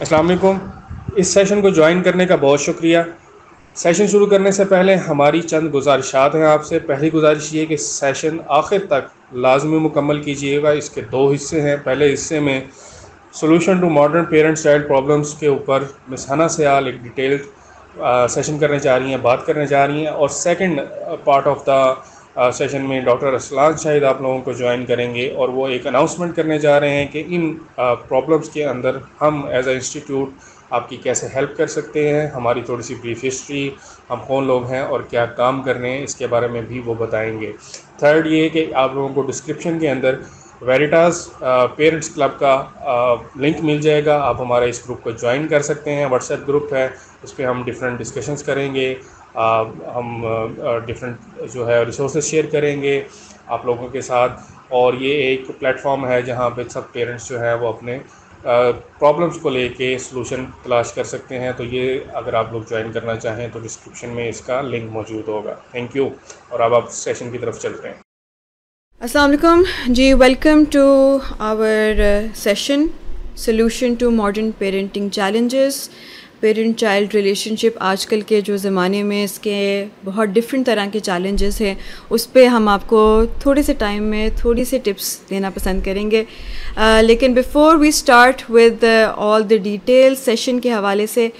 अस्सलाम वालेकुम इस सेशन को ज्वाइन करने का बहुत शुक्रिया सेशन शुरू करने से पहले हमारी चंद गुजारिशात हैं आपसे पहली गुजारिश ये कि सेशन आखिर तक लाजमी मुकम्मल कीजिएगा इसके दो हिस्से हैं पहले हिस्से में solution to modern parents child problems के ऊपर मिसाना आल एक डिटेल्ड सेशन करने जा रही हैं बात करने जा रही हैं और second part of the session में डॉक्टर असलान शाहिद आप लोगों को ज्वाइन करेंगे और वो एक अनाउंसमेंट करने जा रहे हैं कि इन प्रॉब्लम्स के अंदर हम एज ए इंस्टीट्यूट आपकी कैसे हेल्प कर सकते हैं हमारी थोड़ी सी ब्रीफ हिस्ट्री हम कौन लोग हैं और क्या काम कर रहे हैं इसके बारे में भी वो बताएंगे थर्ड ये कि आप लोगों को डिस्क्रिप्शन के अंदर वेरिटास पेरेंट्स क्लब का लिंक मिल जाएगा आप हमारा इस ग्रुप को ज्वाइन कर सकते हैं व्हाट्सएप ग्रुप है उस पर हम डिफरेंट डिस्कशंस करेंगे हम डिफरेंट जो है रिसोर्स शेयर करेंगे आप लोगों के साथ और ये एक प्लेटफॉर्म है जहाँ पे सब पेरेंट्स जो है वो अपने प्रॉब्लम्स को लेके सॉल्यूशन तलाश कर सकते हैं तो ये अगर आप लोग ज्वाइन करना चाहें तो डिस्क्रिप्शन में इसका लिंक मौजूद होगा थैंक यू और अब आप सेशन की तरफ चलते हैं Aslam ji welcome to our session solution to modern parenting challenges parent child relationship आजकल के जो ज़माने में इसके बहुत डिफरेंट तरह के चैलेंजेस हैं उस पर हम आपको थोड़े से टाइम में थोड़ी सी टिप्स देना पसंद करेंगे आ, लेकिन before we start with all the detail session के हवाले से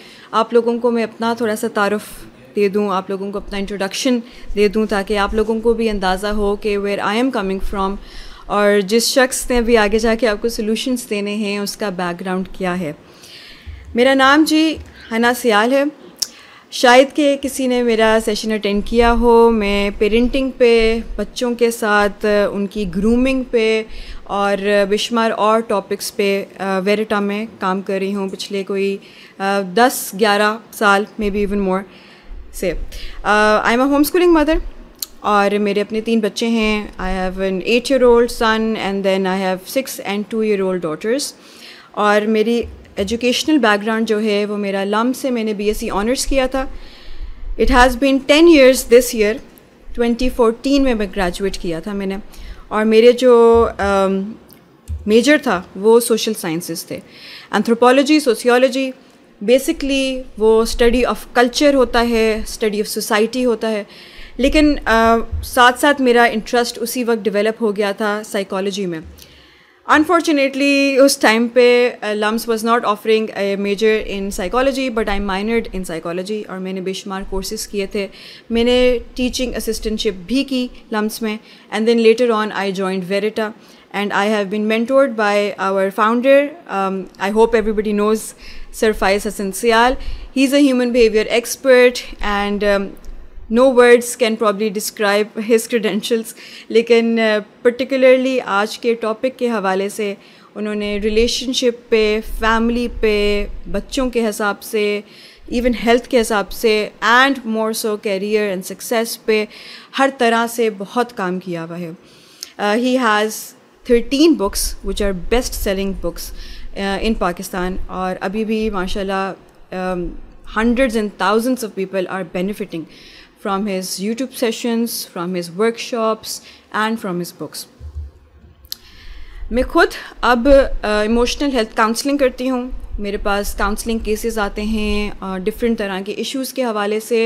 आप लोगों को मैं अपना थोड़ा सा तारफ़ दे दूँ आप लोगों को अपना इंट्रोडक्शन दे दूँ ताकि आप लोगों को भी अंदाज़ा हो कि where I am coming from और जिस शख्स ने भी आगे जाके आपको सोल्यूशंस देने हैं उसका बैकग्राउंड क्या है मेरा नाम जी हना सियाल है शायद के किसी ने मेरा सेशन अटेंड किया हो मैं पेरेंटिंग पे बच्चों के साथ उनकी ग्रूमिंग पे और बेशुमार और टॉपिक्स पे वेरेटा में काम कर रही हूँ पिछले कोई दस ग्यारह साल मे बी इवन मोर से I am a home schooling mother और मेरे अपने तीन बच्चे हैं I have an eight year old son and then I have six and two year old daughters और मेरी एजुकेशनल बैकग्राउंड जो है वो मेरा लम से मैंने बीएससी ऑनर्स किया था it has been ten years this year 2014 में मैं ग्रेजुएट किया था मैंने और मेरे जो मेजर um, था वो सोशल साइंसेस थे एंथ्रोपोलॉजी सोशियोलॉजी बेसिकली वो स्टडी ऑफ कल्चर होता है स्टडी ऑफ सोसाइटी होता है लेकिन uh, साथ साथ मेरा इंटरेस्ट उसी वक्त डेवलप हो गया था साइकोलॉजी में Unfortunately, उस time पे LUMS was not offering a major in psychology, but I minored in psychology और मैंने बेशुमार courses किए थे मैंने teaching assistantship भी की लम्स में and then later on I joined Verita and I have been mentored by our founder. Um, I hope everybody knows Sir Faiz hasan Sial. He's a human behavior expert and um, no words can probably describe his credentials लेकिन particularly uh, आज के topic के हवाले से उन्होंने relationship पे family पे बच्चों के हिसाब से इवन हेल्थ के हिसाब से and more so career and success पे हर तरह से बहुत काम किया हुआ है ही has thirteen books which are best selling books in Pakistan और अभी भी माशाल्लाह hundreds and thousands of people are benefiting from his YouTube sessions, from his workshops, and from his books. मैं खुद अब इमोशनल हेल्थ काउंसलिंग करती हूँ मेरे पास काउंसलिंग केसेस आते हैं डिफरेंट तरह के इश्यूज़ के हवाले से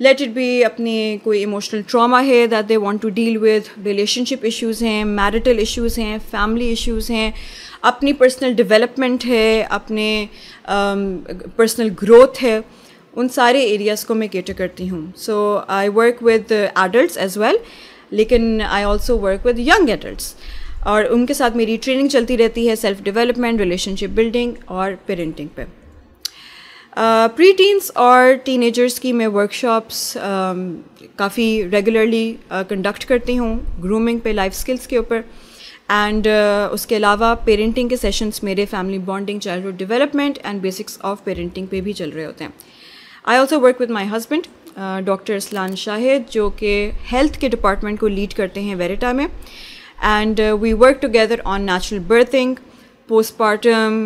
लेट इट बी अपने कोई इमोशनल ट्रॉमा है that they want to deal with relationship issues हैं मैरिटल इश्यूज़ हैं फैमिली इश्यूज़ हैं अपनी पर्सनल डेवलपमेंट है अपने पर्सनल um, ग्रोथ है उन सारे एरियाज़ को मैं केटर करती हूँ so I work with adult as well लेकिन I also work with young adult और उनके साथ मेरी ट्रेनिंग चलती रहती है सेल्फ डेवलपमेंट रिलेशनशिप बिल्डिंग और पेरेंटिंग पे प्री uh, टीन्स और टीनेजर्स की मैं वर्कशॉप्स काफ़ी रेगुलरली कंडक्ट uh, करती हूँ ग्रूमिंग पे लाइफ स्किल्स के ऊपर एंड uh, उसके अलावा पेरेंटिंग के सेशंस मेरे family bonding childhood development and basics of parenting पे भी चल रहे होते हैं I also work with my husband doctor Islan Shahid जो कि हेल्थ के डिपार्टमेंट को लीड करते हैं वेरेटा में and we work together on natural birthing postmortem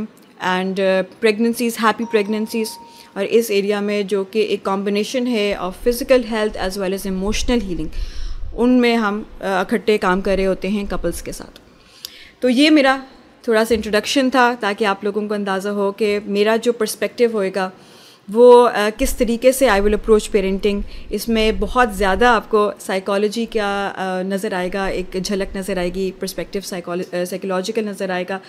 and pregnancies happy pregnancies और इस एरिया में जो कि एक कॉम्बिनेशन है of physical health as well as emotional healing उनमें हम uh, इकट्ठे काम कर रहे होते हैं कपल्स के साथ तो ये मेरा थोड़ा सा इंट्रोडक्शन था ताकि आप लोगों को अंदाज़ा हो कि मेरा जो पर्सपेक्टिव होएगा वो किस तरीके से आई विल अप्रोच पेरेंटिंग इसमें बहुत ज़्यादा आपको साइकोलॉजी का नज़र आएगा एक झलक नज़र आएगी परस्पेक्टिव साइकोलॉजिकल नज़र आएगा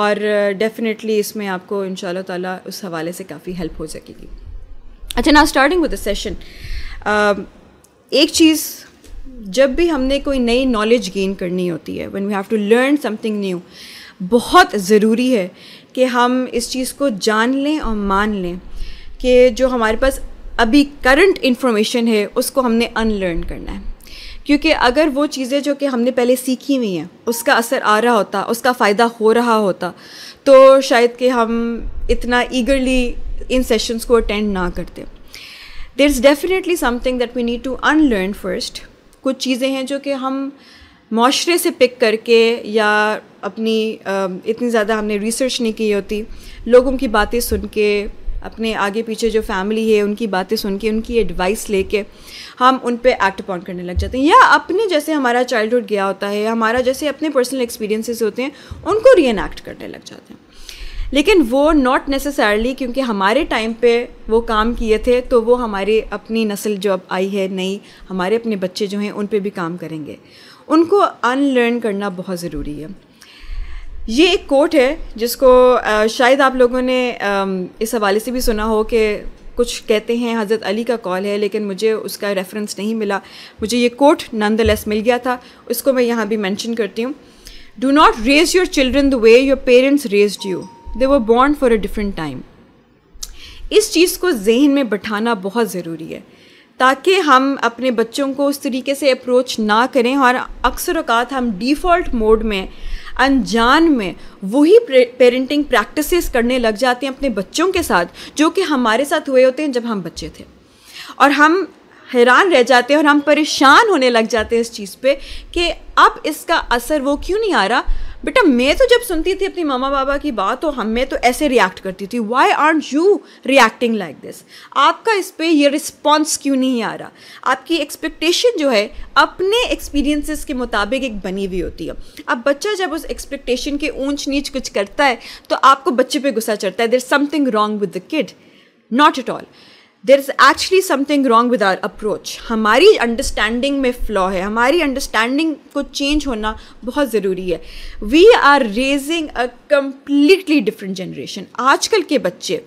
और डेफिनेटली इसमें आपको इन ताला उस हवाले से काफ़ी हेल्प हो सकेगी अच्छा ना स्टार्टिंग विद द सेशन एक चीज़ जब भी हमने कोई नई नॉलेज गेन करनी होती है one we have to learn something new बहुत ज़रूरी है कि हम इस चीज़ को जान लें और मान लें कि जो हमारे पास अभी करंट इन्फॉर्मेशन है उसको हमने अनलर्न करना है क्योंकि अगर वो चीज़ें जो कि हमने पहले सीखी हुई हैं उसका असर आ रहा होता उसका फ़ायदा हो रहा होता तो शायद कि हम इतना ईगरली इन सेशंस को अटेंड ना करते there is definitely something that we need to unlearn first कुछ चीज़ें हैं जो कि हम माशरे से पिक करके या अपनी इतनी ज़्यादा हमने रिसर्च नहीं की होती लोगों की बातें सुन के अपने आगे पीछे जो फैमिली है उनकी बातें सुन के उनकी एडवाइस लेके हम उन पर एक्ट अपॉन करने लग जाते हैं या अपने जैसे हमारा चाइल्डहुड गया होता है हमारा जैसे अपने पर्सनल एक्सपीरियंसेस होते हैं उनको रीएनैक्ट करने लग जाते हैं लेकिन वो नॉट नेसेसरली क्योंकि हमारे टाइम पे वो काम किए थे तो वो हमारे अपनी नस्ल जो अब आई है नई हमारे अपने बच्चे जो हैं उन पर भी काम करेंगे उनको अनलर्न करना बहुत ज़रूरी है ये एक कोट है जिसको शायद आप लोगों ने इस हवाले से भी सुना हो कि कुछ कहते हैं हज़रत अली का कॉल है लेकिन मुझे उसका रेफरेंस नहीं मिला मुझे ये कोट नंद मिल गया था उसको मैं यहाँ भी मैंशन करती हूँ do not raise your children the way your parents raised you they were bound for a different time इस चीज़ को जहन में बैठाना बहुत ज़रूरी है ताकि हम अपने बच्चों को उस तरीके से अप्रोच ना करें और अक्सर अवकात हम डिफ़ॉल्ट मोड में अनजान में वही पेरेंटिंग प्रैक्टिसेस करने लग जाते हैं अपने बच्चों के साथ जो कि हमारे साथ हुए होते हैं जब हम बच्चे थे और हम हैरान रह जाते हैं और हम परेशान होने लग जाते हैं इस चीज़ पे कि अब इसका असर वो क्यों नहीं आ रहा बेटा मैं तो जब सुनती थी अपनी मामा बाबा की बात तो हम मैं तो ऐसे रिएक्ट करती थी why are you reacting like this आपका इस पर यह रिस्पॉन्स क्यों नहीं आ रहा आपकी एक्सपेक्टेशन जो है अपने एक्सपीरियंसेस के मुताबिक एक बनी हुई होती है अब बच्चा जब उस एक्सपेक्टेशन के ऊंच नीच कुछ करता है तो आपको बच्चे पे गुस्सा चढ़ता है there something wrong with the kid not at all there is actually something wrong with our approach हमारी अंडरस्टैंडिंग में फ्लॉ है हमारी अंडरस्टैंडिंग को चेंज होना बहुत ज़रूरी है we are raising a completely different generation आजकल के बच्चे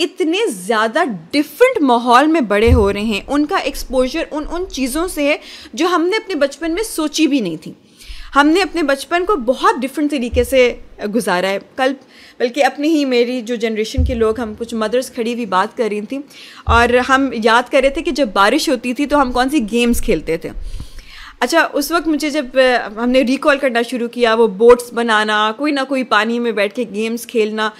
इतने ज़्यादा डिफरेंट माहौल में बड़े हो रहे हैं उनका एक्सपोजर उन उन चीज़ों से है जो हमने अपने बचपन में सोची भी नहीं थी हमने अपने बचपन को बहुत डिफरेंट तरीके से गुजारा है कल बल्कि अपनी ही मेरी जो जनरेशन के लोग हम कुछ मदर्स खड़ी हुई बात कर रही थी और हम याद कर रहे थे कि जब बारिश होती थी तो हम कौन सी गेम्स खेलते थे अच्छा उस वक्त मुझे जब हमने रिकॉल करना शुरू किया वो बोट्स बनाना कोई ना कोई पानी में बैठ के गेम्स खेलना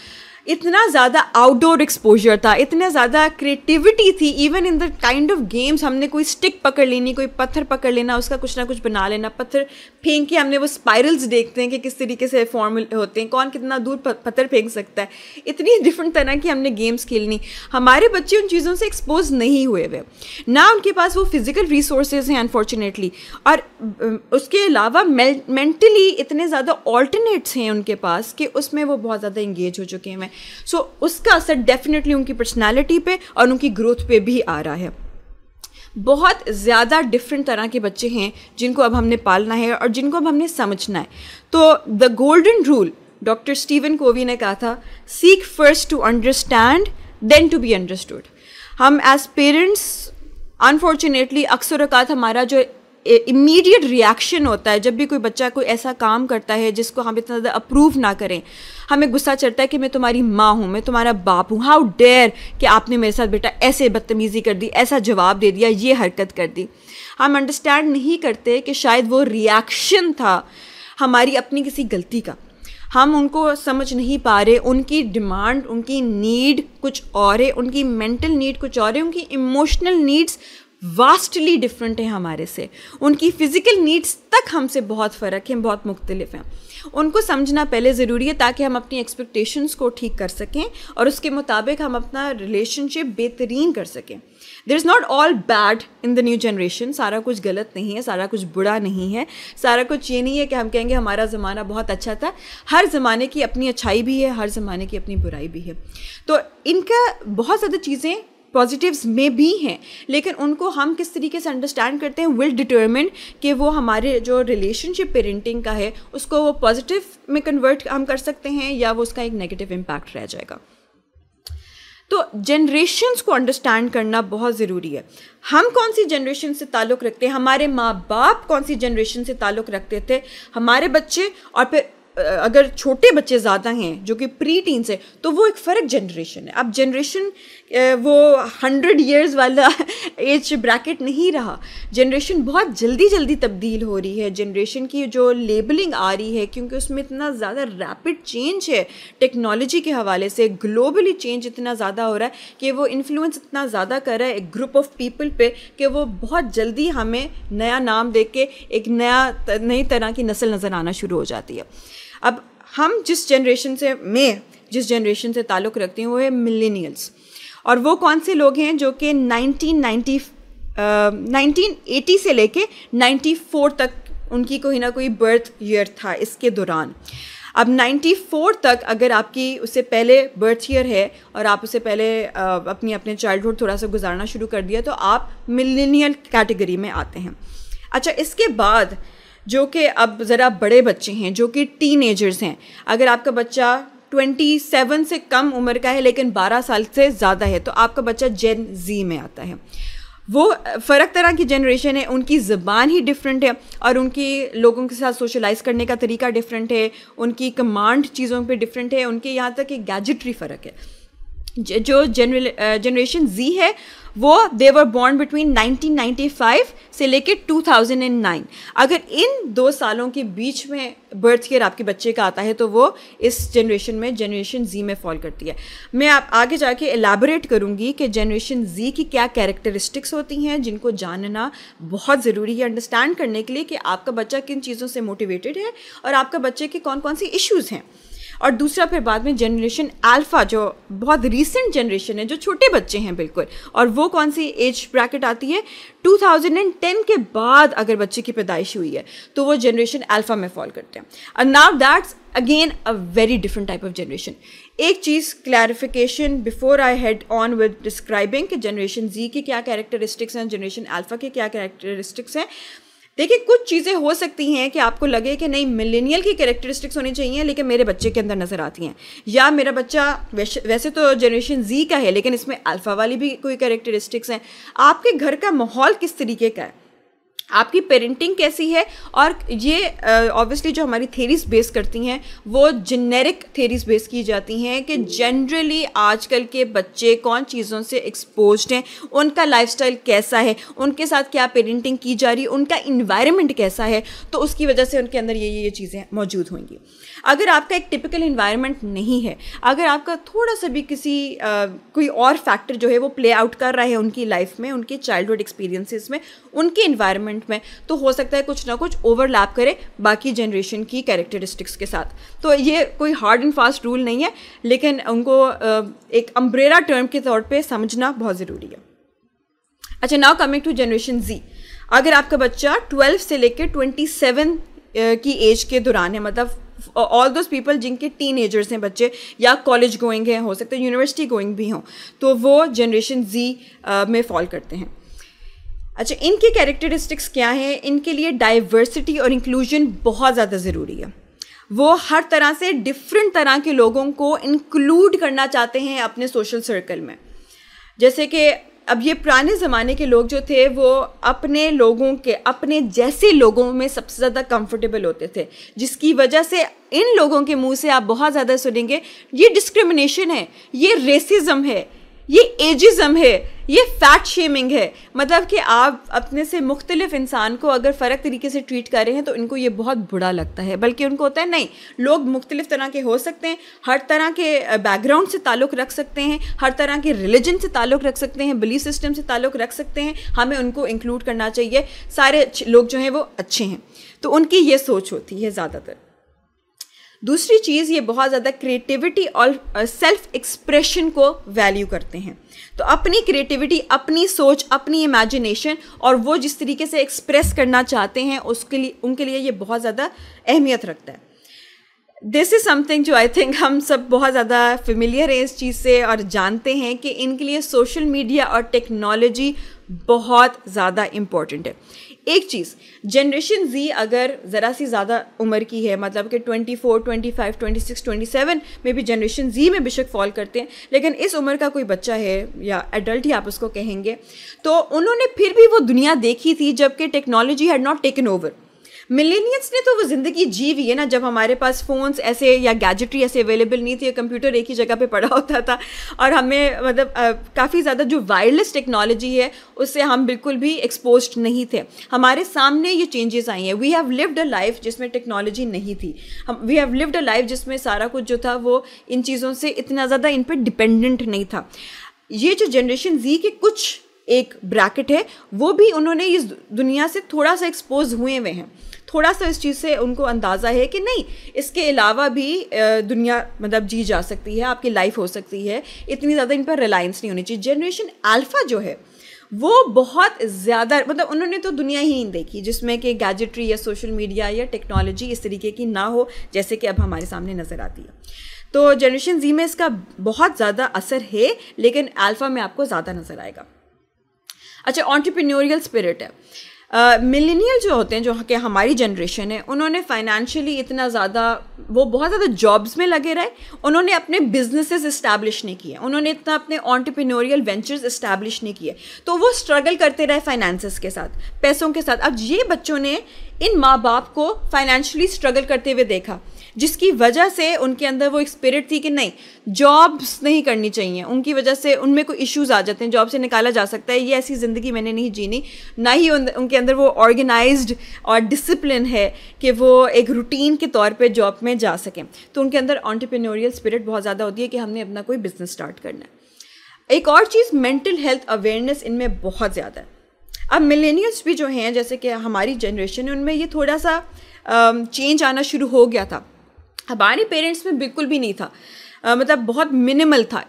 इतना ज़्यादा आउटडोर एक्सपोजर था इतना ज़्यादा क्रिएटिविटी थी even in the kind of games हमने कोई स्टिक पकड़ लेनी कोई पत्थर पकड़ लेना उसका कुछ ना कुछ बना लेना पत्थर फेंक के हमने वो स्पायरल्स देखते हैं कि किस तरीके से फॉर्म होते हैं कौन कितना दूर पत्थर फेंक सकता है इतनी डिफरेंट तरह की हमने गेम्स खेलनी हमारे बच्चे उन चीज़ों से एक्सपोज नहीं हुए हुए ना उनके पास वो फिज़िकल रिसोर्सेज हैं अनफॉर्चुनेटली और उसके अलावा मेंटली इतने ज़्यादा ऑल्टरनेट्स हैं उनके पास कि उसमें वो बहुत ज़्यादा इंगेज हो चुके हैं सो so, उसका असर डेफिनेटली उनकी पर्सनैलिटी पे और उनकी ग्रोथ पे भी आ रहा है बहुत ज़्यादा डिफरेंट तरह के बच्चे हैं जिनको अब हमने पालना है और जिनको अब हमने समझना है तो the golden rule doctor Steven Covey ने कहा था seek first to understand then to be understood हम एज पेरेंट्स अनफॉर्चुनेटली अक्सर अकात हमारा जो इमीडिएट रिएक्शन होता है जब भी कोई बच्चा कोई ऐसा काम करता है जिसको हम इतना ज़्यादा अप्रूव ना करें हमें गुस्सा चढ़ता है कि मैं तुम्हारी माँ हूँ मैं तुम्हारा बाप हूँ हाउ डेयर कि आपने मेरे साथ बेटा ऐसे बदतमीज़ी कर दी ऐसा जवाब दे दिया ये हरकत कर दी हम अंडरस्टैंड नहीं करते कि शायद वो रिएक्शन था हमारी अपनी किसी गलती का हम उनको समझ नहीं पा रहे उनकी डिमांड उनकी नीड कुछ और है उनकी मेंटल नीड कुछ और है उनकी इमोशनल नीड्स वास्टली डिफरेंट है हमारे से उनकी फ़िज़िकल नीड्स तक हमसे बहुत फ़र्क है बहुत मुख्तलिफ हैं उनको समझना पहले ज़रूरी है ताकि हम अपनी एक्सपेक्टेशंस को ठीक कर सकें और उसके मुताबिक हम अपना रिलेशनशिप बेहतरीन कर सकें there is not all bad in the new generation सारा कुछ गलत नहीं है सारा कुछ बुरा नहीं है सारा कुछ ये नहीं है कि हम कहेंगे हमारा ज़माना बहुत अच्छा था हर ज़माने की अपनी अच्छाई भी है हर ज़माने की अपनी बुराई भी है तो इनका बहुत ज़्यादा चीज़ें पॉजिटिव्स में भी हैं लेकिन उनको हम किस तरीके से अंडरस्टैंड करते हैं विल डिटर्मिन कि वो हमारे जो रिलेशनशिप पेरेंटिंग का है उसको वो पॉजिटिव में कन्वर्ट हम कर सकते हैं या वो उसका एक नेगेटिव इम्पैक्ट रह जाएगा तो जनरेशन्स को अंडरस्टैंड करना बहुत ज़रूरी है हम कौन सी जनरेशन से ताल्लुक़ रखते हैं हमारे माँ बाप कौन सी जनरेशन से ताल्लुक़ रखते थे हमारे बच्चे और फिर अगर छोटे बच्चे ज़्यादा हैं जो कि प्री टीन्स से तो वो एक फ़र्क जनरेशन है अब जनरेशन वो हंड्रेड ईयर्स वाला एज ब्रैकेट नहीं रहा जनरेशन बहुत जल्दी जल्दी तब्दील हो रही है जनरेशन की जो लेबलिंग आ रही है क्योंकि उसमें इतना ज़्यादा रैपिड चेंज है टेक्नोलॉजी के हवाले से ग्लोबली चेंज इतना ज़्यादा हो रहा है कि वो इन्फ्लुएंस इतना ज़्यादा कर रहा है एक ग्रुप ऑफ पीपल पे कि वो बहुत जल्दी हमें नया नाम दे के एक नया नई तरह की नस्ल नज़र आना शुरू हो जाती है अब हम जिस जनरेशन से मैं जिस जनरेशन से ताल्लुक़ रखती हूँ वो है मिलेनियल्स और वो कौन से लोग हैं जो कि 1990 1980 से लेके 94 तक उनकी कोई ना कोई बर्थ ईयर था इसके दौरान अब 94 तक अगर आपकी उससे पहले बर्थ ईयर है और आप उससे पहले अपनी अपने चाइल्डहुड थोड़ा सा गुजारना शुरू कर दिया तो आप मिलेनियल कैटेगरी में आते हैं अच्छा इसके बाद जो कि अब ज़रा बड़े बच्चे हैं जो कि टीन हैं अगर आपका बच्चा 27 से कम उम्र का है लेकिन 12 साल से ज़्यादा है तो आपका बच्चा जेन जी में आता है वो फ़र्क तरह की जनरेशन है उनकी ज़बान ही डिफरेंट है और उनकी लोगों के साथ सोशलाइज करने का तरीका डिफरेंट है उनकी कमांड चीज़ों पे डिफरेंट है उनके यहाँ तक कि गैजेटरी फ़र्क है जो जनरेशन जी है वो देवर बॉन्ड बिटवीन 1995 से लेके 2009 अगर इन दो सालों के बीच में बर्थ ईयर आपके बच्चे का आता है तो वो इस जनरेशन में जनरेशन जी में फॉल करती है मैं आप आगे जाके एलाबोरेट करूँगी कि जनरेशन जी की क्या कैरेक्टरिस्टिक्स होती हैं जिनको जानना बहुत ज़रूरी है अंडरस्टैंड करने के लिए कि आपका बच्चा किन चीज़ों से मोटिवेटेड है और आपका बच्चे के कौन कौन से इश्यूज़ हैं और दूसरा फिर बाद में जनरेशन अल्फ़ा जो बहुत रीसेंट जनरेशन है जो छोटे बच्चे हैं बिल्कुल और वो कौन सी एज ब्रैकेट आती है 2010 के बाद अगर बच्चे की पैदाइश हुई है तो वो जनरेशन अल्फ़ा में फॉल करते हैं और now that's again a very different type of generation एक चीज़ clarification before I had on with describing कि जनरेशन जी के क्या कैरेक्टरिस्टिक्स हैं जनरेशन अल्फ़ा के क्या कैरेक्टरिस्टिक्स हैं देखिए कुछ चीज़ें हो सकती हैं कि आपको लगे कि नहीं मिलेनियल की कैरेक्टरिस्टिक्स होनी चाहिए लेकिन मेरे बच्चे के अंदर नज़र आती हैं या मेरा बच्चा वैसे, वैसे तो जनरेशन जी का है लेकिन इसमें अल्फ़ा वाली भी कोई कैरेक्टरिस्टिक्स हैं आपके घर का माहौल किस तरीके का है आपकी पेरेंटिंग कैसी है और ये ऑब्वियसली uh, जो हमारी थेरीज बेस करती हैं वो जेनेरिक थेरीज बेस की जाती हैं कि जनरली आजकल के बच्चे कौन चीज़ों से एक्सपोज हैं उनका लाइफ कैसा है उनके साथ क्या पेरेंटिंग की जा रही है उनका इन्वायरमेंट कैसा है तो उसकी वजह से उनके अंदर ये ये, ये चीज़ें मौजूद होंगी अगर आपका एक टिपिकल इन्वायरमेंट नहीं है अगर आपका थोड़ा सा भी किसी आ, कोई और फैक्टर जो है वो प्ले आउट कर रहा है उनकी लाइफ में उनके चाइल्डहुड एक्सपीरियंसेस में उनके इन्वायरमेंट में तो हो सकता है कुछ ना कुछ ओवरलैप करे बाकी जनरेशन की कैरेक्टरिस्टिक्स के साथ तो ये कोई हार्ड एंड फास्ट रूल नहीं है लेकिन उनको एक अम्ब्रेला टर्म के तौर पर समझना बहुत ज़रूरी है अच्छा now coming to generation Z अगर आपका बच्चा 12 से लेकर 27 की एज के दौरान है मतलब ऑल दोज पीपल जिनके टीन एजर्स हैं बच्चे या कॉलेज गोइंग हैं हो सकते हैं यूनिवर्सिटी गोइंग भी हों तो वो जनरेशन जी uh, में फॉल करते हैं अच्छा इनके कैरेक्टरिस्टिक्स क्या हैं इनके लिए डाइवर्सिटी और इंक्लूजन बहुत ज़्यादा ज़रूरी है वो हर तरह से डिफरेंट तरह के लोगों को इंक्लूड करना चाहते हैं अपने सोशल सर्कल में जैसे कि अब ये पुराने ज़माने के लोग जो थे वो अपने लोगों के अपने जैसे लोगों में सबसे ज़्यादा कंफर्टेबल होते थे जिसकी वजह से इन लोगों के मुंह से आप बहुत ज़्यादा सुनेंगे ये डिस्क्रिमिनेशन है ये रेसिज्म है ये एजिज़म है ये फैट शेमिंग है मतलब कि आप अपने से मुख्तलिफ इंसान को अगर फ़र्क तरीके से ट्रीट कर रहे हैं तो इनको ये बहुत बुरा लगता है बल्कि उनको होता है नहीं लोग मुख्तलिफ तरह के हो सकते हैं हर तरह के बैकग्राउंड से ताल्लुक़ रख सकते हैं हर तरह के रिलीजन से ताल्लुक़ रख सकते हैं बिलीफ सिस्टम से ताल्लुक़ रख सकते हैं हमें उनको इंक्लूड करना चाहिए सारे लोग जो हैं वो अच्छे हैं तो उनकी ये सोच होती है ज़्यादातर दूसरी चीज़ ये बहुत ज़्यादा क्रिएटिविटी और सेल्फ एक्सप्रेशन को वैल्यू करते हैं तो अपनी क्रिएटिविटी अपनी सोच अपनी इमेजिनेशन और वो जिस तरीके से एक्सप्रेस करना चाहते हैं उसके लिए उनके लिए ये बहुत ज़्यादा अहमियत रखता है दिस इज़ समथिंग जो आई थिंक हम सब बहुत ज़्यादा फेमिलियर हैं इस चीज़ से और जानते हैं कि इनके लिए सोशल मीडिया और टेक्नोलॉजी बहुत ज़्यादा इम्पॉर्टेंट है एक चीज़ जनरेशन जी अगर ज़रा सी ज़्यादा उम्र की है मतलब कि 24, 25, 26, 27 में भी जनरेशन जी में बेशक फॉल करते हैं लेकिन इस उम्र का कोई बच्चा है या एडल्ट ही आप उसको कहेंगे तो उन्होंने फिर भी वो दुनिया देखी थी जबकि technology had not taken over millennials ने तो वो ज़िंदगी जी हुई है ना जब हमारे पास फ़ोन्स ऐसे या गैजेटरी ऐसे अवेलेबल नहीं थी कंप्यूटर एक ही जगह पे पड़ा होता था और हमें मतलब काफ़ी ज़्यादा जो वायरलेस टेक्नोलॉजी है उससे हम बिल्कुल भी एक्सपोज नहीं थे हमारे सामने ये चेंजेस आई हैं we have lived a life जिसमें टेक्नोलॉजी नहीं थी हम we have lived a life जिसमें सारा कुछ जो था वो इन चीज़ों से इतना ज़्यादा इन पर डिपेंडेंट नहीं था ये जो जनरेशन जी के कुछ एक ब्रैकेट है वो भी उन्होंने इस दुनिया से थोड़ा सा एक्सपोज हुए हुए हैं थोड़ा सा इस चीज़ से उनको अंदाज़ा है कि नहीं इसके अलावा भी दुनिया मतलब जी जा सकती है आपकी लाइफ हो सकती है इतनी ज़्यादा इन पर रिलायंस नहीं होनी चाहिए जनरेशन अल्फ़ा जो है वो बहुत ज़्यादा मतलब उन्होंने तो दुनिया ही नहीं देखी जिसमें कि गैजेटरी या सोशल मीडिया या टेक्नोलॉजी इस तरीके की ना हो जैसे कि अब हमारे सामने नज़र आती है तो जनरेशन जी में इसका बहुत ज़्यादा असर है लेकिन अल्फ़ा में आपको ज़्यादा नज़र आएगा अच्छा ऑन्टरप्रीनोरियल स्पिरिट है मिलेनियल uh, जो होते हैं जो कि हमारी जनरेशन है उन्होंने फाइनेंशियली इतना ज़्यादा वो बहुत ज़्यादा जॉब्स में लगे रहे उन्होंने अपने बिजनेसेस इस्टेब्लिश नहीं किए उन्होंने इतना अपने ऑन्टरप्रीनोरियल वेंचर्स इस्टेब्लिश नहीं किए तो वो स्ट्रगल करते रहे फाइनेंस के साथ पैसों के साथ अब ये बच्चों ने इन माँ बाप को फाइनेंशियली स्ट्रगल करते हुए देखा जिसकी वजह से उनके अंदर वो एक स्पिरिट थी कि नहीं जॉब्स नहीं करनी चाहिए उनकी वजह से उनमें कोई इश्यूज आ जाते हैं जॉब से निकाला जा सकता है ये ऐसी ज़िंदगी मैंने नहीं जीनी ना ही उन, उनके अंदर वो ऑर्गेनाइज और डिसिप्लिन है कि वो एक रूटीन के तौर पर जॉब में जा सकें तो उनके अंदर ऑन्टरप्रीनोरियल स्पिरिट बहुत ज़्यादा होती है कि हमने अपना कोई बिज़नेस स्टार्ट करना है एक और चीज़ मेंटल हेल्थ अवेयरनेस इनमें बहुत ज़्यादा है अब मिलेनियल्स भी जो हैं जैसे कि हमारी जनरेशन है उनमें ये थोड़ा सा चेंज आना शुरू हो गया था हमारे पेरेंट्स में बिल्कुल भी नहीं था मतलब बहुत मिनिमल था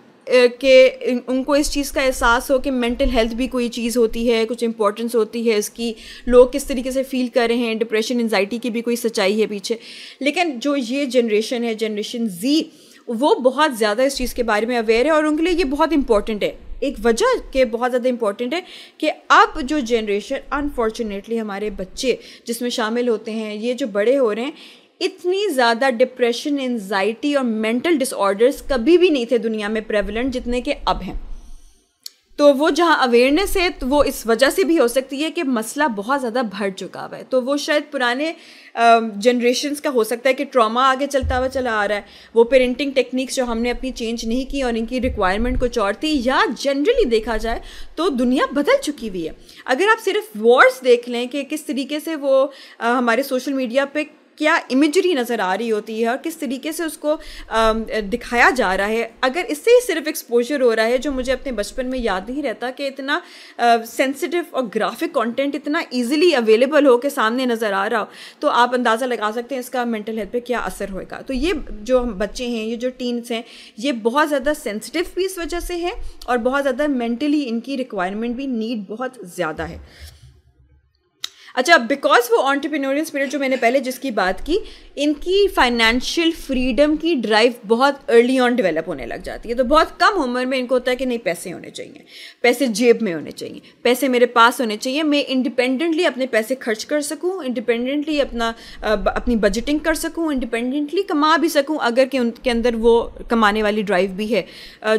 कि उनको इस चीज़ का एहसास हो कि मेंटल हेल्थ भी कोई चीज़ होती है कुछ इंपॉर्टेंस होती है इसकी लोग किस तरीके से फील कर रहे हैं डिप्रेशन एनजाइटी की भी कोई सच्चाई है पीछे लेकिन जो ये जनरेशन है जनरेशन जी वो बहुत ज़्यादा इस चीज़ के बारे में अवेयर है और उनके लिए ये बहुत इंपॉर्टेंट है एक वजह के बहुत ज़्यादा इंपॉर्टेंट है कि अब जो जनरेशन अनफॉर्चुनेटली हमारे बच्चे जिसमें शामिल होते हैं ये जो बड़े हो रहे हैं इतनी ज़्यादा डिप्रेशन एनजाइटी और मेंटल डिसऑर्डर्स कभी भी नहीं थे दुनिया में प्रेवलेंट जितने के अब हैं तो वो जहाँ अवेयरनेस है तो वो इस वजह से भी हो सकती है कि मसला बहुत ज़्यादा भर चुका हुआ है तो वो शायद पुराने जनरेशन्स का हो सकता है कि ट्रॉमा आगे चलता हुआ चला आ रहा है वो पेरेंटिंग टेक्निक्स जो हमने अपनी चेंज नहीं की और इनकी रिक्वायरमेंट कुछ और थी या जनरली देखा जाए तो दुनिया बदल चुकी हुई है अगर आप सिर्फ वॉर्स देख लें कि किस तरीके से वो आ, हमारे सोशल मीडिया पर क्या इमेजरी नज़र आ रही होती है और किस तरीके से उसको दिखाया जा रहा है अगर इससे ही सिर्फ एक्सपोजर हो रहा है जो मुझे अपने बचपन में याद नहीं रहता कि इतना सेंसिटिव और ग्राफिक कंटेंट इतना इजीली अवेलेबल हो के सामने नज़र आ रहा हो तो आप अंदाज़ा लगा सकते हैं इसका मेंटल हेल्थ पर क्या असर होएगा तो ये जो बच्चे हैं ये जो टीन्स हैं ये बहुत ज़्यादा सेंसिटिव भी इस वजह से है और बहुत ज़्यादा मेंटली इनकी रिक्वायरमेंट भी नीड बहुत ज़्यादा है अच्छा बिकॉज वो ऑन्टरप्रीनोरियल स्पिरिट जो मैंने पहले जिसकी बात की इनकी फाइनेंशियल फ्रीडम की ड्राइव बहुत अर्ली ऑन डेवलप होने लग जाती है तो बहुत कम उम्र में इनको होता है कि नहीं पैसे होने चाहिए पैसे जेब में होने चाहिए पैसे मेरे पास होने चाहिए मैं इंडिपेंडेंटली अपने पैसे खर्च कर सकूँ इंडिपेंडेंटली अपना अपनी बजटिंग कर सकूँ इंडिपेंडेंटली कमा भी सकूँ अगर कि उनके अंदर वो कमाने वाली ड्राइव भी है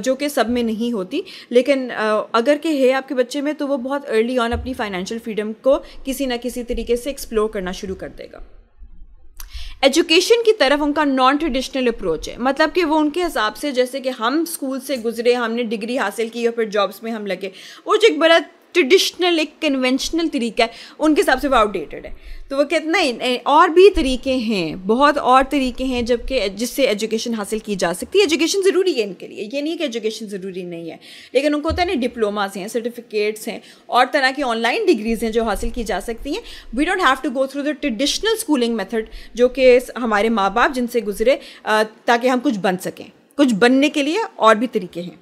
जो कि सब में नहीं होती लेकिन अगर के है आपके बच्चे में तो वो बहुत अर्ली ऑन अपनी फाइनेंशियल फ्रीडम को किसी ना किसी किसी तरीके से एक्सप्लोर करना शुरू कर देगा एजुकेशन की तरफ उनका नॉन ट्रेडिशनल अप्रोच है मतलब कि वो उनके हिसाब से जैसे कि हम स्कूल से गुजरे हमने डिग्री हासिल की और फिर जॉब्स में हम लगे वो जो एक बड़ा ट्रेडिशनल एक कन्वेंशनल तरीका है उनके हिसाब से वो आउटडेटेड है तो वो कहते ना और भी तरीके हैं बहुत और तरीके हैं जबकि जिससे एजुकेशन हासिल की जा सकती है एजुकेशन ज़रूरी है इनके लिए ये नहीं है कि एजुकेशन ज़रूरी नहीं है लेकिन उनको होता है ना डिप्लोमाज हैं सर्टिफिकेट्स हैं और तरह की ऑनलाइन डिग्रीज़ हैं जो हासिल की जा सकती हैं we don't have to go through the traditional schooling method जो कि हमारे माँ बाप जिनसे गुजरे ताकि हम कुछ बन सकें कुछ बनने के लिए और भी तरीके हैं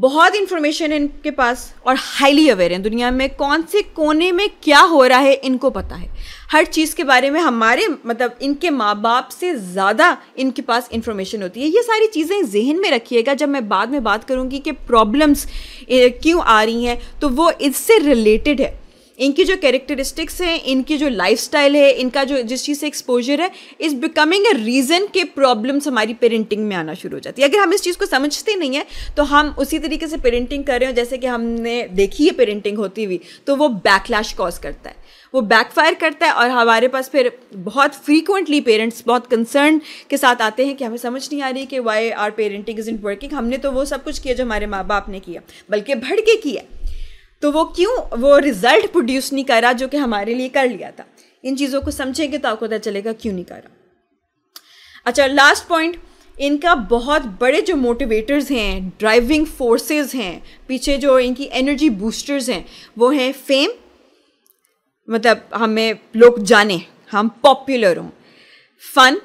बहुत इन्फॉर्मेशन है इनके पास और हाईली अवेयर हैं दुनिया में कौन से कोने में क्या हो रहा है इनको पता है हर चीज़ के बारे में हमारे मतलब इनके माँ बाप से ज़्यादा इनके पास इन्फॉर्मेशन होती है ये सारी चीज़ें जहन में रखिएगा जब मैं बाद में बात करूँगी कि प्रॉब्लम्स क्यों आ रही हैं तो वो इससे रिलेटेड है इनकी जो कैरेक्टरिस्टिक्स हैं इनकी जो लाइफ स्टाइल है इनका जो जिस चीज़ से एक्सपोजर है इज़ बिकमिंग अ रीज़न के प्रॉब्लम्स हमारी पेरेंटिंग में आना शुरू हो जाती है अगर हम इस चीज़ को समझते नहीं है तो हम उसी तरीके से पेरेंटिंग कर रहे हो जैसे कि हमने देखी है पेरेंटिंग होती हुई तो वो बैकलैश कॉज करता है वो बैकफायर करता है और हमारे पास फिर बहुत फ्रीक्वेंटली पेरेंट्स बहुत कंसर्न के साथ आते हैं कि हमें समझ नहीं आ रही कि why our parenting isn't working हमने तो वो सब कुछ किया जो हमारे माँ बाप ने किया बल्कि भड़के किया तो वो क्यों वो रिज़ल्ट प्रोड्यूस नहीं करा जो कि हमारे लिए कर लिया था इन चीज़ों को समझेंगे तो आपको पता चलेगा क्यों नहीं करा अच्छा लास्ट पॉइंट इनका बहुत बड़े जो मोटिवेटर्स हैं ड्राइविंग फोर्सेस हैं पीछे जो इनकी एनर्जी बूस्टर्स हैं वो हैं फेम मतलब हमें लोग जाने हम पॉपुलर हों फन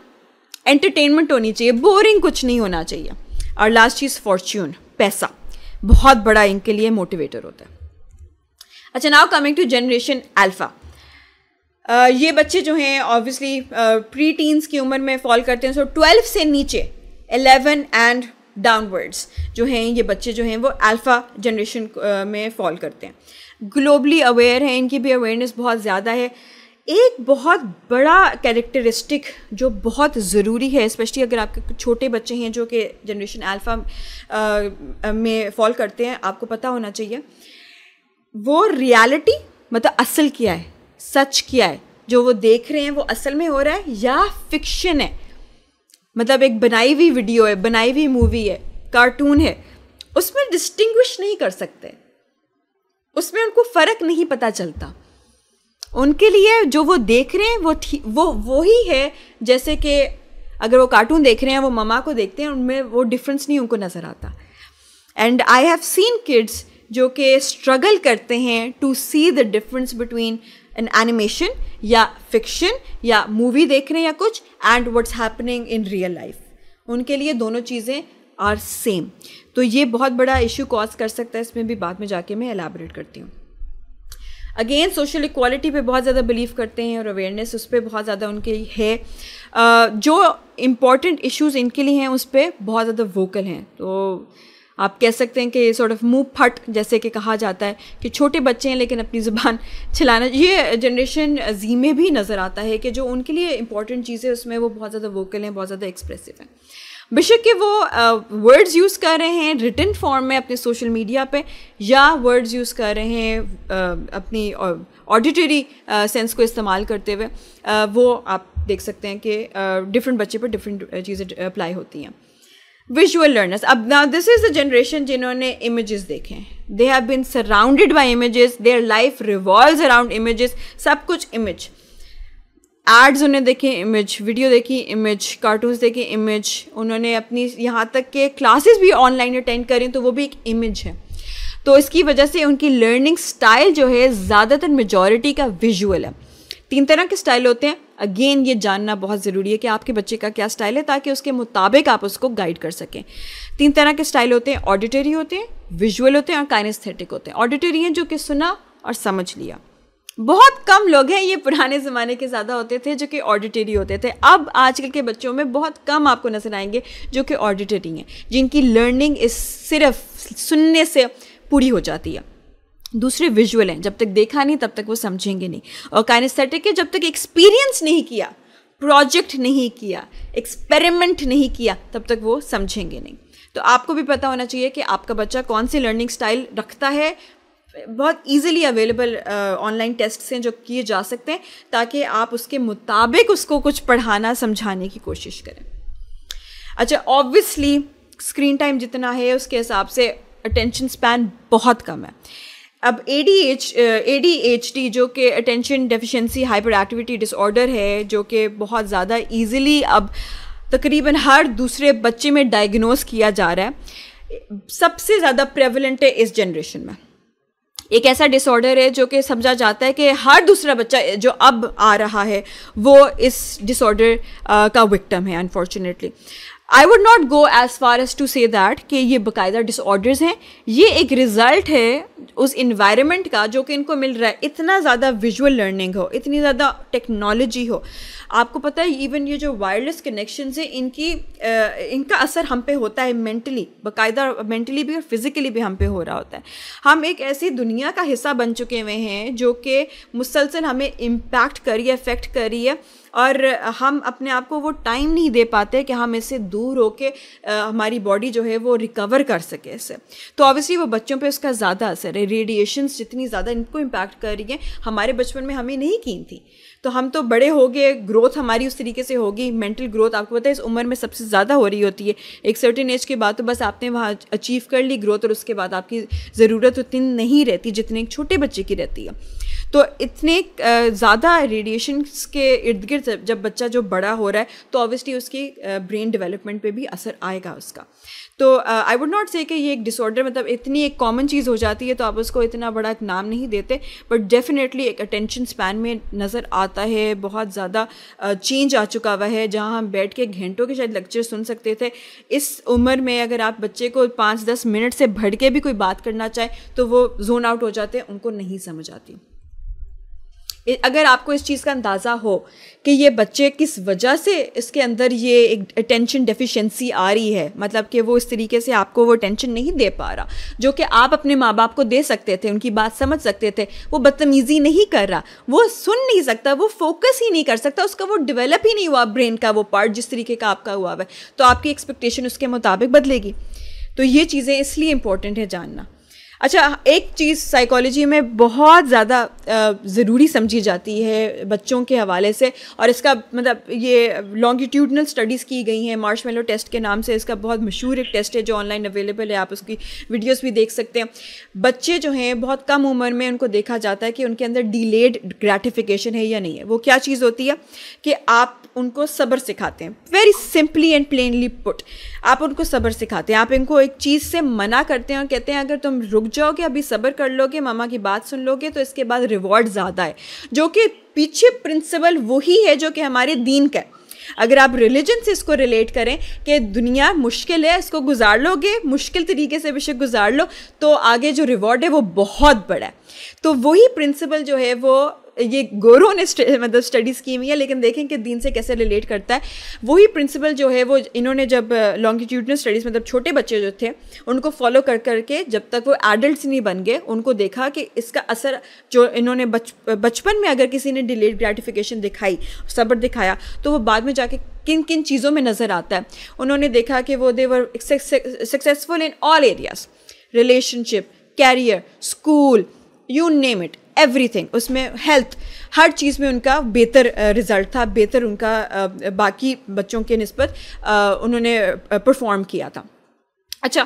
एंटरटेनमेंट होनी चाहिए बोरिंग कुछ नहीं होना चाहिए और लास्ट चीज़ फॉर्च्यून पैसा बहुत बड़ा इनके लिए मोटिवेटर होता है अच्छा now coming to generation alpha ये बच्चे जो हैं ऑब्वियसली प्री टीन्स की उम्र में फॉल करते हैं सो ट्वेल्व से नीचे एलेवन एंड डाउनवर्ड्स जो हैं ये बच्चे जो हैं वो अल्फ़ा जनरेशन uh, में फॉल करते हैं ग्लोबली अवेयर हैं इनकी भी अवेयरनेस बहुत ज़्यादा है एक बहुत बड़ा कैरेक्टरिस्टिक जो बहुत ज़रूरी है स्पेशली अगर आपके छोटे बच्चे हैं जो कि जनरेशन अल्फ़ा uh, में फॉल करते हैं आपको पता होना चाहिए वो रियलिटी मतलब असल क्या है सच क्या है जो वो देख रहे हैं वो असल में हो रहा है या फिक्शन है मतलब एक बनाई हुई वीडियो है बनाई हुई मूवी है कार्टून है उसमें डिस्टिंग्विश नहीं कर सकते उसमें उनको फ़र्क नहीं पता चलता उनके लिए जो वो देख रहे हैं वो वो वो ही है जैसे कि अगर वो कार्टून देख रहे हैं वो ममा को देखते हैं उनमें वो डिफरेंस नहीं उनको नज़र आता and I have seen kids जो कि स्ट्रगल करते हैं to see the difference between an animation या फिक्शन या मूवी देख रहे हैं या कुछ and what's happening in real life उनके लिए दोनों चीज़ें आर सेम तो ये बहुत बड़ा इशू कॉज कर सकता है इसमें भी बाद में जाके मैं एलाबरेट करती हूँ अगेन सोशल इक्वालिटी पे बहुत ज़्यादा बिलीव करते हैं और अवेयरनेस उस पर बहुत ज़्यादा उनके है जो इम्पॉर्टेंट इश्यूज़ इनके लिए हैं उस पर बहुत ज़्यादा वोकल हैं तो आप कह सकते हैं कि सॉर्ट ऑफ मुँह फट जैसे कि कहा जाता है कि छोटे बच्चे हैं लेकिन अपनी ज़ुबान छिलाना ये जनरेशन जी में भी नज़र आता है कि जो उनके लिए इंपॉर्टेंट चीज़ें उसमें वो बहुत ज़्यादा वोकल हैं बहुत ज़्यादा एक्सप्रेसिव हैं बेशक के वो वर्ड्स uh, यूज़ कर रहे हैं रिटर्न फॉर्म में अपने सोशल मीडिया पे या वर्ड्स यूज़ कर रहे हैं uh, अपनी ऑडिटरी uh, सेंस को इस्तेमाल करते हुए uh, वो आप देख सकते हैं कि डिफरेंट uh, बच्चे पर डिफरेंट चीज़ें अप्लाई होती हैं विजुअल लर्नर्स अब ना दिस इज़ द जनरेशन जिन्होंने इमेजेस देखे हैं they have been surrounded by images their life revolve around images सब कुछ इमेज एड्स उन्हें देखे इमेज वीडियो देखी इमेज कार्टून्स देखे इमेज उन्होंने अपनी यहाँ तक के क्लासेस भी ऑनलाइन अटेंड करें तो वो भी एक इमेज है तो इसकी वजह से उनकी लर्निंग स्टाइल जो है ज़्यादातर मेजॉरिटी का विजुअल है तीन तरह के स्टाइल होते हैं अगेन ये जानना बहुत ज़रूरी है कि आपके बच्चे का क्या स्टाइल है ताकि उसके मुताबिक आप उसको गाइड कर सकें तीन तरह के स्टाइल होते हैं ऑडिटरी होते हैं विजुअल होते हैं और काइनेस्थेटिक होते हैं ऑडिटरी हैं जो कि सुना और समझ लिया बहुत कम लोग हैं ये पुराने ज़माने के ज़्यादा होते थे जो कि ऑडिटरी होते थे अब आजकल के बच्चों में बहुत कम आपको नज़र आएंगे जो कि ऑडिटरी हैं जिनकी लर्निंग इस सिर्फ सुनने से पूरी हो जाती है दूसरे विजुअल हैं जब तक देखा नहीं तब तक वो समझेंगे नहीं और काइनेस्थेटिक है जब तक एक्सपीरियंस नहीं किया प्रोजेक्ट नहीं किया एक्सपेरिमेंट नहीं किया तब तक वो समझेंगे नहीं तो आपको भी पता होना चाहिए कि आपका बच्चा कौन सी लर्निंग स्टाइल रखता है बहुत इजीली अवेलेबल ऑनलाइन टेस्ट्स हैं जो किए जा सकते हैं ताकि आप उसके मुताबिक उसको कुछ पढ़ाना समझाने की कोशिश करें अच्छा ऑब्वियसली स्क्रीन टाइम जितना है उसके हिसाब से अटेंशन स्पैन बहुत कम है अब A D H A D H D जो कि attention deficiency hyper activity disorder है जो कि बहुत ज़्यादा इजीली अब तकरीबन हर दूसरे बच्चे में डायग्नोस किया जा रहा है सबसे ज़्यादा प्रेवलेंट है इस जनरेशन में एक ऐसा डिसऑर्डर है जो कि समझा जाता है कि हर दूसरा बच्चा जो अब आ रहा है वो इस डिसऑर्डर का विक्टम है unfortunately I would not go as far as to say that कि ये बाकायदा डिसऑर्डर्स हैं ये एक रिज़ल्ट है उस इन्वायरमेंट का जो कि इनको मिल रहा है इतना ज़्यादा विजुअल लर्निंग हो इतनी ज़्यादा टेक्नोलॉजी हो आपको पता है इवन ये जो वायरलेस कनेक्शन है इनकी इनका असर हम पे होता है मेंटली बाकायदा मेंटली भी और फिज़िकली भी हम पे हो रहा होता है हम एक ऐसी दुनिया का हिस्सा बन चुके हुए हैं जो कि मुसलसल हमें इम्पैक्ट करी है अफेक्ट करी है और हम अपने आप को वो टाइम नहीं दे पाते कि हम इससे दूर हो के हमारी बॉडी जो है वो रिकवर कर सके इससे तो ऑब्वियसली वो बच्चों पर उसका ज़्यादा असर है रेडिएशन जितनी ज़्यादा इनको इम्पैक्ट कर रही है हमारे बचपन में हमें नहीं की थी तो हम तो बड़े हो गए ग्रोथ हमारी उस तरीके से होगी मेंटल ग्रोथ आपको पता है इस उम्र में सबसे ज़्यादा हो रही होती है एक सर्टेन एज के बाद तो बस आपने वहाँ अचीव कर ली ग्रोथ और उसके बाद आपकी ज़रूरत उतनी नहीं रहती जितनी एक छोटे बच्चे की रहती है तो इतने ज़्यादा रेडिएशन के इर्द गिर्द जब बच्चा जो बड़ा हो रहा है तो ऑब्वियसली उसकी ब्रेन डेवलपमेंट पे भी असर आएगा उसका तो आई वुड नॉट से कि ये एक डिसऑर्डर मतलब इतनी एक कॉमन चीज़ हो जाती है तो आप उसको इतना बड़ा एक नाम नहीं देते बट डेफिनेटली एक अटेंशन स्पैन में नज़र आता है बहुत ज़्यादा चेंज आ चुका हुआ है जहाँ हम बैठ के घंटों के शायद लेक्चर सुन सकते थे इस उम्र में अगर आप बच्चे को पाँच दस मिनट से भड़ के भी कोई बात करना चाहे तो वो जोन आउट हो जाते हैं उनको नहीं समझ आती अगर आपको इस चीज़ का अंदाज़ा हो कि ये बच्चे किस वजह से इसके अंदर ये एक अटेंशन डेफिशिएंसी आ रही है मतलब कि वो इस तरीके से आपको वो अटेंशन नहीं दे पा रहा जो कि आप अपने माँ बाप को दे सकते थे उनकी बात समझ सकते थे वो बदतमीज़ी नहीं कर रहा वो सुन नहीं सकता वो फोकस ही नहीं कर सकता उसका वो डिवेलप ही नहीं हुआ ब्रेन का वो पार्ट जिस तरीके का आपका हुआ हुआ है तो आपकी एक्सपेक्टेशन उसके मुताबिक बदलेगी तो ये चीज़ें इसलिए इम्पॉर्टेंट है जानना अच्छा एक चीज़ साइकोलॉजी में बहुत ज़्यादा ज़रूरी समझी जाती है बच्चों के हवाले से और इसका मतलब ये लॉन्गिट्यूडनल स्टडीज़ की गई हैं मार्श मेलो टेस्ट के नाम से इसका बहुत मशहूर एक टेस्ट है जो ऑनलाइन अवेलेबल है आप उसकी वीडियोस भी देख सकते हैं बच्चे जो हैं बहुत कम उम्र में उनको देखा जाता है कि उनके अंदर डिलेड ग्रेटिफिकेशन है या नहीं है वो क्या चीज़ होती है कि आप उनको सब्र सिखाते हैं very simply and plainly put आप उनको सब्र सिखाते हैं आप इनको एक चीज़ से मना करते हैं और कहते हैं अगर तुम रुक जाओगे अभी सब्र कर लोगे मामा की बात सुन लोगे तो इसके बाद रिवॉर्ड ज़्यादा है जो कि पीछे प्रिंसिपल वही है जो कि हमारे दीन का है अगर आप रिलीजन से इसको रिलेट करें कि दुनिया मुश्किल है इसको गुजार लोगे मुश्किल तरीके से विषय गुजार लो तो आगे जो रिवॉर्ड है वो बहुत बड़ा है तो वही प्रिंसिपल जो है वो ये गोरो ने मतलब स्टडीज़ की हुई है लेकिन देखें कि दीन से कैसे रिलेट करता है वही प्रिंसिपल जो है वो इन्होंने जब लॉन्गिट्यूडनल स्टडीज़ मतलब छोटे बच्चे जो थे उनको फॉलो कर करके जब तक वो एडल्ट नहीं बन गए उनको देखा कि इसका असर जो इन्होंने बच बचपन में अगर किसी ने डिलेड ग्रेटिफिकेशन दिखाई सब्र दिखाया तो वो बाद में जाके किन किन चीज़ों में नज़र आता है उन्होंने देखा कि वो they were successful in all areas relationship career school you name it everything उसमें हेल्थ हर चीज़ में उनका बेहतर रिज़ल्ट था बेहतर उनका बाकी बच्चों के नस्बत उन्होंने परफॉर्म किया था अच्छा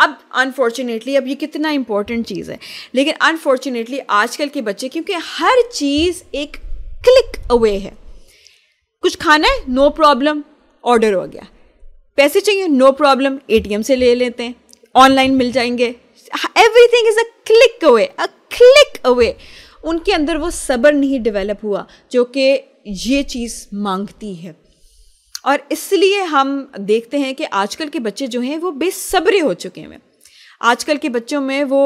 अब अनफॉर्चुनेटली अब ये कितना इम्पोर्टेंट चीज़ है लेकिन अनफॉर्चुनेटली आजकल के बच्चे क्योंकि हर चीज़ एक क्लिक अवे है कुछ खाना है नो प्रॉब्लम ऑर्डर हो गया पैसे चाहिए नो प्रॉब्लम एटीएम से ले लेते हैं ऑनलाइन मिल जाएंगे everything is a click away a click away उनके अंदर वो सब्र नहीं डेवलप हुआ जो कि ये चीज़ मांगती है और इसलिए हम देखते हैं कि आजकल के बच्चे जो हैं वो बेसब्रे हो चुके हैं आजकल के बच्चों में वो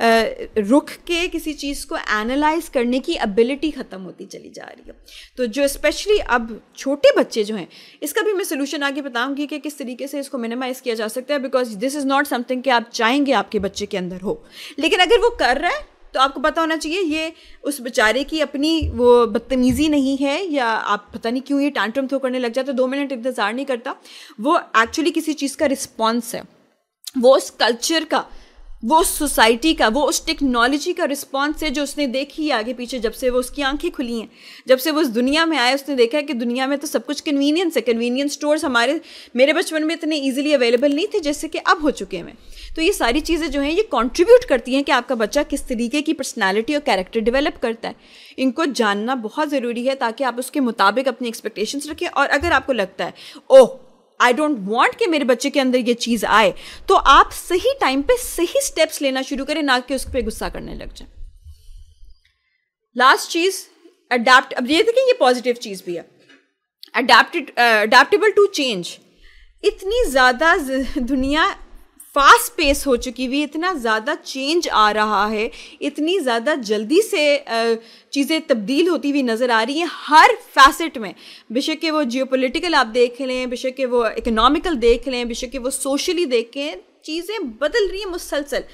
रुक के किसी चीज़ को एनालाइज करने की एबिलिटी ख़त्म होती चली जा रही है तो जो स्पेशली अब छोटे बच्चे जो हैं इसका भी मैं सोल्यूशन आगे बताऊँगी कि किस तरीके से इसको मिनिमाइज़ किया जा सकता है because this is not something कि आप चाहेंगे आपके बच्चे के अंदर हो लेकिन अगर वो कर रहा है तो आपको पता होना चाहिए ये उस बेचारे की अपनी वो बदतमीज़ी नहीं है या आप पता नहीं क्यों ये टांट्रम थ्रो करने लग जाते दो मिनट इंतज़ार नहीं करता वो एक्चुअली किसी चीज़ का रिस्पॉन्स है वो उस कल्चर का वो उस सोसाइटी का वो उस टेक्नोलॉजी का रिस्पॉन्स है जो उसने देखी है आगे पीछे जब से वो उसकी आंखें खुली हैं जब से वो उस दुनिया में आया उसने देखा है कि दुनिया में तो सब कुछ कन्वीनियंस है कन्वीनियंस स्टोर्स हमारे मेरे बचपन में इतने ईजिली अवेलेबल नहीं थे जैसे कि अब हो चुके हैं तो ये सारी चीज़ें जो हैं ये कॉन्ट्रीब्यूट करती हैं कि आपका बच्चा किस तरीके की पर्सनैलिटी और कैरेक्टर डिवेलप करता है इनको जानना बहुत ज़रूरी है ताकि आप उसके मुताबिक अपनी एक्सपेक्टेशंस रखें और अगर आपको लगता है ओह आई डोंट वॉन्ट कि मेरे बच्चे के अंदर ये चीज़ आए तो आप सही टाइम पे सही स्टेप्स लेना शुरू करें ना कि उस पर गुस्सा करने लग जाए लास्ट चीज़ अडाप्ट अब ये देखें ये पॉजिटिव चीज़ भी है अडेप्टेड अडेप्टेबल टू चेंज इतनी ज़्यादा दुनिया फास्ट पेस हो चुकी हुई इतना ज़्यादा चेंज आ रहा है इतनी ज़्यादा जल्दी से चीज़ें तब्दील होती हुई नज़र आ रही हैं हर फैसेट में बेशक के वो जियो आप देख लें बेशक के वो इकोनॉमिकल देख लें बेशक के वो सोशली देखें चीज़ें बदल रही हैं मुसलसल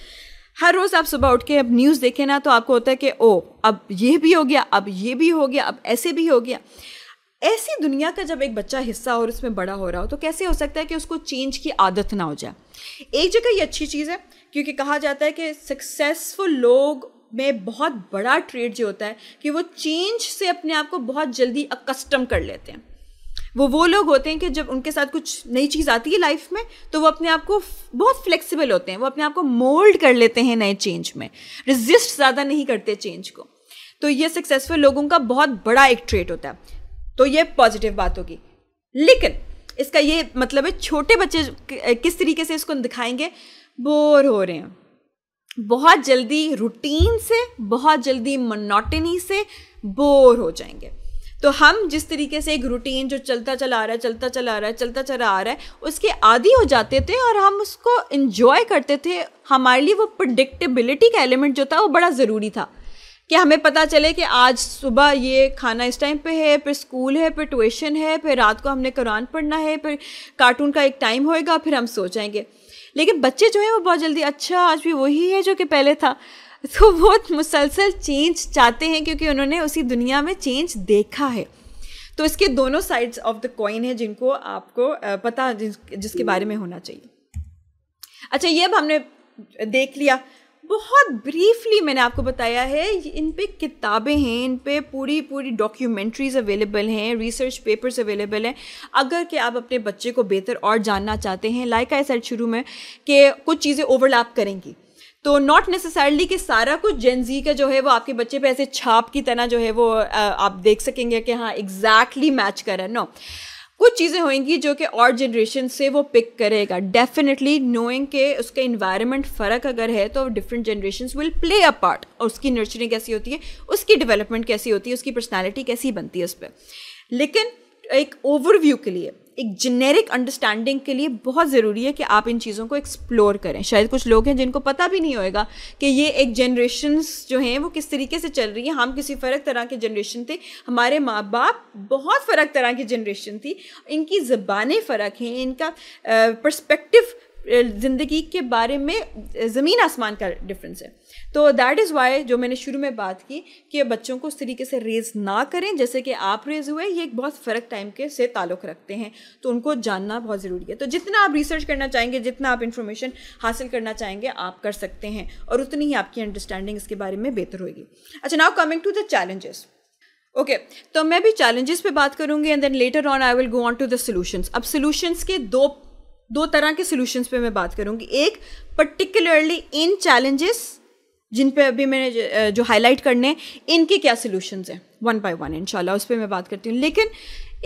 हर रोज़ आप सुबह उठ के अब न्यूज़ देखें ना तो आपको होता है कि ओ अब ये भी हो गया अब ये भी हो गया अब ऐसे भी हो गया ऐसी दुनिया का जब एक बच्चा हिस्सा और उसमें बड़ा हो रहा हो तो कैसे हो सकता है कि उसको चेंज की आदत ना हो जाए एक जगह ये अच्छी चीज़ है क्योंकि कहा जाता है कि सक्सेसफुल लोग में बहुत बड़ा ट्रेड जो होता है कि वो चेंज से अपने आप को बहुत जल्दी अकस्टम कर लेते हैं वो वो लोग होते हैं कि जब उनके साथ कुछ नई चीज़ आती है लाइफ में तो वो अपने आप को बहुत फ्लेक्सिबल होते हैं वो अपने आप को मोल्ड कर लेते हैं नए चेंज में रिजिस्ट ज़्यादा नहीं करते चेंज को तो ये सक्सेसफुल लोगों का बहुत बड़ा एक ट्रेट होता है तो ये पॉजिटिव बात होगी लेकिन इसका ये मतलब है छोटे बच्चे किस तरीके से इसको दिखाएंगे बोर हो रहे हैं बहुत जल्दी रूटीन से बहुत जल्दी मनोटनी से बोर हो जाएंगे तो हम जिस तरीके से एक रूटीन जो चलता चला आ रहा है चलता चला आ रहा है चलता चला आ रहा है उसके आदि हो जाते थे और हम उसको इन्जॉय करते थे हमारे लिए वो प्रडिक्टेबिलिटी का एलिमेंट जो था वो बड़ा ज़रूरी था कि हमें पता चले कि आज सुबह ये खाना इस टाइम पे है फिर स्कूल है फिर ट्यूशन है फिर रात को हमने कुरान पढ़ना है फिर कार्टून का एक टाइम होएगा फिर हम सो जाएंगे लेकिन बच्चे जो हैं वो बहुत जल्दी अच्छा आज भी वही है जो कि पहले था तो वो मुसलसल चेंज चाहते हैं क्योंकि उन्होंने उसी दुनिया में चेंज देखा है तो इसके दोनों साइड्स ऑफ द कॉइन है जिनको आपको पता जिसके बारे में होना चाहिए अच्छा ये अब हमने देख लिया बहुत ब्रीफली मैंने आपको बताया है इन पे किताबें हैं इन पे पूरी पूरी डॉक्यूमेंट्रीज अवेलेबल हैं रिसर्च पेपर्स अवेलेबल हैं अगर कि आप अपने बच्चे को बेहतर और जानना चाहते हैं लाइक आई सर शुरू में कि कुछ चीज़ें ओवरलैप करेंगी तो नॉट नेसेसरली कि सारा कुछ जेंजी का जो है वो आपके बच्चे पे ऐसे छाप की तरह जो है वो आप देख सकेंगे कि हाँ एग्जैक्टली मैच करें नो no. कुछ चीज़ें होंगी जो कि और जनरेशन से वो पिक करेगा डेफिनेटली नोइंग के उसके इन्वायरमेंट फ़र्क अगर है तो different generation will play a part और उसकी नर्चरिंग कैसी होती है उसकी डेवलपमेंट कैसी होती है उसकी पर्सनैलिटी कैसी बनती है उस पर लेकिन एक ओवरव्यू के लिए एक जेनेरिक अंडरस्टैंडिंग के लिए बहुत ज़रूरी है कि आप इन चीज़ों को एक्सप्लोर करें शायद कुछ लोग हैं जिनको पता भी नहीं होएगा कि ये एक जनरेशन जो हैं वो किस तरीके से चल रही है हम किसी फ़र्क तरह के जनरेशन थे हमारे माँ बाप बहुत फ़र्क तरह की जनरेशन थी इनकी ज़बानें फ़र्क हैं इनका परस्पेक्टिव ज़िंदगी के बारे में ज़मीन आसमान का डिफरेंस है तो दैट इज़ वाई जो मैंने शुरू में बात की कि बच्चों को उस तरीके से रेज ना करें जैसे कि आप रेज हुए ये एक बहुत फ़र्क टाइम के से ताल्लुक़ रखते हैं तो उनको जानना बहुत ज़रूरी है तो जितना आप रिसर्च करना चाहेंगे जितना आप इन्फॉर्मेशन हासिल करना चाहेंगे आप कर सकते हैं और उतनी ही आपकी अंडरस्टैंडिंग इसके बारे में बेहतर होगी अच्छा now coming to the challenges okay okay, तो मैं भी चैलेंजेस पे बात करूंगी and then later on I will go on to the solutions अब सॉल्यूशंस के दो दो तरह के सॉल्यूशंस पे मैं बात करूंगी एक पर्टिकुलरली इन चैलेंजेस जिन पे अभी मैंने जो हाईलाइट करने हैं इनके क्या सोल्यूशंस हैं वन बाय वन इनशाला उस पर मैं बात करती हूँ लेकिन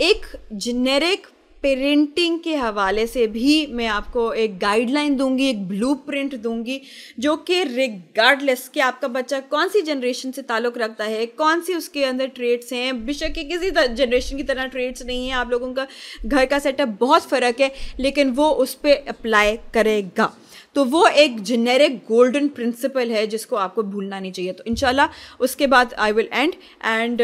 एक जेनेरिक पेरेंटिंग के हवाले से भी मैं आपको एक गाइडलाइन दूंगी एक ब्लू प्रिंट दूंगी जो कि रिगार्डलेस कि आपका बच्चा कौन सी जनरेशन से ताल्लुक़ रखता है कौन सी उसके अंदर ट्रेड्स हैं बेशक कि किसी जनरेशन की तरह ट्रेड्स नहीं है आप लोगों का घर का सेटअप बहुत फ़र्क है लेकिन वो उस पर अप्लाई करेगा तो वो एक जेनेरिक गोल्डन प्रिंसिपल है जिसको आपको भूलना नहीं चाहिए तो इनशाला उसके बाद I will end and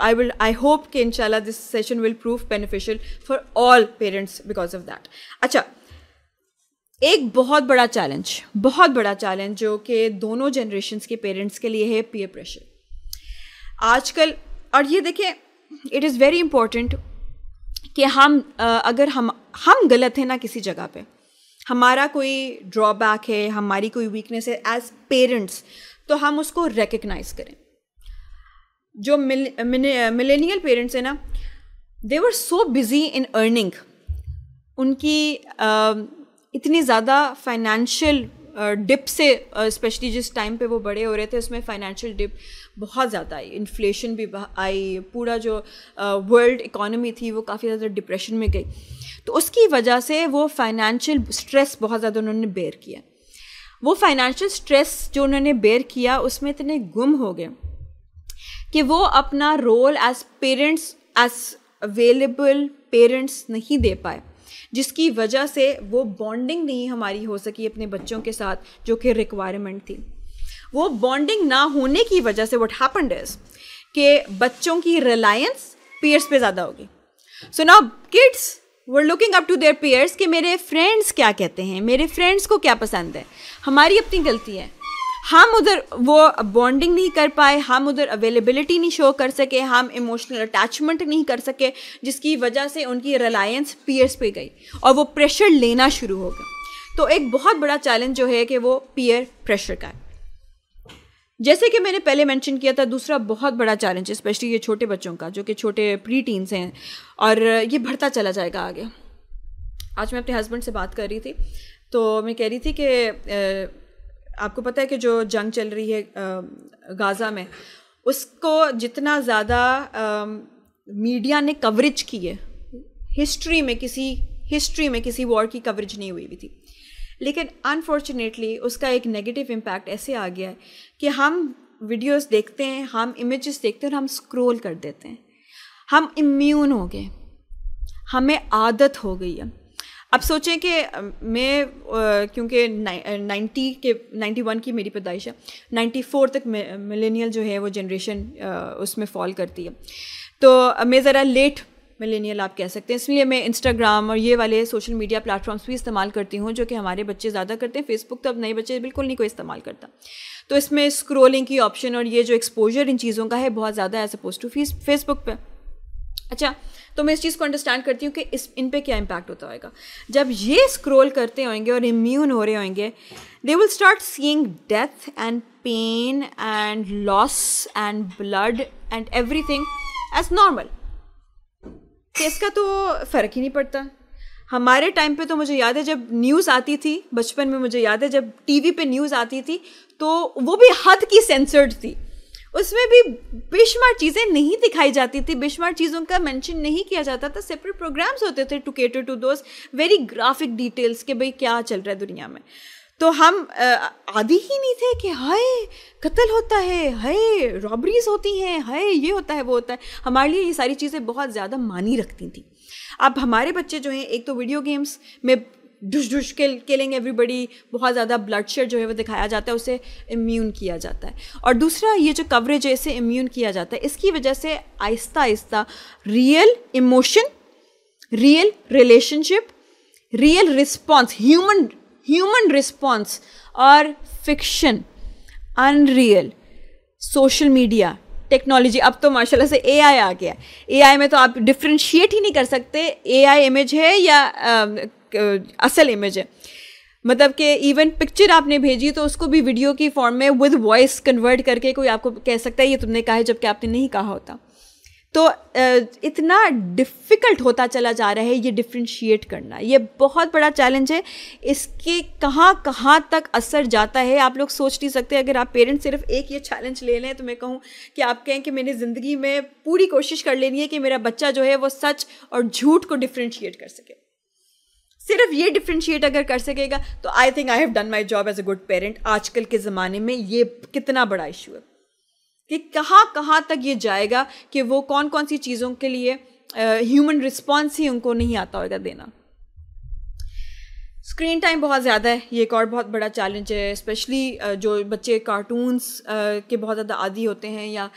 I will I hope कि इनशाला this session will prove beneficial for all parents because of that अच्छा एक बहुत बड़ा चैलेंज बहुत बड़ा चैलेंज जो कि दोनों जनरेशन्स के पेरेंट्स के लिए है पीयर प्रेशर आजकल और ये देखें इट इज़ वेरी इम्पोर्टेंट कि हम uh, अगर हम हम गलत हैं ना किसी जगह पे हमारा कोई ड्रॉबैक है हमारी कोई वीकनेस है एज पेरेंट्स तो हम उसको रिकग्नाइज करें जो मिलेनियल पेरेंट्स हैं ना they were so busy in earning उनकी uh, इतनी ज़्यादा फाइनेंशियल डिप से स्पेशली जिस टाइम पे वो बड़े हो रहे थे उसमें फाइनेंशियल डिप बहुत ज़्यादा आई इन्फ्लेशन भी आई पूरा जो वर्ल्ड uh, इकोनॉमी थी वो काफ़ी ज़्यादा डिप्रेशन में गई तो उसकी वजह से वो फाइनेंशियल स्ट्रेस बहुत ज़्यादा उन्होंने बेयर किया वो फाइनेंशियल स्ट्रेस जो उन्होंने बेर किया उसमें इतने गुम हो गए कि वो अपना role as parents as available parents नहीं दे पाए जिसकी वजह से वो बॉन्डिंग नहीं हमारी हो सकी अपने बच्चों के साथ जो कि रिक्वायरमेंट थी वो बॉन्डिंग ना होने की वजह से वट हैपन्ड इज कि बच्चों की रिलायंस पेयर्स पे ज़्यादा होगी so now kids were looking up to their peers कि मेरे फ्रेंड्स क्या कहते हैं मेरे फ्रेंड्स को क्या पसंद है हमारी अपनी गलती है हम उधर वो बॉन्डिंग नहीं कर पाए हम उधर अवेलेबिलिटी नहीं शो कर सके हम इमोशनल अटैचमेंट नहीं कर सके जिसकी वजह से उनकी रिलायंस पीयर्स पे गई और वो प्रेशर लेना शुरू हो गया तो एक बहुत बड़ा चैलेंज जो है कि वो पीयर प्रेशर का है जैसे कि मैंने पहले मेंशन किया था दूसरा बहुत बड़ा चैलेंज है स्पेशली ये छोटे बच्चों का जो कि छोटे प्री टीन्स हैं और ये बढ़ता चला जाएगा आगे आज मैं अपने हस्बैंड से बात कर रही थी तो मैं कह रही थी कि आपको पता है कि जो जंग चल रही है गाज़ा में उसको जितना ज़्यादा मीडिया ने कवरेज की है हिस्ट्री में किसी हिस्ट्री में किसी वॉर की कवरेज नहीं हुई हुई थी लेकिन अनफॉर्चुनेटली उसका एक नेगेटिव इम्पैक्ट ऐसे आ गया है कि हम वीडियोस देखते हैं हम इमेजेस देखते हैं और हम स्क्रोल कर देते हैं हम इम्यून हो गए हमें आदत हो गई है अब सोचें कि मैं क्योंकि नाइन्टी के नाइन्टी वन की मेरी पैदाइश है नाइन्टी फोर तक मिलेनियल जो है वो जनरेशन उसमें फॉल करती है तो मैं ज़रा लेट मिलेनियल आप कह सकते हैं इसलिए मैं इंस्टाग्राम और ये वाले सोशल मीडिया प्लेटफॉर्म्स भी इस्तेमाल करती हूँ जो कि हमारे बच्चे ज़्यादा करते हैं फेसबुक तो अब नए बच्चे बिल्कुल नहीं कोई इस्तेमाल करता तो इसमें स्क्रोलिंग की ऑप्शन और ये जो एक्सपोजर इन चीज़ों का है बहुत ज़्यादा एज अपोज टू फीस फेसबुक पर अच्छा तो मैं इस चीज़ को अंडरस्टैंड करती हूँ कि इस इन पर क्या इम्पैक्ट होता होगा जब ये स्क्रोल करते होंगे और इम्यून हो रहे होंगे they will start seeing death and pain and loss and blood and everything as normal case का तो फ़र्क ही नहीं पड़ता हमारे टाइम पे तो मुझे याद है जब न्यूज़ आती थी बचपन में मुझे याद है जब टीवी पे न्यूज़ आती थी तो वो भी हद की सेंसर्ड थी उसमें भी बेशुमार चीज़ें नहीं दिखाई जाती थी बेशुमार चीज़ों का मेंशन नहीं किया जाता था सेपरेट प्रोग्राम्स होते थे टू केटर टू दोस्त वेरी ग्राफिक डिटेल्स के भाई क्या चल रहा है दुनिया में तो हम आदि ही नहीं थे कि हाय कत्ल होता है हाय रॉबरीज होती हैं हाय ये होता है वो होता है हमारे लिए ये सारी चीज़ें बहुत ज़्यादा मानी रखती थी अब हमारे बच्चे जो हैं एक तो वीडियो गेम्स में ढुस ढुस के खेलेंगे एवरीबडी बहुत ज़्यादा ब्लड शेड जो है वो दिखाया जाता है उसे इम्यून किया जाता है और दूसरा ये जो कवरेज है इसे इम्यून किया जाता है इसकी वजह से आहिस्ता आहिस्ता real emotion real relationship real response human human response or fiction unreal social media technology अब तो माशाल्लाह से एआई आ गया एआई में तो आप डिफ्रेंशिएट ही नहीं कर सकते एआई इमेज है या आ, असल इमेज है मतलब कि इवन पिक्चर आपने भेजी तो उसको भी वीडियो की फॉर्म में विद वॉइस कन्वर्ट करके कोई आपको कह सकता है ये तुमने कहा है जबकि आपने नहीं कहा होता तो इतना डिफ़िकल्ट होता चला जा रहा है ये डिफ्रेंशिएट करना ये बहुत बड़ा चैलेंज है इसके कहाँ कहाँ तक असर जाता है आप लोग सोच नहीं सकते अगर आप पेरेंट्स सिर्फ एक ये चैलेंज ले लें तो मैं कहूँ कि आप कहें कि मैंने ज़िंदगी में पूरी कोशिश कर लेनी है कि मेरा बच्चा जो है वो सच और झूठ को डिफ्रेंशिएट कर सके सिर्फ ये डिफ्रेंशिएट अगर कर सकेगा तो I think I have done my job as a good parent आजकल के ज़माने में ये कितना बड़ा इशू है कि कहाँ कहाँ तक ये जाएगा कि वो कौन कौन सी चीज़ों के लिए ह्यूमन रिस्पॉन्स ही उनको नहीं आता होगा देना स्क्रीन टाइम बहुत ज़्यादा है ये एक और बहुत बड़ा चैलेंज है स्पेशली जो बच्चे कार्टून्स के बहुत ज़्यादा आदि होते हैं या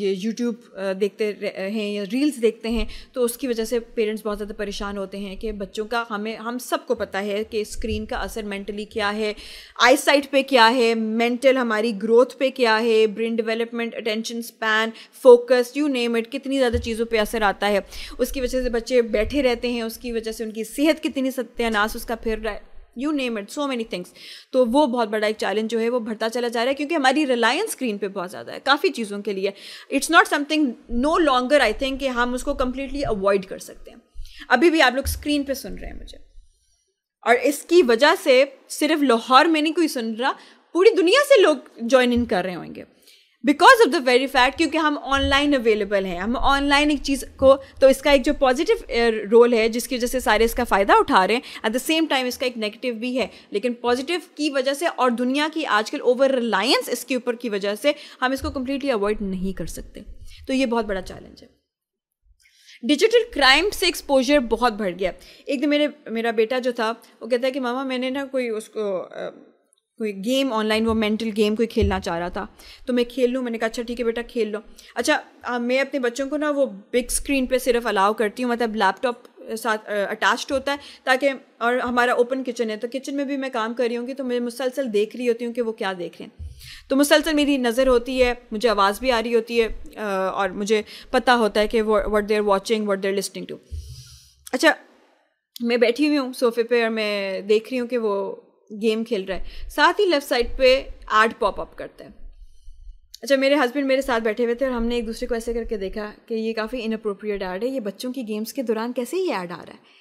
ये यूट्यूब देखते हैं या रील्स देखते हैं तो उसकी वजह से पेरेंट्स बहुत ज़्यादा परेशान होते हैं कि बच्चों का हमें हम सबको पता है कि स्क्रीन का असर मेंटली क्या है आई साइट पर क्या है मेंटल हमारी ग्रोथ पे क्या है brain development attention span focus you name it कितनी ज़्यादा चीज़ों पर असर आता है उसकी वजह से बच्चे बैठे रहते हैं उसकी वजह से उनकी सेहत कितनी सत्यानाश उसका फिर you name it so many things तो वो बहुत बड़ा एक चैलेंज जो है वो बढ़ता चला जा रहा है क्योंकि हमारी रिलायंस स्क्रीन पे बहुत ज़्यादा है काफ़ी चीज़ों के लिए it's not something no longer I think कि हम उसको कम्प्लीटली अवॉइड कर सकते हैं अभी भी आप लोग स्क्रीन पे सुन रहे हैं मुझे और इसकी वजह से सिर्फ लाहौर में नहीं कोई सुन रहा पूरी दुनिया से लोग ज्वाइन इन कर रहे होंगे because of the very fact क्योंकि हम ऑनलाइन अवेलेबल हैं हम ऑनलाइन एक चीज़ को तो इसका एक जो पॉजिटिव रोल है जिसकी वजह से सारे इसका फ़ायदा उठा रहे हैं एट द सेम टाइम इसका एक नेगेटिव भी है लेकिन पॉजिटिव की वजह से और दुनिया की आजकल ओवर रिलायंस इसके ऊपर की वजह से हम इसको कम्प्लीटली अवॉइड नहीं कर सकते तो ये बहुत बड़ा चैलेंज है डिजिटल क्राइम से एक्सपोजर बहुत बढ़ गया एक दिन मेरे मेरा बेटा जो था वो कहता है कि मामा मैंने ना कोई उसको कोई गेम ऑनलाइन वो मेंटल गेम कोई खेलना चाह रहा था तो मैं खेल लूँ मैंने कहा अच्छा ठीक है बेटा खेल लो अच्छा आ, मैं अपने बच्चों को ना वो बिग स्क्रीन पे सिर्फ अलाउ करती हूँ मतलब लैपटॉप साथ अटैच्ड होता है ताकि और हमारा ओपन किचन है तो किचन में भी मैं काम कर रही हूँ तो मैं मुसलसल देख रही होती हूँ कि वो क्या देख रहे हैं तो मुसलसल मेरी नज़र होती है मुझे आवाज़ भी आ रही होती है और मुझे पता होता है कि what they're watching what they're listening to अच्छा मैं बैठी हुई हूँ सोफे पे और मैं देख रही हूँ कि वो गेम खेल रहा है साथ ही लेफ्ट साइड पे पॉप पॉपअप करते हैं अच्छा मेरे हस्बैंड मेरे साथ बैठे हुए थे और हमने एक दूसरे को ऐसे करके देखा कि ये काफ़ी इनअप्रोप्रिएट ऐड है ये बच्चों की गेम्स के दौरान कैसे ये ऐड आ रहा है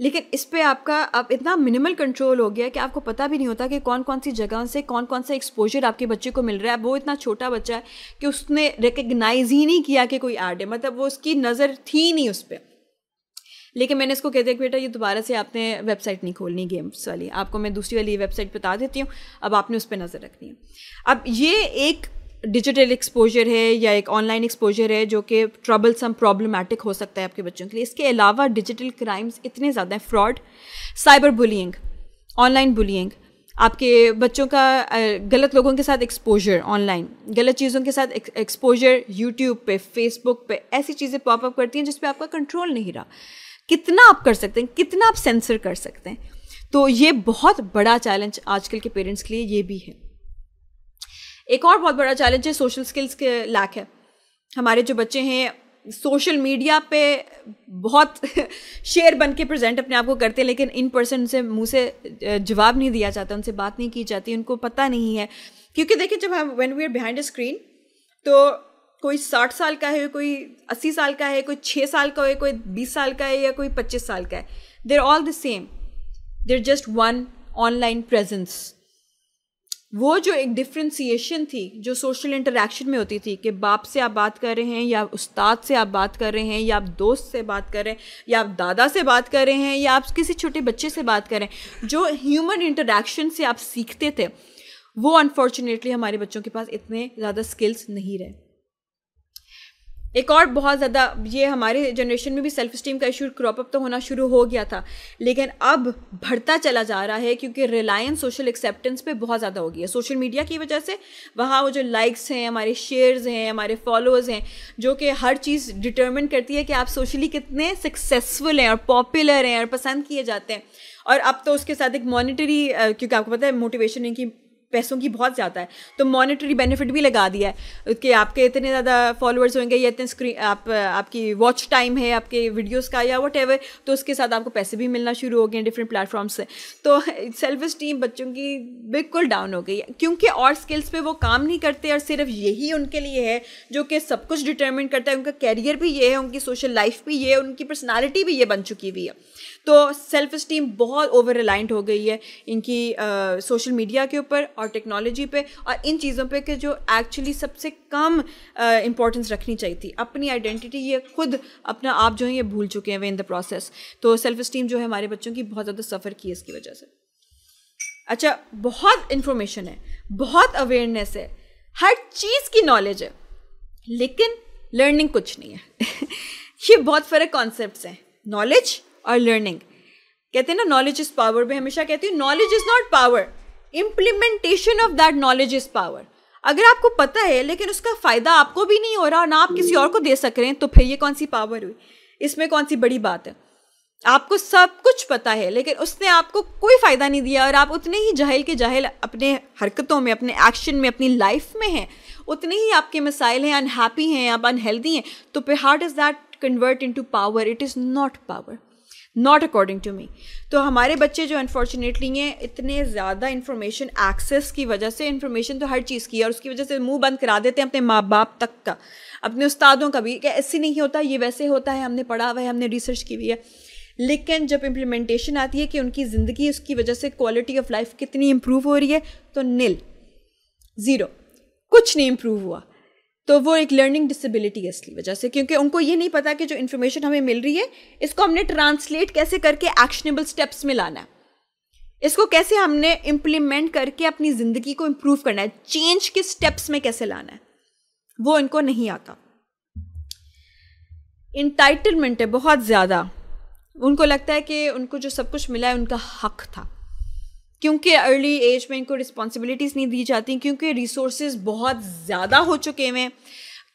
लेकिन इस पर आपका अब इतना मिनिमल कंट्रोल हो गया कि आपको पता भी नहीं होता कि कौन कौन सी जगह से कौन कौन सा एक्सपोजर आपके बच्चे को मिल रहा है वो इतना छोटा बच्चा है कि उसने रिकग्नाइज ही नहीं किया कि कोई ऐड है मतलब वो उसकी नज़र थी नहीं उस पर लेकिन मैंने इसको कह दिया कि बेटा ये दोबारा से आपने वेबसाइट नहीं खोलनी गेम्स वाली आपको मैं दूसरी वाली वेबसाइट बता देती हूँ अब आपने उस पर नज़र रखनी है अब ये एक डिजिटल एक्सपोजर है या एक ऑनलाइन एक्सपोजर है जो कि ट्रबल सम प्रॉब्लमेटिक हो सकता है आपके बच्चों के लिए इसके अलावा डिजिटल क्राइम्स इतने ज़्यादा हैं fraud cyber bullying online bullying आपके बच्चों का गलत लोगों के साथ एक्सपोजर ऑनलाइन गलत चीज़ों के साथ एक्सपोजर यूट्यूब पे फेसबुक पे ऐसी चीज़ें पॉपअप करती हैं जिस पर आपका कंट्रोल नहीं रहा कितना आप कर सकते हैं कितना आप सेंसर कर सकते हैं तो ये बहुत बड़ा चैलेंज आजकल के पेरेंट्स के लिए ये भी है एक और बहुत बड़ा चैलेंज है सोशल स्किल्स के लैक है हमारे जो बच्चे हैं सोशल मीडिया पे बहुत शेयर बन के प्रजेंट अपने आप को करते हैं लेकिन इन पर्सन उनसे मुँह से जवाब नहीं दिया जाता उनसे बात नहीं की जाती उनको पता नहीं है क्योंकि देखिए जब हम when we are behind a screen तो कोई साठ साल का है कोई अस्सी साल का है कोई छः साल का है कोई बीस साल का है या कोई पच्चीस साल का है they're all the same they're just one online presence वो जो एक डिफ्रेंसीशन थी जो सोशल इंटरेक्शन में होती थी कि बाप से आप बात कर रहे हैं या उस्ताद से आप बात कर रहे हैं या आप दोस्त से बात कर रहे हैं या आप दादा से बात कर रहे हैं या आप किसी छोटे बच्चे से बात कर रहे हैं जो ह्यूमन इंटरेक्शन से आप सीखते थे वो अनफॉर्चुनेटली हमारे बच्चों के पास इतने ज़्यादा स्किल्स नहीं रहे एक और बहुत ज़्यादा ये हमारे जनरेशन में भी सेल्फ स्टीम का इशू अप तो होना शुरू हो गया था लेकिन अब बढ़ता चला जा रहा है क्योंकि रिलायंस सोशल एक्सेप्टेंस पे बहुत ज़्यादा हो गई है सोशल मीडिया की वजह से वहाँ वो जो लाइक्स हैं हमारे शेयर्स हैं हमारे फॉलोअर्स हैं जो कि हर चीज़ डिटर्मिन करती है कि आप सोशली कितने सक्सेसफुल हैं और पॉपुलर हैं और पसंद किए जाते हैं और अब तो उसके साथ एक मॉनिटरी क्योंकि आपको पता है मोटिवेशन इनकी पैसों की बहुत ज़्यादा है तो मॉनिटरी बेनिफिट भी लगा दिया है कि आपके इतने ज़्यादा फॉलोअर्स होंगे या इतने स्क्रीन आप आपकी वॉच टाइम है आपके वीडियोस का या वट तो उसके साथ आपको पैसे भी मिलना शुरू हो गए डिफरेंट प्लेटफॉर्म्स से तो सेल्फ स्टीम बच्चों की बिल्कुल डाउन हो गई क्योंकि और स्किल्स पर वो काम नहीं करते और सिर्फ यही उनके लिए है जो कि सब कुछ डिटर्मिन करता है उनका कैरियर भी ये है उनकी सोशल लाइफ भी ये है उनकी पर्सनैलिटी भी ये बन चुकी हुई है तो सेल्फ इस्टीम बहुत ओवर रिलाइंट हो गई है इनकी सोशल मीडिया के ऊपर और टेक्नोलॉजी पे और इन चीज़ों पे कि जो एक्चुअली सबसे कम uh, रखनी चाहिए थी अपनी आइडेंटिटी ये खुद अपना आप जो है ये भूल चुके हैं वे इन द प्रोसेस तो सेल्फ इस्टीम जो है हमारे बच्चों की बहुत ज़्यादा सफ़र की है इसकी वजह से अच्छा बहुत इन्फॉर्मेशन है बहुत अवेयरनेस है हर चीज़ की नॉलेज है लेकिन लर्निंग कुछ नहीं है ये बहुत फ़र्क कॉन्सेप्ट हैं नॉलेज और लर्निंग कहते हैं ना नॉलेज इज पावर मैं हमेशा कहती हूँ knowledge is not power implementation of that knowledge is power अगर आपको पता है लेकिन उसका फ़ायदा आपको भी नहीं हो रहा ना आप किसी और को दे सक रहे हैं तो फिर ये कौन सी पावर हुई इसमें कौन सी बड़ी बात है आपको सब कुछ पता है लेकिन उसने आपको कोई फ़ायदा नहीं दिया और आप उतने ही जाहिल के जाहिल अपने हरकतों में अपने एक्शन में अपनी लाइफ में हैं उतने ही आपके मसाइल हैं अनहैप्पी हैं आप अनहेल्दी हैं तो फिर heart is that convert into power it is not power not according to me तो हमारे बच्चे जो अनफॉर्चुनेटली हैं इतने ज़्यादा इन्फॉर्मेशन एक्सेस की वजह से इन्फॉर्मेशन तो हर चीज़ की है और उसकी वजह से मुंह बंद करा देते हैं अपने माँ बाप तक का अपने उस्तादों का भी क्या ऐसे नहीं होता ये वैसे होता है हमने पढ़ा हुआ है हमने रिसर्च की हुई है लेकिन जब इम्प्लीमेंटेशन आती है कि उनकी ज़िंदगी उसकी वजह से क्वालिटी ऑफ लाइफ कितनी इम्प्रूव हो रही है तो नील ज़ीरो कुछ नहीं इम्प्रूव हुआ तो वो एक लर्निंग डिसेबिलिटी है इसकी वजह से क्योंकि उनको ये नहीं पता कि जो इन्फॉर्मेशन हमें मिल रही है इसको हमने ट्रांसलेट कैसे करके एक्शनेबल स्टेप्स में लाना है इसको कैसे हमने इम्प्लीमेंट करके अपनी ज़िंदगी को इम्प्रूव करना है चेंज के स्टेप्स में कैसे लाना है वो इनको नहीं आता इंटाइटलमेंट है बहुत ज़्यादा उनको लगता है कि उनको जो सब कुछ मिला है उनका हक था क्योंकि अर्ली एज में इनको रिस्पॉन्सिबिलिटीज़ नहीं दी जाती क्योंकि रिसोर्स बहुत ज़्यादा हो चुके हुए हैं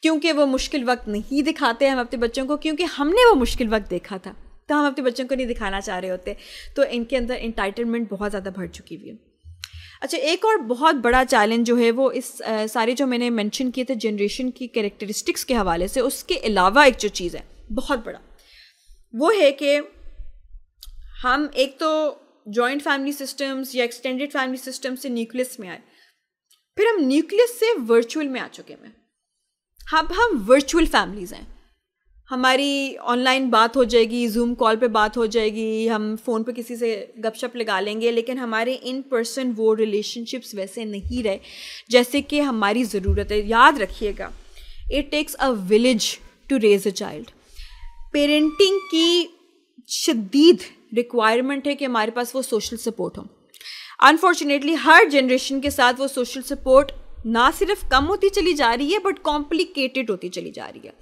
क्योंकि वो मुश्किल वक्त नहीं दिखाते हम अपने बच्चों को क्योंकि हमने वो मुश्किल वक्त देखा था तो हम अपने बच्चों को नहीं दिखाना चाह रहे होते तो इनके अंदर इंटाइटलमेंट बहुत ज़्यादा बढ़ चुकी हुई है अच्छा एक और बहुत बड़ा चैलेंज जो है वो इस आ, सारे जो मैंने मेंशन किए थे जनरेशन की कैरेक्टरिस्टिक्स के हवाले से उसके अलावा एक जो चीज़ है बहुत बड़ा वो है कि हम एक तो जॉइंट फैमिली सिस्टम्स या एक्सटेंडेड फैमिली सिस्टम से न्यूक्लियस में आए फिर हम न्यूक्लियस से वर्चुअल में आ चुके हैं अब हम वर्चुअल फैमिलीज हैं हमारी ऑनलाइन बात हो जाएगी जूम कॉल पे बात हो जाएगी हम फ़ोन पे किसी से गपशप लगा लेंगे लेकिन हमारे इन पर्सन वो रिलेशनशिप्स वैसे नहीं रहे जैसे कि हमारी ज़रूरत है याद रखिएगा it takes a village to raise a child parenting की शदीद रिक्वायरमेंट है कि हमारे पास वो सोशल सपोर्ट हो अनफॉर्चुनेटली हर जनरेशन के साथ वो सोशल सपोर्ट ना सिर्फ कम होती चली जा रही है बट कॉम्प्लिकेटेड होती चली जा रही है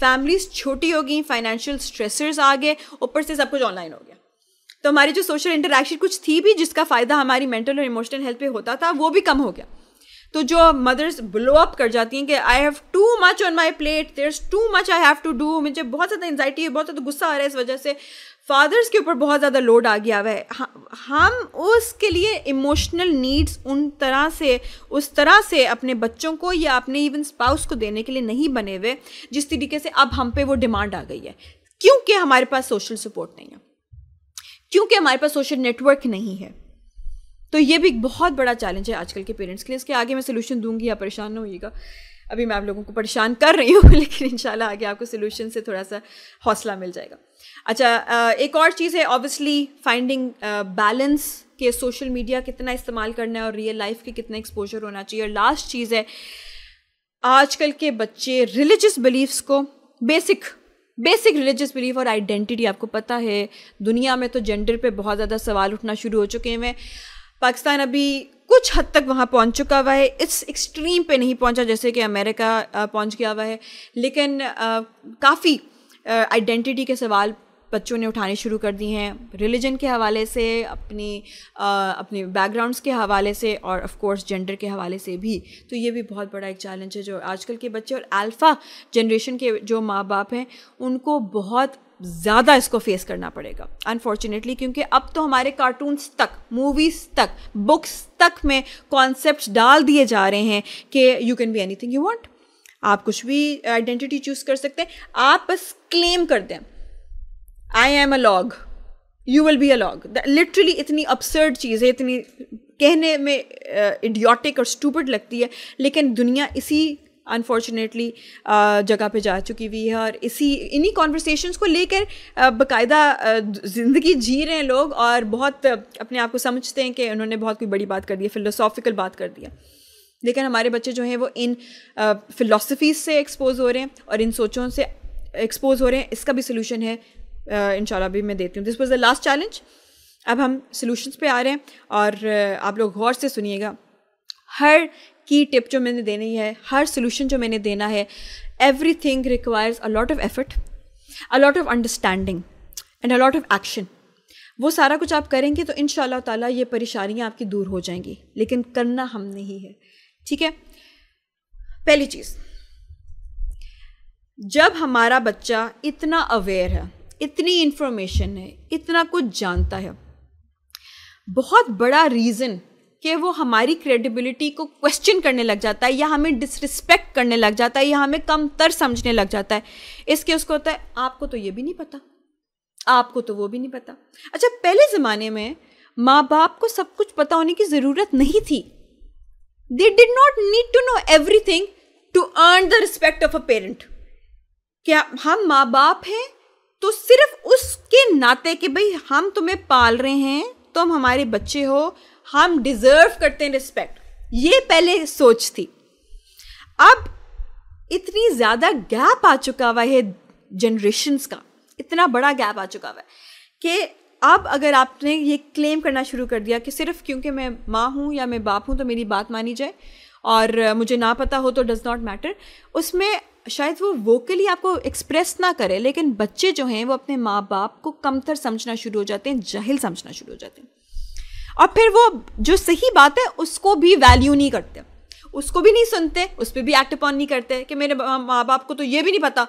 फैमिलीज छोटी हो गई फाइनेंशियल स्ट्रेसर्स आ गए ऊपर से सब कुछ ऑनलाइन हो गया तो हमारी जो सोशल इंटरेक्शन कुछ थी भी जिसका फ़ायदा हमारी मेंटल और इमोशनल हेल्थ पे होता था वो भी कम हो गया तो जो मदर्स ब्लो अप कर जाती हैं कि I have too much on my plate there is too much I have to do मुझे बहुत ज़्यादा एनजाइटी है बहुत ज़्यादा गुस्सा आ रहा है इस वजह से फादर्स के ऊपर बहुत ज़्यादा लोड आ गया हुआ है हम उसके लिए इमोशनल नीड्स उन तरह से उस तरह से अपने बच्चों को या अपने इवन स्पाउस को देने के लिए नहीं बने हुए जिस तरीके से अब हम पे वो डिमांड आ गई है क्योंकि हमारे पास सोशल सपोर्ट नहीं है क्योंकि हमारे पास सोशल नेटवर्क नहीं है तो ये भी एक बहुत बड़ा चैलेंज है आजकल के पेरेंट्स के लिए इसके आगे मैं सोल्यूशन दूंगी या परेशान ना होइएगा अभी मैं आप लोगों को परेशान कर रही हूँ लेकिन इंशाल्लाह आगे आपको सोल्यूशन से थोड़ा सा हौसला मिल जाएगा अच्छा एक और चीज़ है ऑब्वियसली फाइंडिंग बैलेंस के सोशल मीडिया कितना इस्तेमाल करना है और रियल लाइफ के कितना एक्सपोजर होना चाहिए और लास्ट चीज़ है आजकल के बच्चे रिलीजियस बिलीफ्स को बेसिक बेसिक रिलीजियस बिलीफ और आइडेंटिटी आपको पता है दुनिया में तो जेंडर पे बहुत ज़्यादा सवाल उठना शुरू हो चुके हैं पाकिस्तान अभी कुछ हद तक वहाँ पहुँच चुका हुआ है इस एक्सट्रीम पे नहीं पहुँचा जैसे कि अमेरिका पहुँच गया हुआ है लेकिन काफ़ी आइडेंटिटी के सवाल बच्चों ने उठानी शुरू कर दी हैं रिलीजन के हवाले से अपनी आ, अपने बैकग्राउंड्स के हवाले से और ऑफ कोर्स जेंडर के हवाले से भी तो ये भी बहुत बड़ा एक चैलेंज है जो आजकल के बच्चे और अल्फ़ा जनरेशन के जो माँ बाप हैं उनको बहुत ज़्यादा इसको फेस करना पड़ेगा अनफॉर्चुनेटली क्योंकि अब तो हमारे कार्टून्स तक मूवीज़ तक बुक्स तक में कॉन्सेप्ट डाल दिए जा रहे हैं कि you can be anything you want आप कुछ भी आइडेंटिटी चूज़ कर सकते हैं आप बस क्लेम कर दें I am a log you will be a log literally इतनी अपसर्ड चीज़ है इतनी कहने में इडियोटिक uh, और स्टूपड लगती है लेकिन दुनिया इसी अनफॉर्चुनेटली uh, जगह पे जा चुकी हुई है और इसी इन्हीं कॉन्वर्सेशंस को लेकर uh, बाकायदा ज़िंदगी जी रहे हैं लोग और बहुत अपने आप को समझते हैं कि उन्होंने बहुत कोई बड़ी बात कर दी है फिलोसॉफिकल बात कर दिया लेकिन हमारे बच्चे जो हैं वो इन फ़िलासफ़ीज़ से एक्सपोज हो रहे हैं और इन सोचों से एक्सपोज हो रहे हैं इसका भी सोल्यूशन है इन भी मैं देती हूँ this was the last challenge अब हम सोल्यूशंस पे आ रहे हैं और आप लोग गौर से सुनिएगा हर की टिप जो मैंने देनी है हर सोल्यूशन जो मैंने देना है everything requires a lot of effort a lot of understanding and a lot of action वो सारा कुछ आप करेंगे तो इन ताला ये परेशानियाँ आपकी दूर हो जाएंगी लेकिन करना हम नहीं है ठीक है पहली चीज़ जब हमारा बच्चा इतना अवेयर है इतनी इन्फॉर्मेशन है इतना कुछ जानता है बहुत बड़ा रीज़न कि वो हमारी क्रेडिबिलिटी को क्वेश्चन करने लग जाता है या हमें डिसरिस्पेक्ट करने लग जाता है या हमें कम तर समझने लग जाता है इसके उसको होता है आपको तो ये भी नहीं पता आपको तो वो भी नहीं पता अच्छा पहले ज़माने में माँ बाप को सब कुछ पता होने की ज़रूरत नहीं थी they did not need to know everything to earn the respect of a parent क्या हम माँ बाप हैं तो सिर्फ उसके नाते कि भाई हम तुम्हें पाल रहे हैं तुम हमारे बच्चे हो हम डिजर्व करते हैं रिस्पेक्ट ये पहले सोच थी अब इतनी ज़्यादा गैप आ चुका हुआ है जनरेशन्स का इतना बड़ा गैप आ चुका हुआ है कि अब अगर आपने ये क्लेम करना शुरू कर दिया कि सिर्फ क्योंकि मैं माँ हूँ या मैं बाप हूँ तो मेरी बात मानी जाए और मुझे ना पता हो तो डज़ नॉट मैटर उसमें शायद वो वोकली आपको एक्सप्रेस ना करे लेकिन बच्चे जो हैं वो अपने माँ बाप को कमतर समझना शुरू हो जाते हैं जहिल समझना शुरू हो जाते हैं और फिर वो जो सही बात है उसको भी वैल्यू नहीं करते उसको भी नहीं सुनते उस पर भी एक्ट अपॉन नहीं करते कि मेरे माँ बाप को तो ये भी नहीं पता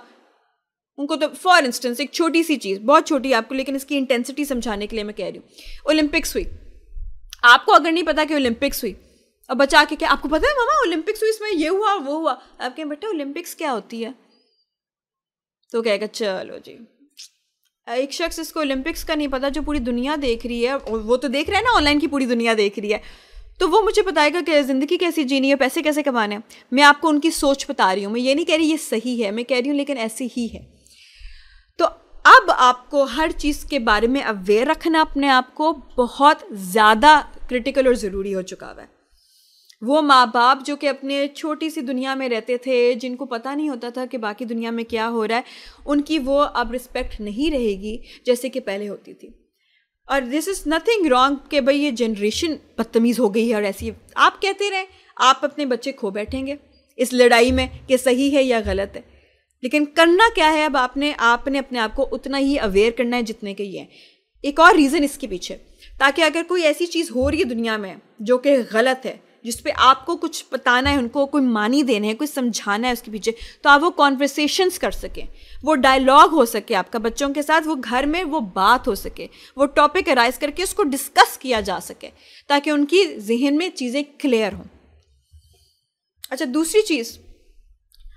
उनको तो फॉर इंस्टेंस एक छोटी सी चीज़ बहुत छोटी है आपको लेकिन इसकी इंटेंसिटी समझाने के लिए मैं कह रही हूँ ओलंपिक्स हुई आपको अगर नहीं पता कि ओलंपिक्स हुई अब बचा के क्या आपको पता है मामा ओलंपिक्स हुई इसमें ये हुआ वो हुआ आप कहें बेटा ओलंपिक्स क्या होती है तो कहेगा चलो जी एक शख्स इसको ओलंपिक्स का नहीं पता जो पूरी दुनिया देख रही है वो तो देख रहा है ना ऑनलाइन की पूरी दुनिया देख रही है तो वो मुझे बताएगा कि ज़िंदगी कैसी जीनी है पैसे कैसे कमाने हैं मैं आपको उनकी सोच बता रही हूँ मैं ये नहीं कह रही ये सही है मैं कह रही हूँ लेकिन ऐसी ही है तो अब आपको हर चीज़ के बारे में अवेयर रखना अपने आप को बहुत ज़्यादा क्रिटिकल और ज़रूरी हो चुका हुआ है वो माँ बाप जो कि अपने छोटी सी दुनिया में रहते थे जिनको पता नहीं होता था कि बाकी दुनिया में क्या हो रहा है उनकी वो अब रिस्पेक्ट नहीं रहेगी जैसे कि पहले होती थी और दिस इज़ नथिंग रॉन्ग कि भाई ये जनरेशन बदतमीज़ हो गई है और ऐसी आप कहते रहें आप अपने बच्चे खो बैठेंगे इस लड़ाई में कि सही है या गलत है लेकिन करना क्या है अब आपने आपने अपने आप को उतना ही अवेयर करना है जितने के ये हैं एक और रीज़न इसके पीछे ताकि अगर कोई ऐसी चीज़ हो रही है दुनिया में जो कि गलत है जिस पे आपको कुछ बताना है उनको कोई मानी देने है कुछ समझाना है उसके पीछे तो आप वो कॉन्वर्सेशंस कर सकें वो डायलॉग हो सके आपका बच्चों के साथ वो घर में वो बात हो सके वो टॉपिक अराइज करके उसको डिस्कस किया जा सके ताकि उनकी जहन में चीज़ें क्लियर हों अच्छा दूसरी चीज़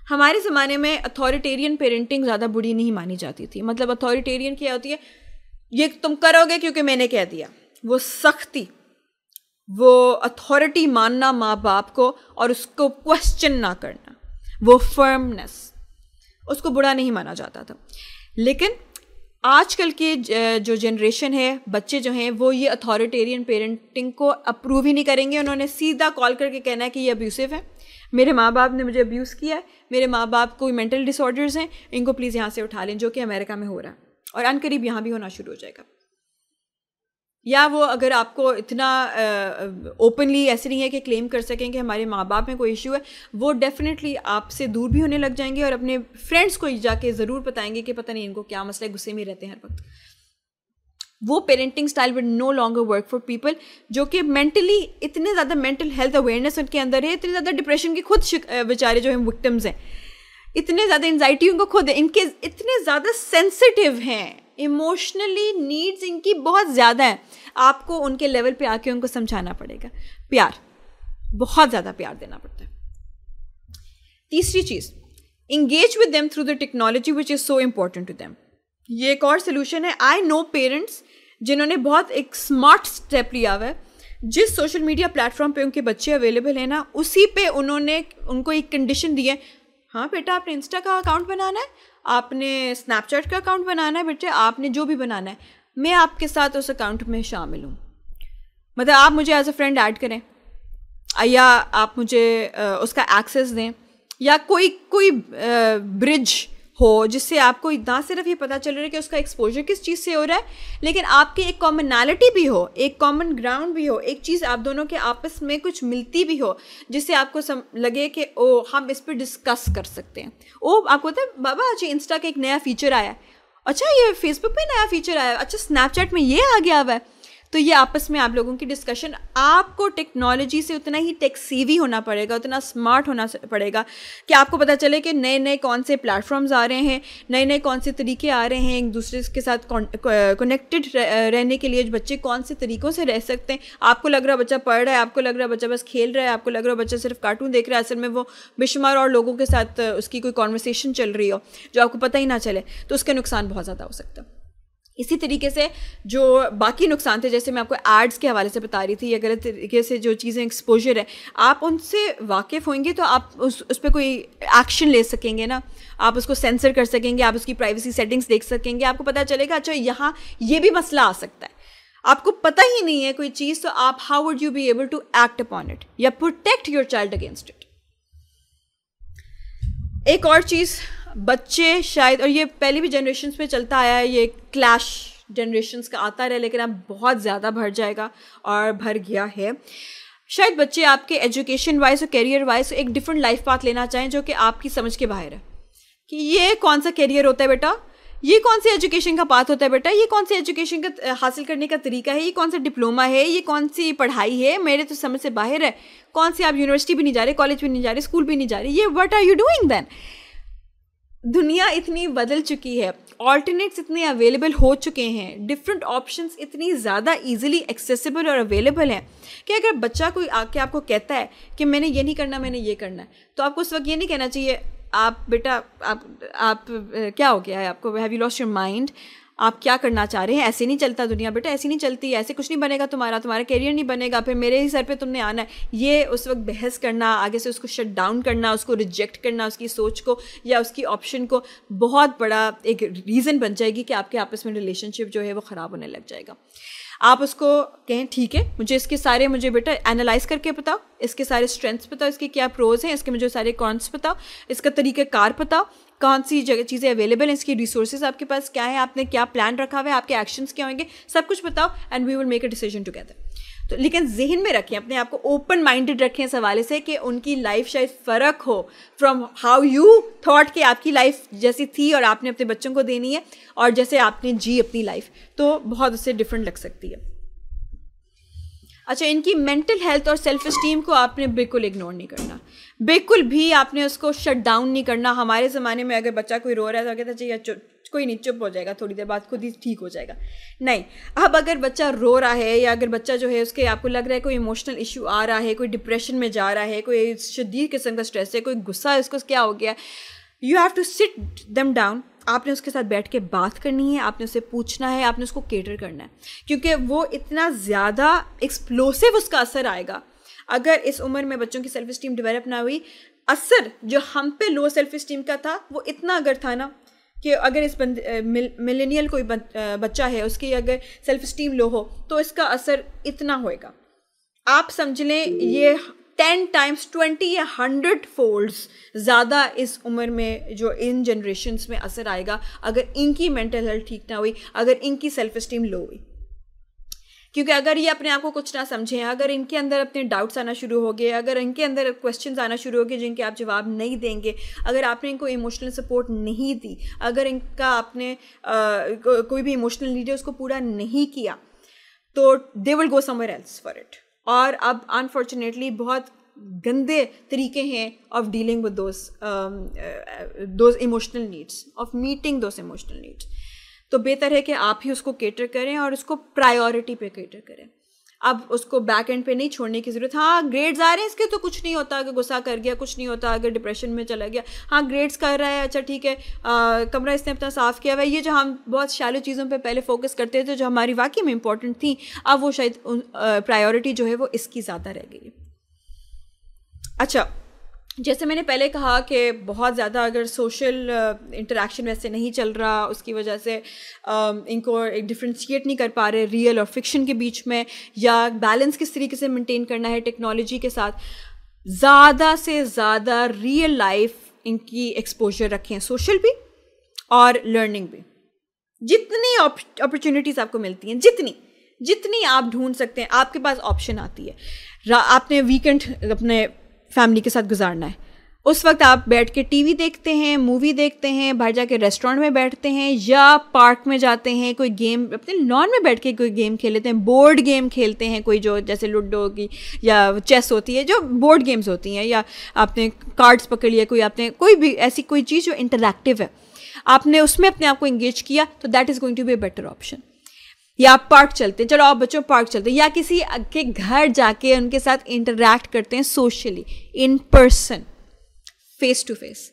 हमारे ज़माने में अथॉरिटेरियन पेरेंटिंग ज़्यादा बुरी नहीं मानी जाती थी मतलब अथॉरिटेरियन क्या होती है ये तुम करोगे क्योंकि मैंने कह दिया वो सख्ती वो अथॉरिटी मानना माँ बाप को और उसको क्वेश्चन ना करना वो फर्मनेस उसको बुरा नहीं माना जाता था लेकिन आजकल के जो जनरेशन है बच्चे जो हैं वो ये अथॉरिटेरियन पेरेंटिंग को अप्रूव ही नहीं करेंगे उन्होंने सीधा कॉल करके कहना है कि ये अब्यूसिव है मेरे माँ बाप ने मुझे अब्यूज़ किया है मेरे माँ बाप कोई मेंटल डिसऑर्डर्स हैं इनको प्लीज़ यहाँ से उठा लें जो कि अमेरिका में हो रहा है और अनकरीब यहाँ भी होना शुरू हो जाएगा या वो अगर आपको इतना ओपनली ऐसे नहीं है कि क्लेम कर सकें कि हमारे माँ बाप में कोई इशू है वो डेफिनेटली आपसे दूर भी होने लग जाएंगे और अपने फ्रेंड्स को जाके ज़रूर बताएंगे कि पता नहीं इनको क्या मसला है गुस्से में रहते हैं हर वक्त वो parenting style will no longer work for people जो कि मेंटली इतने ज़्यादा मेंटल हेल्थ अवेयरनेस उनके अंदर है इतने ज़्यादा डिप्रेशन के खुद बेचारे जो हैं विक्टम्स हैं इतने ज़्यादा एनजाइटी उनको खुद है इनके इतने ज़्यादा सेंसिटिव हैं इमोशनली नीड्स इनकी बहुत ज़्यादा है आपको उनके लेवल पे आके उनको समझाना पड़ेगा प्यार बहुत ज़्यादा प्यार देना पड़ता है तीसरी चीज़ engage with them through the technology which is so important to them ये एक और सोल्यूशन है आई नो पेरेंट्स जिन्होंने बहुत एक स्मार्ट स्टेप लिया हुआ है जिस सोशल मीडिया प्लेटफॉर्म पे उनके बच्चे अवेलेबल हैं ना उसी पे उन्होंने उनको एक कंडीशन दी है हाँ बेटा आपने इंस्टा का अकाउंट बनाना है आपने स्नैपचैट का अकाउंट बनाना है बेटे आपने जो भी बनाना है मैं आपके साथ उस अकाउंट में शामिल हूँ मतलब आप मुझे एज अ फ्रेंड ऐड करें या आप मुझे उसका एक्सेस दें या कोई कोई ब्रिज हो जिससे आपको इतना सिर्फ ये पता चल रहा है कि उसका एक्सपोजर किस चीज़ से हो रहा है लेकिन आपकी एक कॉमनैलिटी भी हो एक कॉमन ग्राउंड भी हो एक चीज़ आप दोनों के आपस में कुछ मिलती भी हो जिससे आपको सम, लगे कि ओ हम इस पर डिस्कस कर सकते हैं ओ आपको पता है बाबा अच्छा इंस्टा का एक नया फीचर आया है अच्छा ये फेसबुक पे नया फीचर आया अच्छा स्नैपचैट में ये आ गया हुआ है तो ये आपस में आप लोगों की डिस्कशन आपको टेक्नोलॉजी से उतना ही टेक्सीवी होना पड़ेगा उतना स्मार्ट होना पड़ेगा कि आपको पता चले कि नए नए कौन से प्लेटफॉर्म्स आ रहे हैं नए नए कौन से तरीके आ रहे हैं एक दूसरे के साथ कनेक्टेड रहने के लिए बच्चे कौन से तरीक़ों से रह सकते हैं आपको लग रहा बच्चा पढ़ रहा है आपको लग रहा बच्चा बस खेल रहा है आपको लग रहा बच्चा सिर्फ कार्टून देख रहा है असल में वो बेशुमार और लोगों के साथ उसकी कोई कॉन्वर्सेशन चल रही हो जो आपको पता ही ना चले तो उसका नुकसान बहुत ज़्यादा हो सकता है इसी तरीके से जो बाकी नुकसान थे जैसे मैं आपको एड्स के हवाले से बता रही थी या गलत तरीके से जो चीज़ें एक्सपोजर है आप उनसे वाकिफ़ होंगे तो आप उस उस पर कोई एक्शन ले सकेंगे ना आप उसको सेंसर कर सकेंगे आप उसकी प्राइवेसी सेटिंग्स देख सकेंगे आपको पता चलेगा अच्छा यहाँ ये भी मसला आ सकता है आपको पता ही नहीं है कोई चीज़ तो आप how would you be able to act upon it या protect your child against it एक और चीज़ बच्चे शायद और ये पहले भी जनरेशन में चलता आया है ये क्लैश जनरेशन का आता रहे लेकिन अब बहुत ज़्यादा भर जाएगा और भर गया है शायद बच्चे आपके एजुकेशन वाइज और कैरियर वाइज एक डिफरेंट लाइफ पाथ लेना चाहें जो कि आपकी समझ के बाहर है कि ये कौन सा कैरियर होता है बेटा ये कौन सी एजुकेशन का पाथ होता है बेटा ये कौन सी एजुकेशन का हासिल करने का तरीका है ये कौन सा डिप्लोमा है ये कौन सी पढ़ाई है मेरे तो समझ से बाहर है कौन सी आप यूनिवर्सिटी भी नहीं जा रहे कॉलेज भी नहीं जा रहे स्कूल भी नहीं जा रहे ये what are you doing then दुनिया इतनी बदल चुकी है ऑल्टरनेट्स इतने अवेलेबल हो चुके हैं डिफरेंट ऑप्शंस इतनी ज़्यादा इजीली एक्सेसिबल और अवेलेबल हैं कि अगर बच्चा कोई आके आपको कहता है कि मैंने ये नहीं करना मैंने ये करना है तो आपको उस वक्त ये नहीं कहना चाहिए आप बेटा आप आप क्या हो गया है आपको have you lost your mind आप क्या करना चाह रहे हैं ऐसे नहीं चलता दुनिया बेटा ऐसी नहीं चलती ऐसे कुछ नहीं बनेगा तुम्हारा तुम्हारा करियर नहीं बनेगा फिर मेरे ही सर पे तुमने आना है ये उस वक्त बहस करना आगे से उसको शट डाउन करना उसको रिजेक्ट करना उसकी सोच को या उसकी ऑप्शन को बहुत बड़ा एक रीज़न बन जाएगी कि आपके आपस में रिलेशनशिप जो है वो ख़राब होने लग जाएगा आप उसको कहें ठीक है मुझे इसके सारे मुझे बेटा एनालाइज करके बताओ इसके सारे स्ट्रेंथ्स बताओ इसके क्या प्रोज हैं इसके मुझे सारे कॉन्स बताओ इसका तरीक़ेकार बताओ कौन सी जगह चीज़ें अवेलेबल हैं इसकी रिसोर्सेज आपके पास क्या है आपने क्या प्लान रखा हुआ है आपके एक्शंस क्या होंगे सब कुछ बताओ and we will make a decision together तो लेकिन जहन में रखें अपने आप को ओपन माइंडेड रखें इस हवाले से कि उनकी लाइफ शायद फ़र्क हो फ्रॉम हाउ यू थॉट कि आपकी लाइफ जैसी थी और आपने अपने बच्चों को देनी है और जैसे आपने जी अपनी लाइफ तो बहुत उससे डिफरेंट लग सकती है अच्छा इनकी मेंटल हेल्थ और सेल्फ इस्टीम को आपने बिल्कुल इग्नोर नहीं करना बिल्कुल भी आपने उसको शट डाउन नहीं करना हमारे ज़माने में अगर बच्चा कोई रो रहा है तो कहता चाहिए चुप कोई नहीं चुप हो जाएगा थोड़ी देर बाद खुद ही ठीक हो जाएगा नहीं अब अगर बच्चा रो रहा है या अगर बच्चा जो है उसके आपको लग रहा है कोई इमोशनल इशू आ रहा है कोई डिप्रेशन में जा रहा है कोई शदीद किस्म का स्ट्रेस है कोई गुस्सा है उसको क्या हो गया you have to sit them down आपने उसके साथ बैठ के बात करनी है आपने उसे पूछना है आपने उसको केटर करना है क्योंकि वो इतना ज़्यादा एक्सप्लोसिव उसका असर आएगा अगर इस उम्र में बच्चों की सेल्फ स्टीम डेवलप ना हुई असर जो हम पे लो सेल्फ स्टीम का था वो इतना अगर था ना कि अगर इस मिल, मिलेनियल कोई बच्चा है उसकी अगर सेल्फ स्टीम लो हो तो इसका असर इतना होएगा आप समझ लें ये टेन टाइम्स ट्वेंटी या हंड्रेड फोल्ड्स ज़्यादा इस उम्र में जो इन जनरेशन्स में असर आएगा अगर इनकी मेंटल हेल्थ ठीक ना हुई अगर इनकी सेल्फ स्टीम लो हुई क्योंकि अगर ये अपने आप को कुछ ना समझें अगर इनके अंदर अपने डाउट्स आना शुरू हो गए अगर इनके अंदर क्वेश्चन आना शुरू हो गए जिनके आप जवाब नहीं देंगे अगर आपने इनको इमोशनल सपोर्ट नहीं दी अगर इनका आपने आ, को, कोई भी इमोशनल नीड है उसको पूरा नहीं किया तो they will go somewhere else for it और अब अनफॉर्चुनेटली बहुत गंदे तरीके हैं of dealing with those those emotional needs of meeting those emotional needs तो बेहतर है कि आप ही उसको केटर करें और उसको प्रायोरिटी पे केटर करें अब उसको बैक एंड पे नहीं छोड़ने की ज़रूरत हाँ ग्रेड्स आ रहे हैं इसके तो कुछ नहीं होता अगर गुस्सा कर गया कुछ नहीं होता अगर डिप्रेशन में चला गया हाँ ग्रेड्स कर रहा है अच्छा ठीक है आ, कमरा इसने अपना साफ़ किया हुआ ये जो हम बहुत शालो चीज़ों पे पहले फोकस करते थे जो हमारी वाकई में इंपॉर्टेंट थी अब वो शायद प्रायोरिटी जो है वो इसकी ज़्यादा रह गई अच्छा जैसे मैंने पहले कहा कि बहुत ज़्यादा अगर सोशल इंटरेक्शन वैसे नहीं चल रहा उसकी वजह से इनको एक डिफ्रेंशिएट नहीं कर पा रहे रियल और फिक्शन के बीच में या बैलेंस किस तरीके से मेंटेन करना है टेक्नोलॉजी के साथ ज़्यादा से ज़्यादा रियल लाइफ इनकी एक्सपोजर रखें सोशल भी और लर्निंग भी जितनी अपॉर्चुनिटीज़ आपको मिलती हैं जितनी जितनी आप ढूंढ सकते हैं आपके पास ऑप्शन आती है आपने वीकेंड अपने फैमिली के साथ गुजारना है उस वक्त आप बैठ के टीवी देखते हैं मूवी देखते हैं बाहर जाके रेस्टोरेंट में बैठते हैं या पार्क में जाते हैं कोई गेम अपने लॉन में बैठ के कोई गेम खेल लेते हैं बोर्ड गेम खेलते हैं कोई जो जैसे लूडो की या चेस होती है जो बोर्ड गेम्स होती हैं या आपने कार्ड्स पकड़ लिए कोई आपने कोई भी ऐसी कोई चीज़ जो इंटरेक्टिव है आपने उसमें अपने आप को इंगेज किया तो that is going to be a better option या पार्क चलते हैं चलो आप बच्चों पार्क चलते हैं या किसी के घर जाके उनके साथ इंटरेक्ट करते हैं socially in person face to face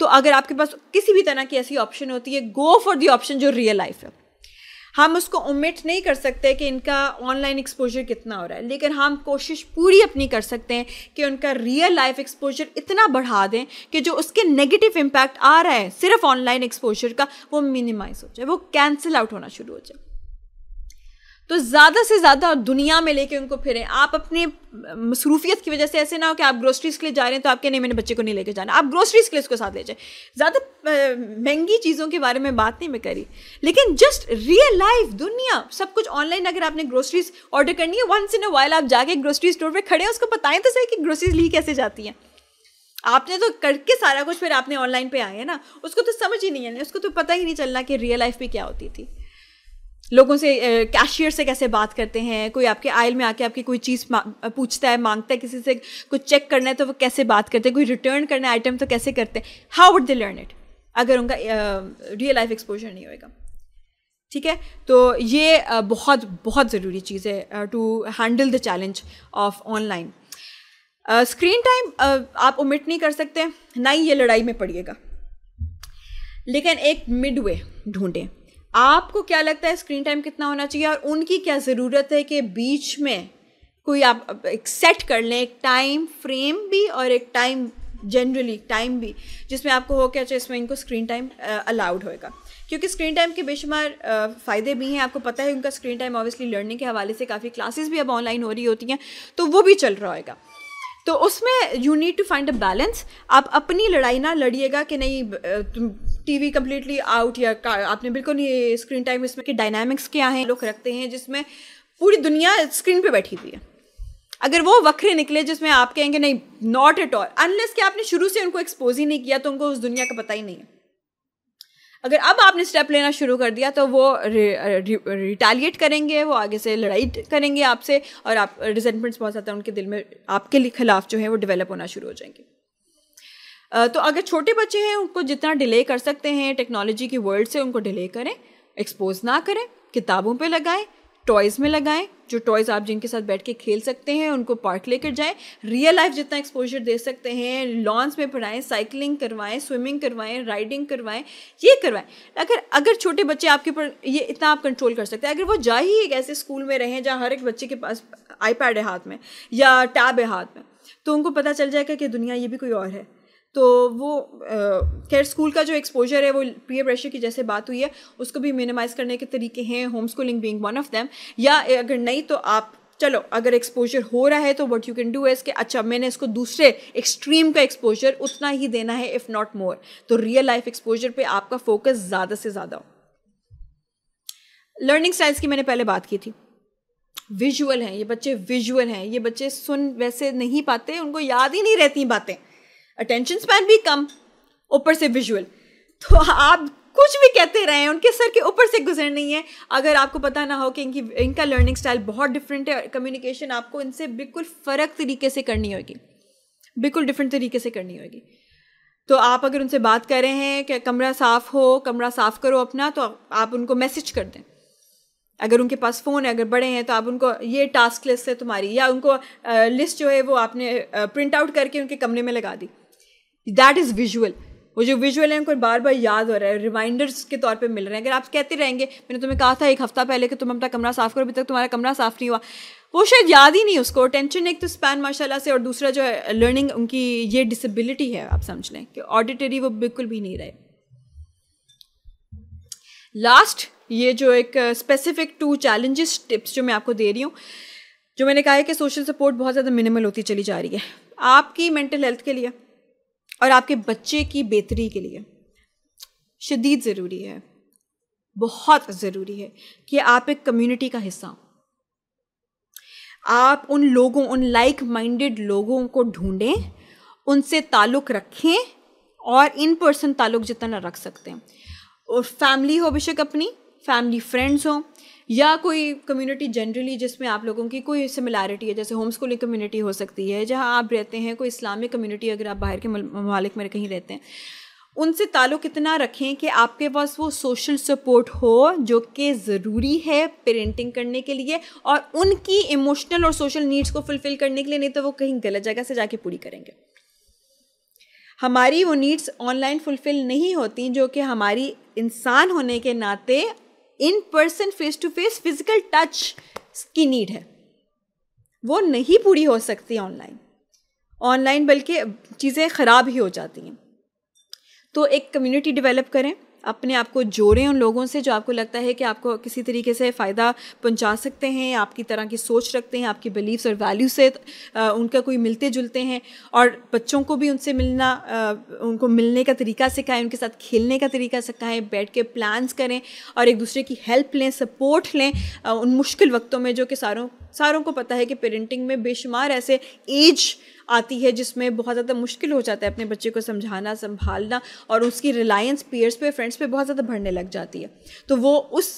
तो अगर आपके पास किसी भी तरह की ऐसी ऑप्शन होती है गो फॉर दी ऑप्शन जो रियल लाइफ है हम उसको उम्मीद नहीं कर सकते कि इनका ऑनलाइन एक्सपोजर कितना हो रहा है लेकिन हम कोशिश पूरी अपनी कर सकते हैं कि उनका रियल लाइफ एक्सपोजर इतना बढ़ा दें कि जो उसके नेगेटिव इम्पैक्ट आ रहा है सिर्फ ऑनलाइन एक्सपोजर का वो मिनिमाइज हो जाए वो कैंसिल आउट होना शुरू हो जाए तो ज़्यादा से ज़्यादा दुनिया में लेके उनको फिरें आप अपने मसरूफियत की वजह से ऐसे ना हो कि आप ग्रोसरीज के लिए जा रहे हैं तो आपके नहीं मैंने बच्चे को नहीं लेके जाना आप ग्रोसरीज के लिए उसको साथ ले जाए ज़्यादा महंगी चीज़ों के बारे में बात नहीं मैं करी लेकिन जस्ट रियल लाइफ दुनिया सब कुछ ऑनलाइन अगर आपने ग्रोसरीज ऑर्डर करनी है वंस इन अ वाइल आप जाके ग्रोसरी स्टोर पर खड़े हैं उसको बताएं तो सही कि ग्रोसरीज ली कैसे जाती हैं आपने तो करके सारा कुछ फिर आपने ऑनलाइन पे आए हैं ना उसको तो समझ ही नहीं है उसको तो पता ही नहीं चलना कि रियल लाइफ में क्या होती थी लोगों से कैशियर से कैसे बात करते हैं कोई आपके आयल में आके आपकी कोई चीज़ पूछता है मांगता है किसी से कुछ चेक करना है तो वो कैसे बात करते हैं कोई रिटर्न करना है आइटम तो कैसे करते हैं how would they learn it अगर उनका रियल लाइफ एक्सपोजर नहीं होएगा ठीक है तो ये बहुत बहुत ज़रूरी चीज़ है to handle the challenge of online screen time आप उमिट नहीं कर सकते ना ही ये लड़ाई में पड़िएगा लेकिन एक मिड वे ढूंढें आपको क्या लगता है स्क्रीन टाइम कितना होना चाहिए और उनकी क्या ज़रूरत है कि बीच में कोई आप एक सेट कर लें एक टाइम फ्रेम भी और एक टाइम जनरली टाइम भी जिसमें आपको हो क्या चाहिए इसमें इनको स्क्रीन टाइम अलाउड होएगा क्योंकि स्क्रीन टाइम के बेशुमार फ़ायदे भी हैं आपको पता है उनका स्क्रीन टाइम ऑब्वियसली लर्निंग के हवाले से काफ़ी क्लासेस भी अब ऑनलाइन हो रही होती हैं तो वो भी चल रहा होगा तो उसमें you need to find a balance आप अपनी लड़ाई ना लड़िएगा कि नहीं तुम टीवी कम्प्लीटली आउट या आपने बिल्कुल नहीं स्क्रीन टाइम इसमें कि डायनामिक्स क्या हैं लोग रखते हैं जिसमें पूरी दुनिया स्क्रीन पे बैठी हुई है अगर वो वक्रे निकले जिसमें आप कहेंगे नहीं नॉट एट ऑल अनलेस कि आपने शुरू से उनको एक्सपोज ही नहीं किया तो उनको उस दुनिया का पता ही नहीं है अगर अब आपने स्टेप लेना शुरू कर दिया तो वो रिटेलिएट करेंगे वो आगे से लड़ाई करेंगे आपसे और आप रिजेंटमेंट्स बहुत ज़्यादा उनके दिल में आपके खिलाफ जो है वो डेवलप होना शुरू हो जाएंगे तो अगर छोटे बच्चे हैं उनको जितना डिले कर सकते हैं टेक्नोलॉजी की वर्ल्ड से उनको डिले करें एक्सपोज ना करें किताबों पे लगाएं टॉयज़ में लगाएं जो टॉयज़ आप जिनके साथ बैठ के खेल सकते हैं उनको पार्क लेकर जाएं रियल लाइफ जितना एक्सपोजर दे सकते हैं लॉन्स में पढ़ाएं साइकिलिंग करवाएं स्विमिंग करवाएं राइडिंग करवाएं ये करवाएं अगर अगर छोटे बच्चे आपके पर ये इतना आप कंट्रोल कर सकते हैं अगर वो जा ही एक ऐसे स्कूल में रहें जहाँ हर एक बच्चे के पास आईपैड है हाथ में या टैब है हाथ में तो उनको पता चल जाएगा कि दुनिया ये भी कोई और है तो वो खैर स्कूल का जो एक्सपोजर है वो पीयर प्रेशर की जैसे बात हुई है उसको भी मिनिमाइज़ करने के तरीके हैं home schooling being one of them या अगर नहीं तो आप चलो अगर एक्सपोजर हो रहा है तो वट यू कैन डू है इसके अच्छा मैंने इसको दूसरे एक्सट्रीम का एक्सपोजर उतना ही देना है इफ़ नॉट मोर तो रियल लाइफ एक्सपोजर पे आपका फोकस ज़्यादा से ज़्यादा हो लर्निंग स्टाइल्स की मैंने पहले बात की थी विजुअल हैं ये बच्चे विजुअल हैं ये बच्चे सुन वैसे नहीं पाते उनको याद ही नहीं रहती बातें अटेंशन स्पैन भी कम ऊपर से विजुअल तो आप कुछ भी कहते रहे हैं उनके सर के ऊपर से गुजर नहीं है अगर आपको पता ना हो कि इनकी इनका लर्निंग स्टाइल बहुत डिफरेंट है कम्युनिकेशन आपको इनसे बिल्कुल फ़र्क तरीके से करनी होगी बिल्कुल डिफरेंट तरीके से करनी होगी तो आप अगर उनसे बात कर रहे हैं कि कमरा साफ़ हो कमरा साफ़ करो अपना तो आप उनको मैसेज कर दें अगर उनके पास फ़ोन है अगर बड़े हैं तो आप उनको ये टास्क लिस्ट है तुम्हारी या उनको लिस्ट जो है वो आपने प्रिंट आउट करके उनके कमरे में लगा दी दैट इज़ विजुअल वो जो विजुअल है उनको बार बार याद हो रहा है रिमाइंडर्स के तौर पे मिल रहे हैं अगर आप कहते रहेंगे मैंने तुम्हें कहा था एक हफ़्ता पहले कि तुम अपना कमरा साफ़ करो अभी तक तुम्हारा कमरा साफ़ नहीं हुआ वो शायद याद ही नहीं उसको टेंशन एक तो स्पैन माशाल्लाह से और दूसरा जो है लर्निंग उनकी ये डिसेबिलिटी है आप समझ लें कि ऑडिटरी वो बिल्कुल भी नहीं रहे लास्ट ये जो एक स्पेसिफिक टू चैलेंजेस टिप्स जो मैं आपको दे रही हूँ जो मैंने कहा है कि सोशल सपोर्ट बहुत ज़्यादा मिनिमल होती चली जा रही है आपकी मेंटल हेल्थ के लिए और आपके बच्चे की बेहतरी के लिए शदीद ज़रूरी है बहुत ज़रूरी है कि आप एक कम्युनिटी का हिस्सा हों आप उन लोगों उन लाइक माइंडेड लोगों को ढूंढें उनसे ताल्लुक़ रखें और इन पर्सन ताल्लुक़ जितना रख सकते हैं और फैमिली हो बेशक अपनी फैमिली फ्रेंड्स हों या कोई कम्युनिटी जनरली जिसमें आप लोगों की कोई सिमिलैरिटी है जैसे होम स्कूलिंग कम्युनिटी हो सकती है जहाँ आप रहते हैं कोई इस्लामिक कम्युनिटी अगर आप बाहर के ममालिक में कहीं रहते हैं उनसे ताल्लुक़ इतना रखें कि आपके पास वो सोशल सपोर्ट हो जो कि ज़रूरी है पेरेंटिंग करने के लिए और उनकी इमोशनल और सोशल नीड्स को फुलफ़िल करने के लिए नहीं तो वो कहीं गलत जगह से जाके पूरी करेंगे हमारी वो नीड्स ऑनलाइन फुलफ़िल नहीं होती जो कि हमारी इंसान होने के नाते in person face to face physical touch की नीड है वो नहीं पूरी हो सकती ऑनलाइन ऑनलाइन बल्कि चीज़ें ख़राब ही हो जाती हैं तो एक कम्युनिटी डेवलप करें अपने आप को जोड़ें उन लोगों से जो आपको लगता है कि आपको किसी तरीके से फ़ायदा पहुंचा सकते हैं आपकी तरह की सोच रखते हैं आपकी बिलीव्स और वैल्यू से उनका कोई मिलते जुलते हैं और बच्चों को भी उनसे मिलना उनको मिलने का तरीका सिखाएं उनके साथ खेलने का तरीका सिखाएं बैठ के प्लान्स करें और एक दूसरे की हेल्प लें सपोर्ट लें उन मुश्किल वक्तों में जो कि सारों सारों को पता है कि पेरेंटिंग में बेशुमार ऐसे एज आती है जिसमें बहुत ज़्यादा मुश्किल हो जाता है अपने बच्चे को समझाना संभालना और उसकी रिलायंस पेयर्स पे फ्रेंड्स पे बहुत ज़्यादा बढ़ने लग जाती है तो वो उस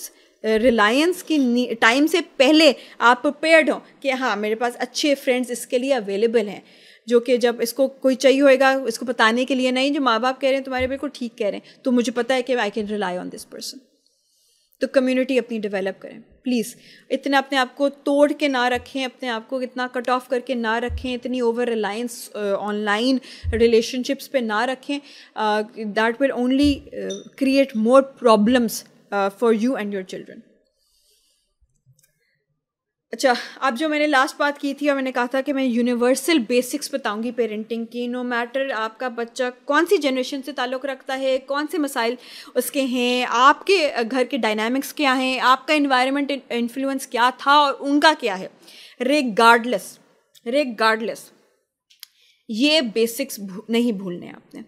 रिलायंस की टाइम से पहले आप प्रिपेयर्ड हो कि हाँ मेरे पास अच्छे फ्रेंड्स इसके लिए अवेलेबल हैं जो कि जब इसको कोई चाहिए होएगा इसको बताने के लिए नहीं जो माँ बाप कह रहे हैं तुम्हारे बिल्कुल ठीक कह रहे हैं तो मुझे पता है कि I can rely on this person तो कम्युनिटी अपनी डेवलप करें प्लीज़ इतने अपने आप को तोड़ के ना रखें अपने आप को इतना कट ऑफ करके ना रखें इतनी ओवर रिलायंस ऑनलाइन रिलेशनशिप्स पे ना रखें that will only create more problems for you and your children अच्छा अब जो मैंने लास्ट बात की थी और मैंने कहा था कि मैं यूनिवर्सल बेसिक्स बताऊंगी पेरेंटिंग की नो मैटर आपका बच्चा कौन सी जनरेशन से ताल्लुक़ रखता है कौन से मसाइल उसके हैं आपके घर के डायनामिक्स क्या हैं आपका इन्वायरमेंट इन्फ्लुएंस क्या था और उनका क्या है रेगार्डलेस रेगार्डलेस ये बेसिक्स भू, नहीं भूलने आपने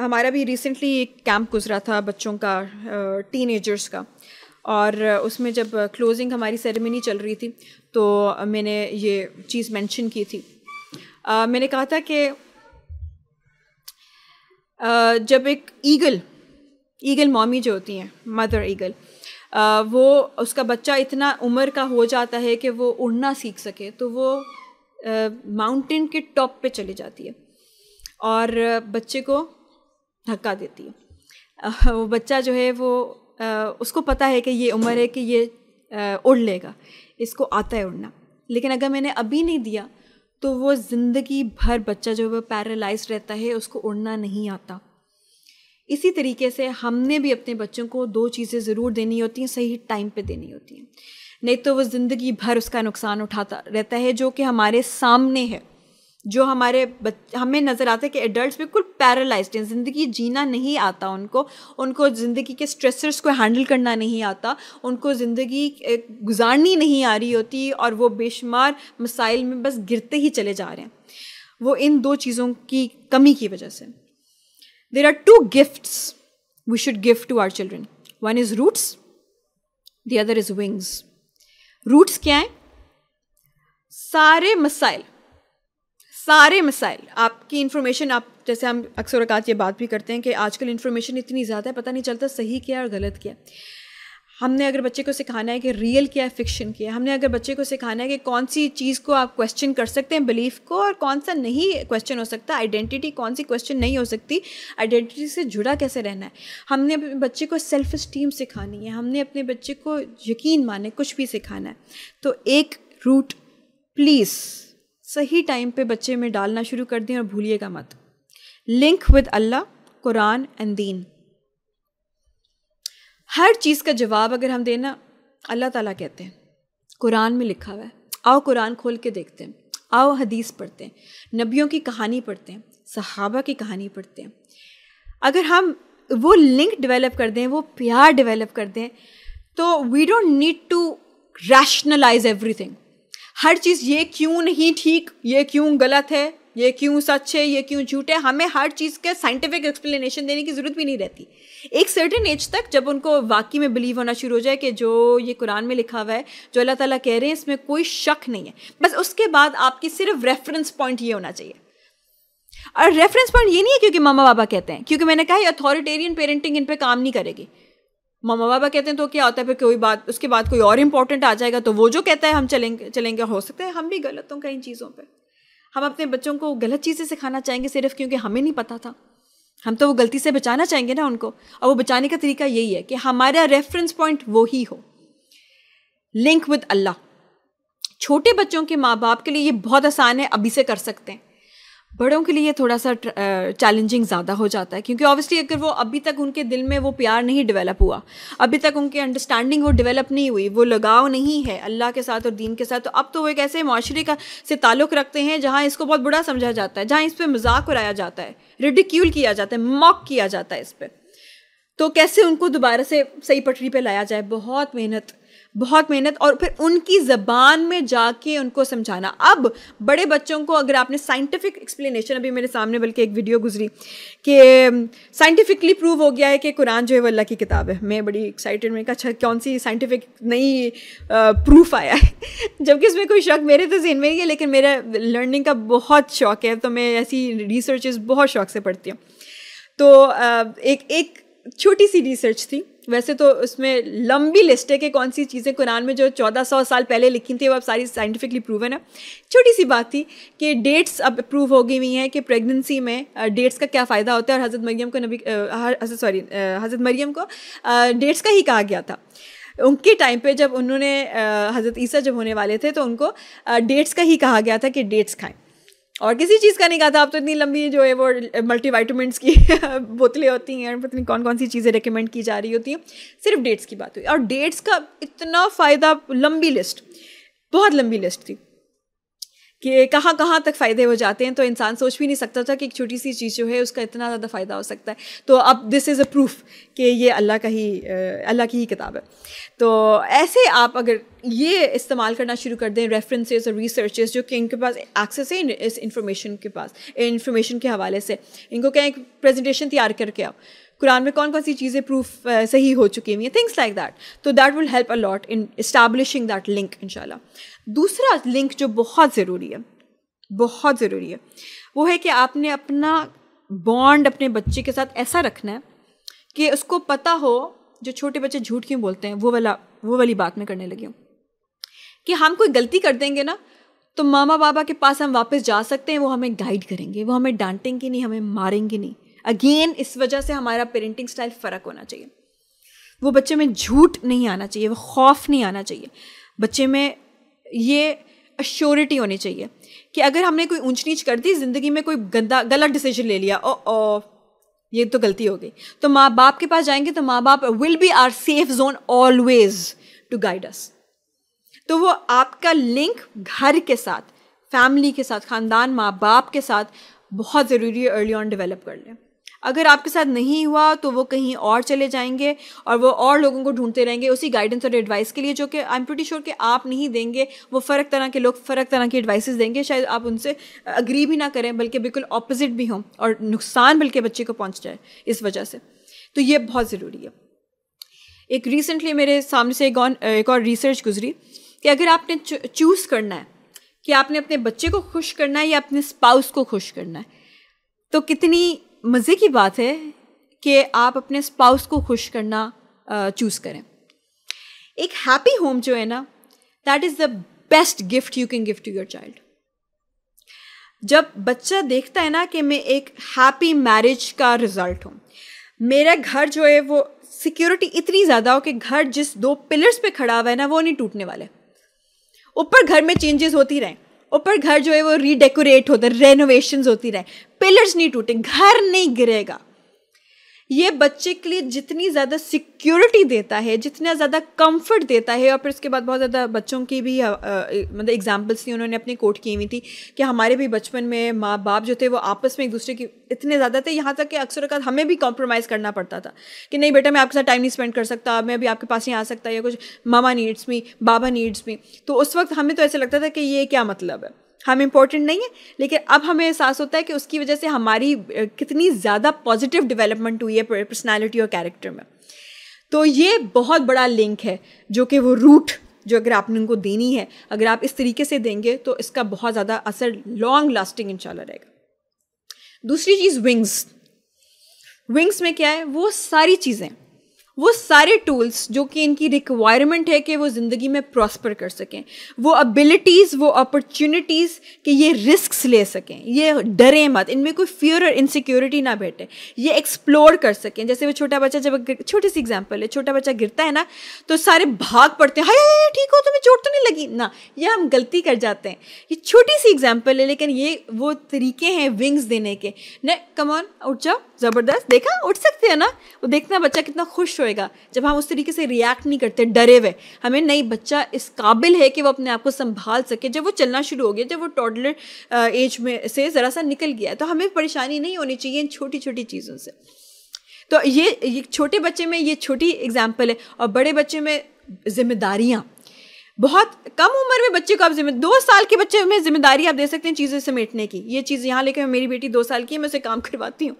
हमारा भी रिसेंटली एक कैंप गुजरा था बच्चों का टीनेजर्स का और उसमें जब क्लोजिंग हमारी सेरेमनी चल रही थी तो मैंने ये चीज़ मेंशन की थी आ, मैंने कहा था कि जब एक ईगल ईगल मॉमी जो होती हैं मदर ईगल वो उसका बच्चा इतना उम्र का हो जाता है कि वो उड़ना सीख सके तो वो माउंटेन के टॉप पे चली जाती है और बच्चे को धक्का देती है वो बच्चा जो है वो उसको पता है कि ये उम्र है कि ये उड़ लेगा इसको आता है उड़ना लेकिन अगर मैंने अभी नहीं दिया तो वो ज़िंदगी भर बच्चा जो है वो पैरालाइज रहता है उसको उड़ना नहीं आता इसी तरीके से हमने भी अपने बच्चों को दो चीज़ें ज़रूर देनी होती हैं सही टाइम पे देनी होती हैं नहीं तो वो ज़िंदगी भर उसका नुकसान उठाता रहता है जो कि हमारे सामने है जो हमारे बच हमें नज़र आता हैं कि एडल्ट बिल्कुल पैरालाइज हैं ज़िंदगी जीना नहीं आता उनको उनको ज़िंदगी के स्ट्रेसर्स को हैंडल करना नहीं आता उनको ज़िंदगी गुजारनी नहीं आ रही होती और वो बेशुमार मसाइल में बस गिरते ही चले जा रहे हैं वो इन दो चीज़ों की कमी की वजह से there are two gifts we should gift to our children one is roots the other is wings roots क्या हैं सारे मसाइल सारे मसाइल आपकी इन्फॉर्मेशन आप जैसे हम अक्सर अकात ये बात भी करते हैं कि आजकल इन्फॉर्मेशन इतनी ज़्यादा है पता नहीं चलता सही क्या और गलत क्या हमने अगर बच्चे को सिखाना है कि रियल क्या है फिक्शन क्या है हमने अगर बच्चे को सिखाना है कि कौन सी चीज़ को आप क्वेश्चन कर सकते हैं बिलीफ को और कौन सा नहीं क्वेश्चन हो सकता आइडेंटिटी कौन सी क्वेश्चन नहीं हो सकती आइडेंटिटी से जुड़ा कैसे रहना है हमने अपने बच्चे को सेल्फ स्टीम सिखानी है हमने अपने बच्चे को यकीन माने कुछ भी सिखाना है तो एक रूट प्लीज़ सही टाइम पे बच्चे में डालना शुरू कर दें और भूलिएगा मत link with Allah Quran and दीन हर चीज़ का जवाब अगर हम देना अल्लाह ताला कहते हैं कुरान में लिखा हुआ है आओ कुरान खोल के देखते हैं आओ हदीस पढ़ते हैं नबियों की कहानी पढ़ते हैं सहाबा की कहानी पढ़ते हैं अगर हम वो लिंक डेवलप कर दें वो प्यार डेवलप कर दें तो we don't need to rationalise everything हर चीज़ ये क्यों नहीं ठीक ये क्यों गलत है ये क्यों सच है ये क्यों झूठ है हमें हर चीज़ का साइंटिफिक एक्सप्लेनेशन देने की ज़रूरत भी नहीं रहती एक सर्टेन एज तक जब उनको वाकई में बिलीव होना शुरू हो जाए कि जो ये कुरान में लिखा हुआ है जो अल्लाह ताला कह रहे हैं इसमें कोई शक नहीं है बस उसके बाद आपकी सिर्फ रेफरेंस पॉइंट ये होना चाहिए और रेफरेंस पॉइंट ये नहीं है क्योंकि मामा बाबा कहते हैं क्योंकि मैंने कहा अथॉरिटेरियन पेरेंटिंग इन पर काम नहीं करेगी मामा बाबा कहते हैं तो क्या होता है फिर कोई बात उसके बाद कोई और इम्पोर्टेंट आ जाएगा तो वो जो कहता है हम चलेंगे चलेंगे हो सकता है हम भी गलत हों कई चीज़ों पर हम अपने बच्चों को गलत चीज़ें सिखाना चाहेंगे सिर्फ क्योंकि हमें नहीं पता था हम तो वो गलती से बचाना चाहेंगे ना उनको और वो बचाने का तरीका यही है कि हमारा रेफरेंस पॉइंट वो ही हो लिंक विद अल्लाह छोटे बच्चों के माँ बाप के लिए ये बहुत आसान है अभी से कर सकते हैं बड़ों के लिए थोड़ा सा चैलेंजिंग ज़्यादा हो जाता है क्योंकि ऑब्वियसली अगर वो अभी तक उनके दिल में वो प्यार नहीं डेवलप हुआ अभी तक उनके अंडरस्टैंडिंग वो डेवलप नहीं हुई वो लगाव नहीं है अल्लाह के साथ और दीन के साथ तो अब तो वो एक ऐसे माशरे का से ताल्लुक़ रखते हैं जहाँ इसको बहुत बुरा समझा जाता है जहाँ इस पर मजाक उड़ाया जाता है रिडिक्यूल किया जाता है मॉक किया जाता है इस पर तो कैसे उनको दोबारा से सही पटरी पर लाया जाए बहुत मेहनत बहुत मेहनत और फिर उनकी ज़बान में जाके उनको समझाना अब बड़े बच्चों को अगर आपने साइंटिफिक एक्सप्लेनेशन अभी मेरे सामने बल्कि एक वीडियो गुजरी कि साइंटिफिकली um, प्रूव हो गया है कि कुरान जो है अल्लाह की किताब है मैं बड़ी एक्साइटेड में कहा अच्छा, कौन सी साइंटिफिक नई प्रूफ uh, आया है जबकि इसमें कोई शौक मेरे तो जहन में ही है लेकिन मेरा लर्निंग का बहुत शौक है तो मैं ऐसी रिसर्चेज बहुत शौक से पढ़ती हूँ तो uh, एक एक छोटी सी रिसर्च थी वैसे तो उसमें लंबी लिस्ट है कि कौन सी चीज़ें कुरान में जो चौदह सौ साल पहले लिखी थी वो अब सारी साइंटिफिकली प्रूवन है छोटी सी बात थी कि डेट्स अब प्रूव हो गई हुई हैं कि प्रेगनेंसी में डेट्स का क्या फ़ायदा होता है और हज़रत मरियम को नबी सॉरी हज़रत मरियम को डेट्स का ही कहा गया था उनके टाइम पे जब उन्होंने हज़रत ईसा जब होने वाले थे तो उनको डेट्स का ही कहा गया था कि डेट्स खाएँ और किसी चीज़ का नहीं कहा था आप तो इतनी लंबी जो है वो मल्टीवाइटमिनट्स की बोतलें होती हैं पता नहीं कौन कौन सी चीज़ें रिकमेंड की जा रही होती हैं सिर्फ डेट्स की बात हुई और डेट्स का इतना फ़ायदा लंबी लिस्ट बहुत लंबी लिस्ट थी कि कहाँ कहाँ तक फ़ायदे हो जाते हैं तो इंसान सोच भी नहीं सकता था कि एक छोटी सी चीज़ जो है उसका इतना ज़्यादा फ़ायदा हो सकता है तो अब दिस इज़ अ प्रूफ कि ये अल्लाह का ही अल्लाह की ही किताब है तो ऐसे आप अगर ये इस्तेमाल करना शुरू कर दें रेफरेंसेस और रिसर्चेस जो कि इनके पास एक्सेस है इस इंफॉर्मेशन के पास इंफॉर्मेशन के हवाले से इनको क्या एक प्रेजेंटेशन तैयार करके आओ कुरान में कौन कौन सी चीज़ें प्रूफ सही हो चुकी हुई हैं थिंग्स लाइक दैट तो that will help a lot in establishing that link इनशाला दूसरा लिंक जो बहुत ज़रूरी है बहुत ज़रूरी है वो है कि आपने अपना बॉन्ड अपने बच्चे के साथ ऐसा रखना है कि उसको पता हो जो छोटे बच्चे झूठ क्यों बोलते हैं वो वाला वो वाली बात मैं करने लगी हूँ कि हम कोई गलती कर देंगे ना तो मामा बाबा के पास हम वापस जा सकते हैं वो हमें गाइड करेंगे वो हमें डांटेंगे नहीं हमें मारेंगे नहीं अगेन इस वजह से हमारा पेरेंटिंग स्टाइल फ़र्क होना चाहिए वो बच्चे में झूठ नहीं आना चाहिए वो खौफ नहीं आना चाहिए बच्चे में ये अश्योरिटी होनी चाहिए कि अगर हमने कोई ऊंच नीच कर दी ज़िंदगी में कोई गंदा गलत डिसीजन ले लिया ओ ओ ये तो गलती हो गई तो माँ बाप के पास जाएंगे तो माँ बाप will be our safe zone always to guide us तो वो आपका लिंक घर के साथ फैमिली के साथ ख़ानदान माँ बाप के साथ बहुत ज़रूरी है अर्ली ऑन डेवलप कर लें अगर आपके साथ नहीं हुआ तो वो कहीं और चले जाएंगे और वो और लोगों को ढूंढते रहेंगे उसी गाइडेंस और एडवाइस के लिए जो कि आई एम प्रटी श्योर कि आप नहीं देंगे वो फ़र्क तरह के लोग फ़र्क तरह की एडवाइसेस देंगे शायद आप उनसे अग्री भी ना करें बल्कि बिल्कुल अपोज़िट भी हों और नुकसान बल्कि बच्चे को पहुँच जाए इस वजह से तो ये बहुत ज़रूरी है एक रिसेंटली मेरे सामने से एक और एक और रिसर्च गुजरी कि अगर आपने चूज़ करना है कि आपने अपने बच्चे को खुश करना है या अपने स्पाउस को खुश करना है तो कितनी मज़े की बात है कि आप अपने स्पाउस को खुश करना चूज़ करें एक हैप्पी होम जो है ना that is the best gift you can gift to your child जब बच्चा देखता है ना कि मैं एक हैप्पी मैरिज का रिजल्ट हूँ मेरा घर जो है वो सिक्योरिटी इतनी ज़्यादा हो कि घर जिस दो पिलर्स पे खड़ा हुआ है ना वो नहीं टूटने वाले ऊपर घर में चेंजेस होती रहें ऊपर घर जो है वो रीडेकोरेट होता रेनोवेशन होती रहे पिलर्स नहीं टूटे घर नहीं गिरेगा ये बच्चे के लिए जितनी ज़्यादा सिक्योरिटी देता है जितना ज़्यादा कंफर्ट देता है और फिर उसके बाद बहुत ज़्यादा बच्चों की भी मतलब एग्जाम्पल्स थी उन्होंने अपनी कोट की हुई थी कि हमारे भी बचपन में माँ बाप जो थे वो आपस में एक दूसरे की इतने ज़्यादा थे यहाँ तक कि अक्सर का हमें भी कॉम्प्रोमाइज़ करना पड़ता था कि नहीं बेटा मैं आपके साथ टाइम नहीं स्पेंड कर सकता मैं अभी आपके पास नहीं आ सकता या कुछ मामा नीड्स मी बाबा नीड्स मी तो उस वक्त हमें तो ऐसे लगता था कि ये क्या मतलब है हम इम्पोर्टेंट नहीं है लेकिन अब हमें एहसास होता है कि उसकी वजह से हमारी कितनी ज़्यादा पॉजिटिव डेवलपमेंट हुई है पर्सनैलिटी और कैरेक्टर में तो ये बहुत बड़ा लिंक है जो कि वो रूट जो अगर आपने उनको देनी है अगर आप इस तरीके से देंगे तो इसका बहुत ज़्यादा असर लॉन्ग लास्टिंग इंशाल्लाह रहेगा दूसरी चीज़ विंग्स विंग्स में क्या है वो सारी चीज़ें वो सारे टूल्स जो कि इनकी रिक्वायरमेंट है कि वो ज़िंदगी में प्रॉस्पर कर सकें वो अबिलिटीज़ वो अपॉर्चुनिटीज़ कि ये रिस्क ले सकें ये डरे मत इनमें कोई फियर और इनसिक्योरिटी ना बैठे ये एक्सप्लोर कर सकें जैसे वो छोटा बच्चा जब छोटी सी एग्जाम्पल है छोटा बच्चा गिरता है ना तो सारे भाग पड़ते हैं हाय ठीक हो तुम्हें चोट तो नहीं लगी ना ये हम गलती कर जाते हैं ये छोटी सी एग्जाम्पल है लेकिन ये वो तरीके हैं विंग्स देने के न कमॉन उठ जाओ ज़बरदस्त देखा उठ सकते हैं ना वो देखना बच्चा कितना खुश होएगा जब हम उस तरीके से रिएक्ट नहीं करते डरे हुए हमें नहीं बच्चा इस काबिल है कि वो अपने आप को संभाल सके जब वो चलना शुरू हो गया जब वो टॉडलर एज में से ज़रा सा निकल गया तो हमें परेशानी नहीं होनी चाहिए इन छोटी छोटी चीज़ों से तो ये, ये छोटे बच्चे में ये छोटी एग्जाम्पल है और बड़े बच्चे में जिम्मेदारियाँ बहुत कम उम्र में बच्चे को आप जिम्मे दो साल के बच्चे में जिम्मेदारी आप दे सकते हैं चीज़ें समेटने की ये चीज़ यहाँ लेकर मेरी बेटी दो साल की है मैं उसे काम करवाती हूँ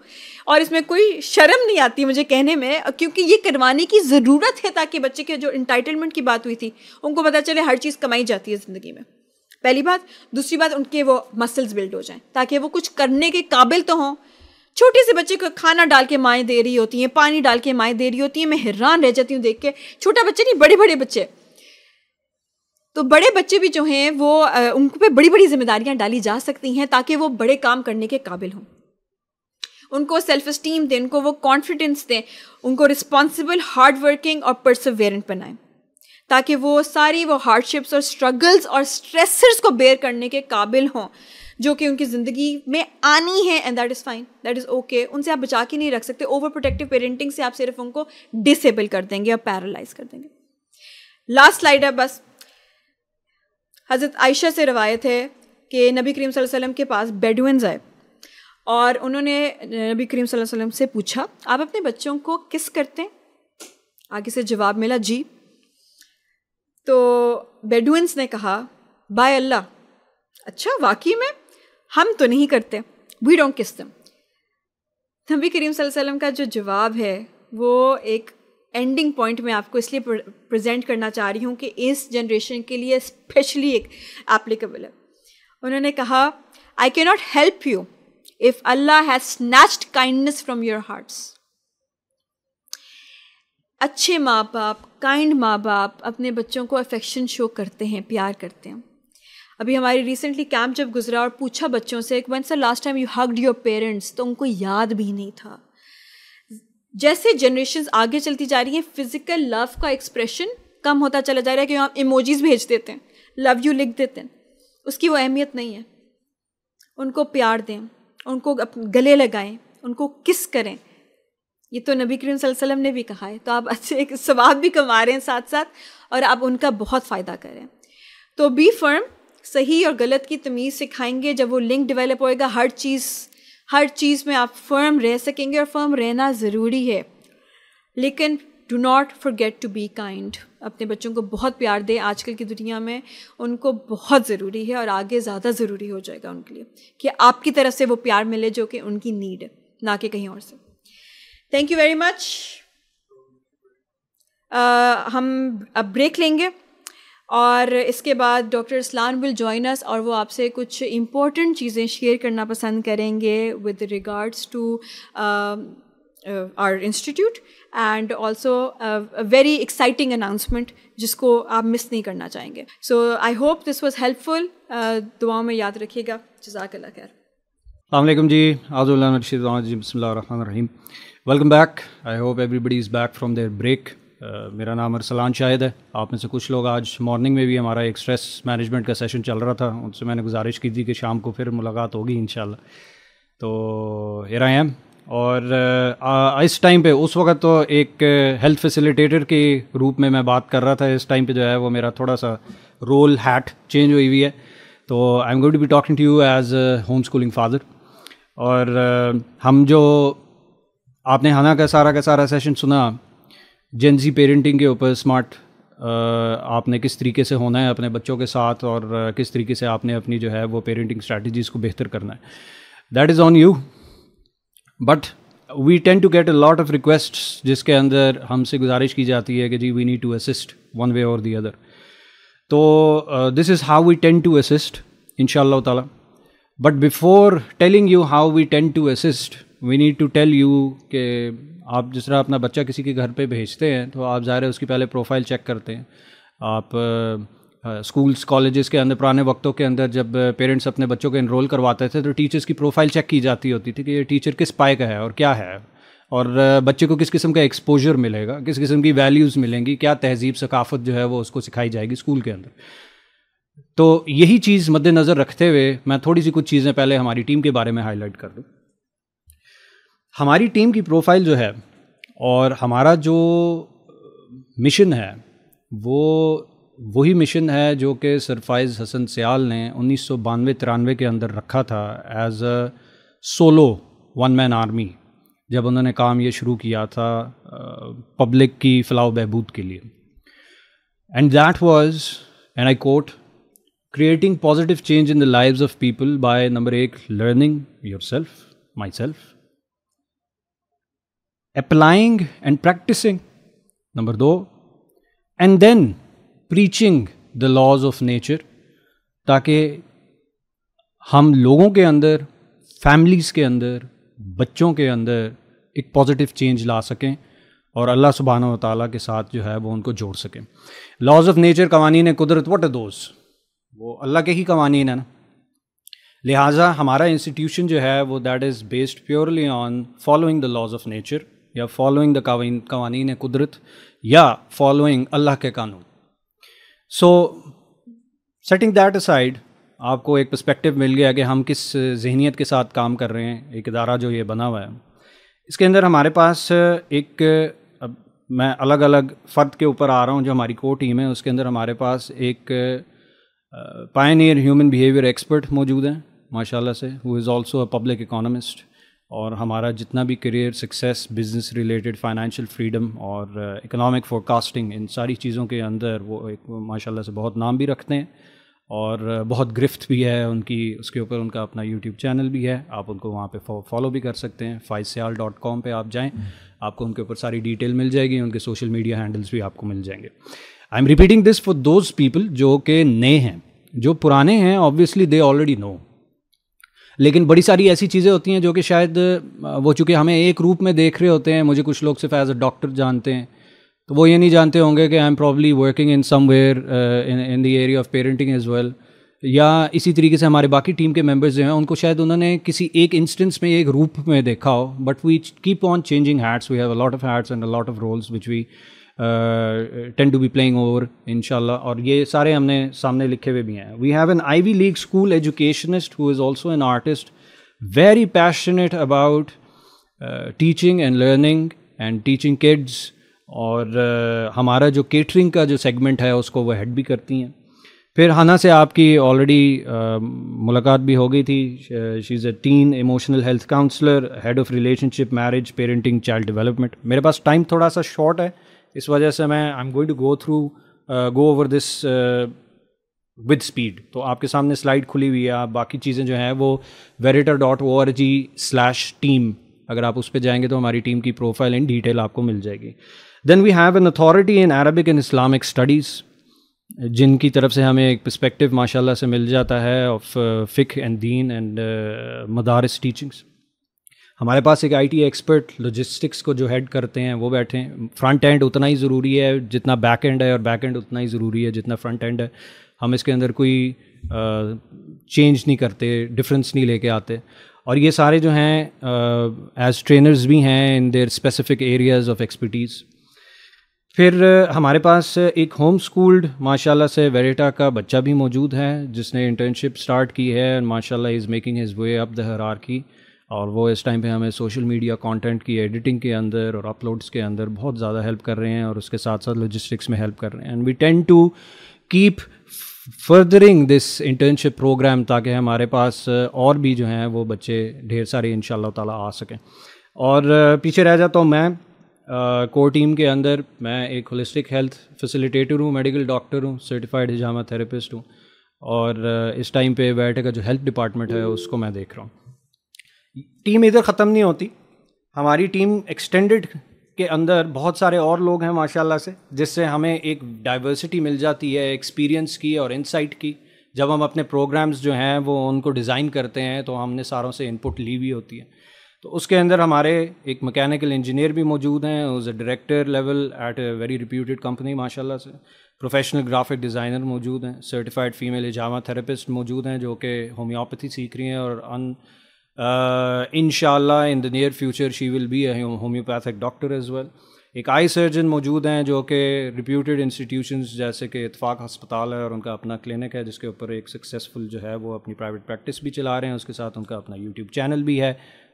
और इसमें कोई शर्म नहीं आती मुझे कहने में क्योंकि ये करवाने की ज़रूरत है ताकि बच्चे के जो इंटाइटलमेंट की बात हुई थी उनको पता चले हर चीज़ कमाई जाती है ज़िंदगी में पहली बात दूसरी बात उनके वो मसल्स बिल्ड हो जाएँ ताकि वो कुछ करने के काबिल तो हों छोटे से बच्चे को खाना डाल के माएँ दे रही होती हैं पानी डाल के माएँ दे रही होती हैं मैं हैरान रह जाती हूँ देख के छोटा बच्चे नहीं बड़े बड़े बच्चे तो बड़े बच्चे भी जो हैं वो उन पे बड़ी बड़ी जिम्मेदारियां डाली जा सकती हैं ताकि वो बड़े काम करने के काबिल हों उनको सेल्फ इस्टीम दें उनको वो कॉन्फिडेंस दें उनको रिस्पॉन्सिबल हार्ड वर्किंग और परसवेरेंट बनाएं ताकि वो सारी वो हार्डशिप्स और स्ट्रगल्स और स्ट्रेसर्स को बेयर करने के काबिल हों जो कि उनकी ज़िंदगी में आनी है and that is fine that is okay उनसे आप बचा के नहीं रख सकते ओवर प्रोटेक्टिव पेरेंटिंग से आप सिर्फ उनको डिसेबल कर देंगे और पैरालाइज कर देंगे लास्ट स्लाइड है बस हज़रत आयशा से रवायत है कि नबी करीम वसल्लम के पास बेडुइनस आए और उन्होंने नबी करीम वसल्लम से पूछा आप अपने बच्चों को किस करते हैं आगे से जवाब मिला जी तो बेडुइंस ने कहा बाय अल्लाह अच्छा वाकई में हम तो नहीं करते वी डोंट किस दम नबी करीम वसल्लम का जो जवाब है वो एक एंडिंग पॉइंट में आपको इसलिए प्रेजेंट करना चाह रही हूँ कि इस जनरेशन के लिए स्पेशली एक एप्लीकेबल है उन्होंने कहा I can not help you if Allah has snatched kindness from your hearts अच्छे माँ बाप काइंड माँ बाप अपने बच्चों को अफेक्शन शो करते हैं प्यार करते हैं अभी हमारी रिसेंटली कैंप जब गुजरा और पूछा बच्चों से when was last time you hugged your parents तो उनको याद भी नहीं था जैसे जनरेशन आगे चलती जा रही है फिजिकल लव का एक्सप्रेशन कम होता चला जा रहा है कि आप इमोजीज भेज देते हैं लव यू लिख देते हैं उसकी वो अहमियत नहीं है उनको प्यार दें उनको गले लगाएं उनको किस करें ये तो नबी करीम वसल्लम ने भी कहा है तो आप अच्छे एक सवाब भी कमा रहे हैं साथ साथ और आप उनका बहुत फ़ायदा करें तो बी फर्म सही और गलत की तमीज़ सिखाएंगे जब वो लिंक डेवलप होएगा हर चीज़ हर चीज़ में आप फर्म रह सकेंगे और फर्म रहना ज़रूरी है लेकिन do not forget to be kind अपने बच्चों को बहुत प्यार दें आजकल की दुनिया में उनको बहुत ज़रूरी है और आगे ज़्यादा ज़रूरी हो जाएगा उनके लिए कि आपकी तरफ से वो प्यार मिले जो कि उनकी नीड है ना कि कहीं और से थैंक यू वेरी मच हम अब ब्रेक लेंगे और इसके बाद डॉक्टर इस्लान विल जॉइन अस और वो आपसे कुछ इम्पोर्टेंट चीज़ें शेयर करना पसंद करेंगे with regards to our institute and also very exciting announcement जिसको आप मिस नहीं करना चाहेंगे so I hope this was helpful दुआ में याद रखिएगा जजाक खैर अलैक्म जी आज़ुल्ला रशीद बसमीम welcome back I hope everybody is back from their break Uh, मेरा नाम अरसलान शाहिद है आप में से कुछ लोग आज मॉर्निंग में भी हमारा एक स्ट्रेस मैनेजमेंट का सेशन चल रहा था उनसे मैंने गुजारिश की थी कि शाम को फिर मुलाकात होगी इन तो हेर आई एम और uh, इस टाइम पे उस वक्त तो एक हेल्थ uh, फैसिलिटेटर के रूप में मैं बात कर रहा था इस टाइम पे जो है वो मेरा थोड़ा सा रोल हैट चेंज हुई हुई है तो I am going to be talking to you as home schooling father और हम जो आपने हना का सारा का सारा सेशन सुना जेंजी पेरेंटिंग के ऊपर स्मार्ट आपने किस तरीके से होना है अपने बच्चों के साथ और किस तरीके से आपने अपनी जो है वो पेरेंटिंग स्ट्रैटेजीज़ को बेहतर करना है that is on you but we tend to get a lot of request जिसके अंदर हमसे गुजारिश की जाती है कि जी we need to assist one way और दी अदर तो this is how we tend to assist इन ताला but before telling you how we tend to assist we need to tell you के आप जिस तरह अपना बच्चा किसी के घर पे भेजते हैं तो आप ज़ाहिर है उसकी पहले प्रोफाइल चेक करते हैं आप स्कूल्स कॉलेजेस के अंदर पुराने वक्तों के अंदर जब पेरेंट्स अपने बच्चों को इनरोल करवाते थे तो टीचर्स की प्रोफाइल चेक की जाती होती थी कि ये टीचर किस पाए का है और क्या है और बच्चे को किस किस्म का एक्सपोजर मिलेगा किस किस्म की वैल्यूज़ मिलेंगी क्या तहजीब सकाफत जो है वो उसको सिखाई जाएगी स्कूल के अंदर तो यही चीज़ मद्देनज़र रखते हुए मैं थोड़ी सी कुछ चीज़ें पहले हमारी टीम के बारे में हाईलाइट कर दूँ हमारी टीम की प्रोफाइल जो है और हमारा जो मिशन है वो वही मिशन है जो कि सरफाइज हसन सयाल ने उन्नीस सौ बानवे तिरानवे के अंदर रखा था as a solo one man army जब उन्होंने काम ये शुरू किया था पब्लिक की फलाह बहबूद के लिए and that was and I quote creating change in the in of people of number एक learning yourself myself applying and practising number दो and then preaching the laws of nature ताकि हम लोगों के अंदर families के अंदर बच्चों के अंदर एक पॉजिटिव चेंज ला सकें और अल्लाह सुबहाना ताली के साथ जो है वो उनको जोड़ सकें लॉज ऑफ नेचर ने कुदरत वट दोस्त वो अल्लाह के ही कवानी है ना लिहाजा हमारा इंस्टीट्यूशन जो है वो that is based purely on following the laws of nature या फॉलोइंग द कवानीन कुदरत या फॉलोइंग अल्लाह के कानून सो सेटिंग दैट असाइड आपको एक पर्सपेक्टिव मिल गया कि हम किस जहनीत के साथ काम कर रहे हैं एक इदारा जो ये बना हुआ है इसके अंदर हमारे पास एक अब मैं अलग अलग फ़र्द के ऊपर आ रहा हूँ जो हमारी को टीम है उसके अंदर हमारे पास एक पायनियर ह्यूमन बिहेवियर एक्सपर्ट मौजूद हैं माशाल्लाह से who is also a public economist और हमारा जितना भी career success business related financial freedom और इकोनॉमिक uh, फोरकास्टिंग इन सारी चीज़ों के अंदर वो एक माशाल्लाह से बहुत नाम भी रखते हैं और uh, बहुत गिरफ्त भी है उनकी उसके ऊपर उनका अपना यूट्यूब चैनल भी है आप उनको वहाँ पे फॉलो भी कर सकते हैं फाइज सियाल डॉट कॉम पर आप जाएँ आपको उनके ऊपर सारी डिटेल मिल जाएगी उनके सोशल मीडिया हैंडल्स भी आपको मिल जाएंगे I am repeating this for those people जो कि नए हैं जो पुराने हैं ऑब्वियसली दे ऑलरेडी नो लेकिन बड़ी सारी ऐसी चीज़ें होती हैं जो कि शायद वो चूँकि हमें एक रूप में देख रहे होते हैं मुझे कुछ लोग सिर्फ एज अ डॉक्टर जानते हैं तो वो ये नहीं जानते होंगे कि I am probably working in somewhere in the area of parenting as well या इसी तरीके से हमारे बाकी टीम के मेंबर्स जो हैं उनको शायद उन्होंने किसी एक इंस्टेंस में एक रूप में देखा हो but we keep on changing hats we have a lot of hats and a lot of roles which we tend to be playing over इनशाला और ये सारे हमने सामने लिखे हुए भी हैं we have an Ivy league school educationist who is also an artist very passionate about teaching and learning and teaching kids और uh, हमारा जो केटरिंग का जो सेगमेंट है उसको वो हेड भी करती हैं फिर हाना से आपकी ऑलरेडी uh, मुलाकात भी हो गई थी she is a teen emotional health counsellor head of relationship marriage parenting child development मेरे पास टाइम थोड़ा सा शॉर्ट है इस वजह से मैं I am going to go through go over this with speed तो आपके सामने स्लाइड खुली हुई है बाकी चीज़ें जो हैं वो वेरेटर dot O R G slash team अगर आप उस पर जाएंगे तो हमारी टीम की प्रोफाइल इन डिटेल आपको मिल जाएगी then we have an authority in Arabic and Islamic studies जिनकी तरफ से हमें एक पर्स्पेक्टिव माशाल्लाह से मिल जाता है ऑफ फ़िक एंड दीन एंड मदारस टीचिंग्स हमारे पास एक आईटी एक्सपर्ट लॉजिस्टिक्स को जो हेड करते हैं वो बैठे हैं फ्रंट एंड उतना ही ज़रूरी है जितना बैक एंड है और बैक एंड उतना ही ज़रूरी है जितना फ्रंट एंड है हम इसके अंदर कोई चेंज नहीं करते डिफरेंस नहीं लेके आते और ये सारे जो हैं एज ट्रेनर्स भी हैं in their specific areas of expertise फिर हमारे पास एक होम स्कूल्ड माशाल्लाह से वेरेटा का बच्चा भी मौजूद है जिसने इंटर्नशिप स्टार्ट की है एंड माशाल्लाह is making his way up the hierarchy की और वो इस टाइम पे हमें सोशल मीडिया कंटेंट की एडिटिंग के अंदर और अपलोड्स के अंदर बहुत ज़्यादा हेल्प कर रहे हैं और उसके साथ साथ लॉजिस्टिक्स में हेल्प कर रहे हैं and we tend to keep furthering this internship programme ताकि हमारे पास uh, और भी जो हैं वो बच्चे ढेर सारे इन ताला आ सकें और uh, पीछे रह जाता हूँ मैं कोर uh, टीम के अंदर मैं एक होलिस्टिक हेल्थ फैसिलिटेटर हूँ मेडिकल डॉक्टर हूँ सर्टिफाइड हिजामा थेरेपिस्ट हूँ और इस टाइम पे बैठे का जो हेल्थ डिपार्टमेंट है उसको मैं देख रहा हूँ टीम इधर ख़त्म नहीं होती हमारी टीम एक्सटेंडेड के अंदर बहुत सारे और लोग हैं माशाल्लाह से जिससे हमें एक डाइवर्सिटी मिल जाती है एक्सपीरियंस की और इनसाइट की जब हम अपने प्रोग्राम्स जो हैं वो उनको डिज़ाइन करते हैं तो हमने सारों से इनपुट ली हुई होती है तो उसके अंदर हमारे एक मैकेनिकल इंजीनियर भी मौजूद हैं उस director level at a very reputed company माशाल्लाह से प्रोफेशनल ग्राफिक डिज़ाइनर मौजूद हैं सर्टिफाइड फीमेल एजामा थेरेपिस्ट मौजूद हैं जो कि होम्योपैथी सीख रही हैं और अन in in the near future she will be homeopathic doctor as well एक आई सर्जन मौजूद हैं जो कि रिप्यूटेड इंस्टीट्यूशन जैसे कि इतफाक़ हस्पताल है और उनका अपना क्लिनिक है जिसके ऊपर एक सक्सेसफुल जो है वो अपनी प्राइवेट प्रैक्टिस भी चला रहे हैं उसके साथ उनका अपना यूट्यूब चैनल भी है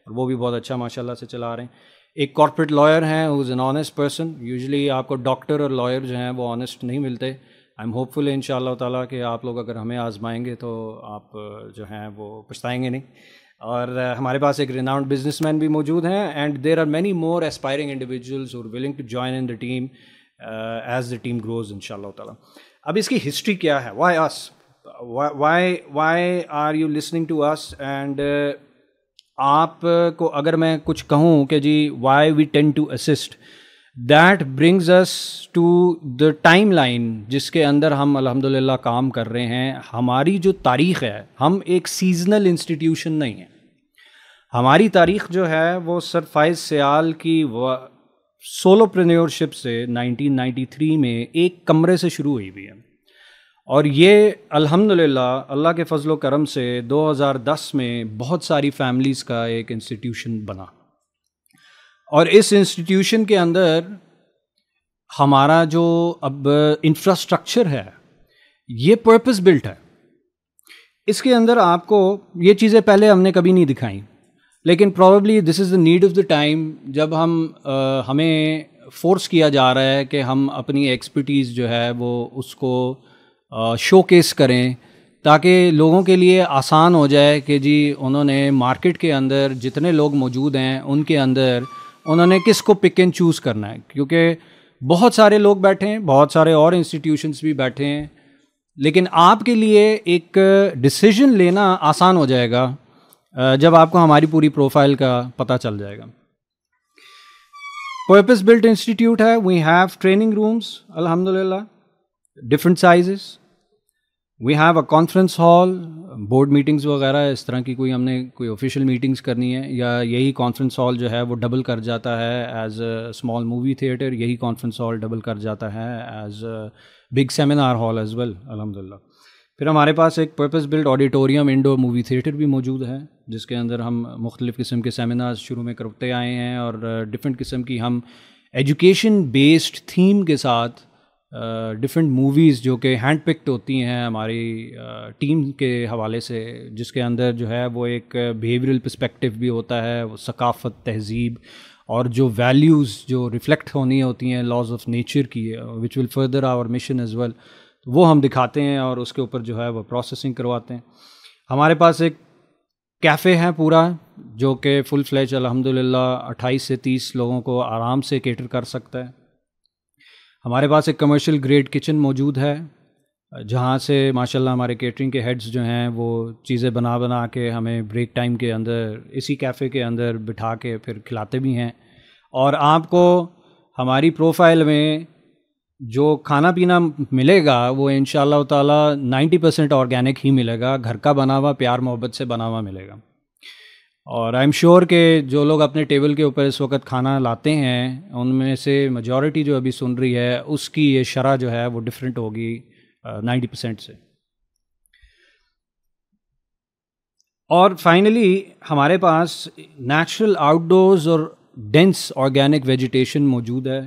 और वो भी बहुत अच्छा माशाल्लाह से चला रहे हैं एक कॉरपोरेट लॉयर हैं who is an honest person usually आपको डॉक्टर और लॉयर जो हैं वो ऑनेस्ट नहीं मिलते आई एम होपफुल इन ताला कि आप लोग अगर हमें आजमाएंगे तो आप जो हैं वो पछताएंगे नहीं और हमारे पास एक रिनाउंड बिजनेसमैन भी मौजूद हैं and there are many more aspiring individuals और willing to join in the team as the team grows इन ताला अब इसकी हिस्ट्री क्या है why us why why are you listening to us and आप uh, को अगर मैं कुछ कहूँ कि जी why we tend to assist that brings us to the timeline जिसके अंदर हम अलहमदिल्ला काम कर रहे हैं हमारी जो तारीख़ है हम एक सीजनल इंस्टीट्यूशन नहीं है हमारी तारीख जो है वो सर फायज सयाल की सोलोप्रन्योरशिप से 1993 में एक कमरे से शुरू हुई भी है और ये अल्हम्दुलिल्लाह अल्लाह के फजलो करम से 2010 में बहुत सारी फैमिलीज़ का एक इंस्टीट्यूशन बना और इस इंस्टीट्यूशन के अंदर हमारा जो अब इंफ्रास्ट्रक्चर है ये पर्पस बिल्ट है इसके अंदर आपको ये चीज़ें पहले हमने कभी नहीं दिखाई लेकिन probably this is the need of the time जब हम uh, हमें फोर्स किया जा रहा है कि हम अपनी एक्सपर्टीज़ जो है वो उसको शो uh, केस करें ताकि लोगों के लिए आसान हो जाए कि जी उन्होंने मार्केट के अंदर जितने लोग मौजूद हैं उनके अंदर उन्होंने किस को पिक एंड चूज़ करना है क्योंकि बहुत सारे लोग बैठे हैं बहुत सारे और इंस्टीट्यूशंस भी बैठे हैं लेकिन आपके लिए एक डिसीजन लेना आसान हो जाएगा जब आपको हमारी पूरी प्रोफाइल का पता चल जाएगा पर्पस बिल्ट इंस्टीट्यूट है वी हैव ट्रेनिंग रूम्स अल्हम्दुलिल्लाह different sizes we have a conference hall board meetings वगैरह इस तरह की कोई हमने कोई ऑफिशियल मीटिंग्स करनी है या यही कॉन्फ्रेंस हॉल जो है वो डबल कर जाता है as a small movie theatre यही कॉन्फ्रेंस हॉल डबल कर जाता है as big seminar hall as well अलहमदिल्ला फिर हमारे पास एक purpose build auditorium indoor movie theatre भी मौजूद है जिसके अंदर हम मुख्तलिफ़ किस्म के सेमिनार्स शुरू में करते आए हैं और डिफरेंट uh, किस्म की हम एजुकेशन बेस्ड थीम के साथ डिफरेंट uh, मूवीज़ जो कि हैंड पिक्ड होती हैं हमारी uh, टीम के हवाले से जिसके अंदर जो है वो एक बिहेवियरल पर्सपेक्टिव भी होता है वो सकाफत तहजीब और जो वैल्यूज़ जो रिफ्लेक्ट होनी होती हैं लॉज ऑफ नेचर की which will further our mission as well well. तो वो हम दिखाते हैं और उसके ऊपर जो है वो प्रोसेसिंग करवाते हैं हमारे पास एक कैफ़े हैं पूरा जो कि फुल फ्लैच अलहमदिल्ला 28 से 30 लोगों को आराम से केटर कर सकता है हमारे पास एक कमर्शियल ग्रेड किचन मौजूद है जहाँ से माशाल्लाह हमारे केटरिंग के हेड्स जो हैं वो चीज़ें बना बना के हमें ब्रेक टाइम के अंदर इसी कैफ़े के अंदर बिठा के फिर खिलाते भी हैं और आपको हमारी प्रोफाइल में जो खाना पीना मिलेगा वो इन शाह नाइन्टी परसेंट ऑर्गेनिक ही मिलेगा घर का बना हुआ प्यार मोहब्बत से बना हुआ मिलेगा और आई एम श्योर के जो लोग अपने टेबल के ऊपर इस वक्त खाना लाते हैं उनमें से मजॉरिटी जो अभी सुन रही है उसकी ये शरह जो है वो डिफरेंट होगी नाइन्टी परसेंट से और फाइनली हमारे पास नेचुरल आउटडोर्स और डेंस ऑर्गेनिक वेजिटेशन मौजूद है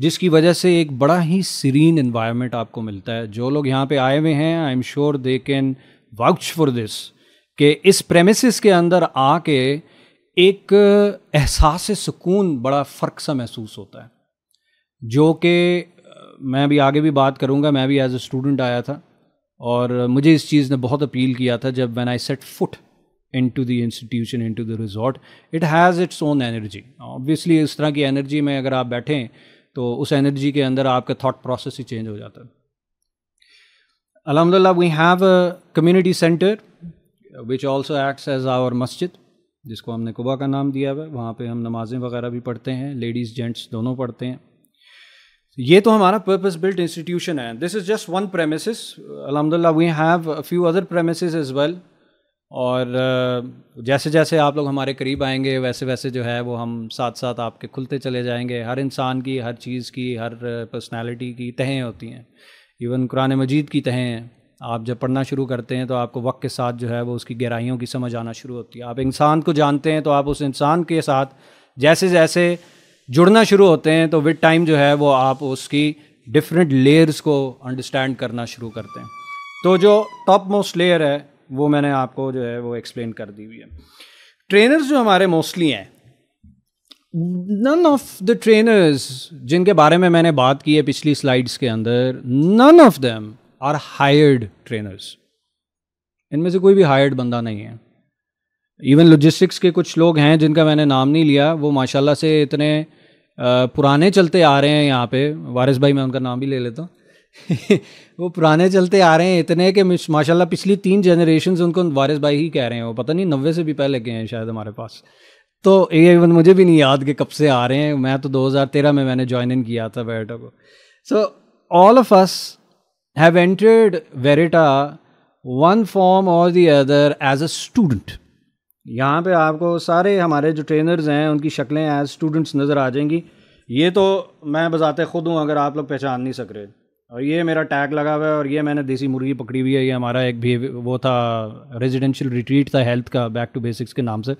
जिसकी वजह से एक बड़ा ही सीरीन इन्वायरमेंट आपको मिलता है जो लोग यहाँ पे आए हुए हैं I am sure they can vouch for this कि इस प्रेमिस के अंदर आके एक एहसास सुकून बड़ा फ़र्क सा महसूस होता है जो कि मैं भी आगे भी बात करूँगा मैं भी एज ए स्टूडेंट आया था और मुझे इस चीज़ ने बहुत अपील किया था जब when I set foot into the institution into the resort it has its own energy obviously इस तरह की एनर्जी में अगर आप बैठें तो उस एनर्जी के अंदर आपका थाट प्रोसेस ही चेंज हो जाता है अलहमदिल्ला we have a community centre which also acts as our मस्जिद जिसको हमने कुबा का नाम दिया हुआ है वहाँ पे हम नमाज़ें वगैरह भी पढ़ते हैं लेडीज़ जेंट्स दोनों पढ़ते हैं ये तो हमारा पर्पस बिल्ट इंस्टीट्यूशन है this is just one premise अलहमदिल्ला we have few other premise as well और जैसे जैसे आप लोग हमारे करीब आएंगे वैसे वैसे जो है वो हम साथ साथ आपके खुलते चले जाएंगे हर इंसान की हर चीज़ की हर पर्सनालिटी की तहें होती हैं इवन कुरान मजीद की तहें हैं आप जब पढ़ना शुरू करते हैं तो आपको वक्त के साथ जो है वो उसकी गहराइयों की समझ आना शुरू होती है आप इंसान को जानते हैं तो आप उस इंसान के साथ जैसे जैसे जुड़ना शुरू होते हैं तो विद टाइम जो है वो आप उसकी डिफरेंट लेयर्स को अंडरस्टैंड करना शुरू करते हैं तो जो टॉप मोस्ट लेयर है वो मैंने आपको जो है वो एक्सप्लेन कर दी हुई है ट्रेनर्स जो हमारे मोस्टली हैं नन ऑफ द ट्रेनर्स जिनके बारे में मैंने बात की है पिछली स्लाइड्स के अंदर none of them are hired trainers इनमें से कोई भी हायर्ड बंदा नहीं है इवन लॉजिस्टिक्स के कुछ लोग हैं जिनका मैंने नाम नहीं लिया वो माशाल्लाह से इतने पुराने चलते आ रहे हैं यहाँ पे वारिस भाई मैं उनका नाम भी ले लेता हूँ वो पुराने चलते आ रहे हैं इतने कि माशाल्लाह पिछली तीन जनरेशन उनको वारिस भाई ही कह रहे हैं वो पता नहीं नब्बे से भी पहले गए हैं शायद हमारे पास तो ये इवन मुझे भी नहीं याद कि कब से आ रहे हैं मैं तो 2013 में मैंने ज्वाइन इन किया था वेरेटा को so all of us have entered वेरेटा वन फॉर्म और the other as a student यहाँ पे आपको सारे हमारे जो ट्रेनर्स हैं उनकी शक्लें एज स्टूडेंट्स नज़र आ जाएंगी ये तो मैं बजाते खुद हूँ अगर आप लोग पहचान नहीं सक रहे और ये मेरा टैग लगा हुआ है और ये मैंने देसी मुर्गी पकड़ी हुई है ये हमारा एक भी वो था रेजिडेंशियल रिट्रीट था हेल्थ का बैक टू बेसिक्स के नाम से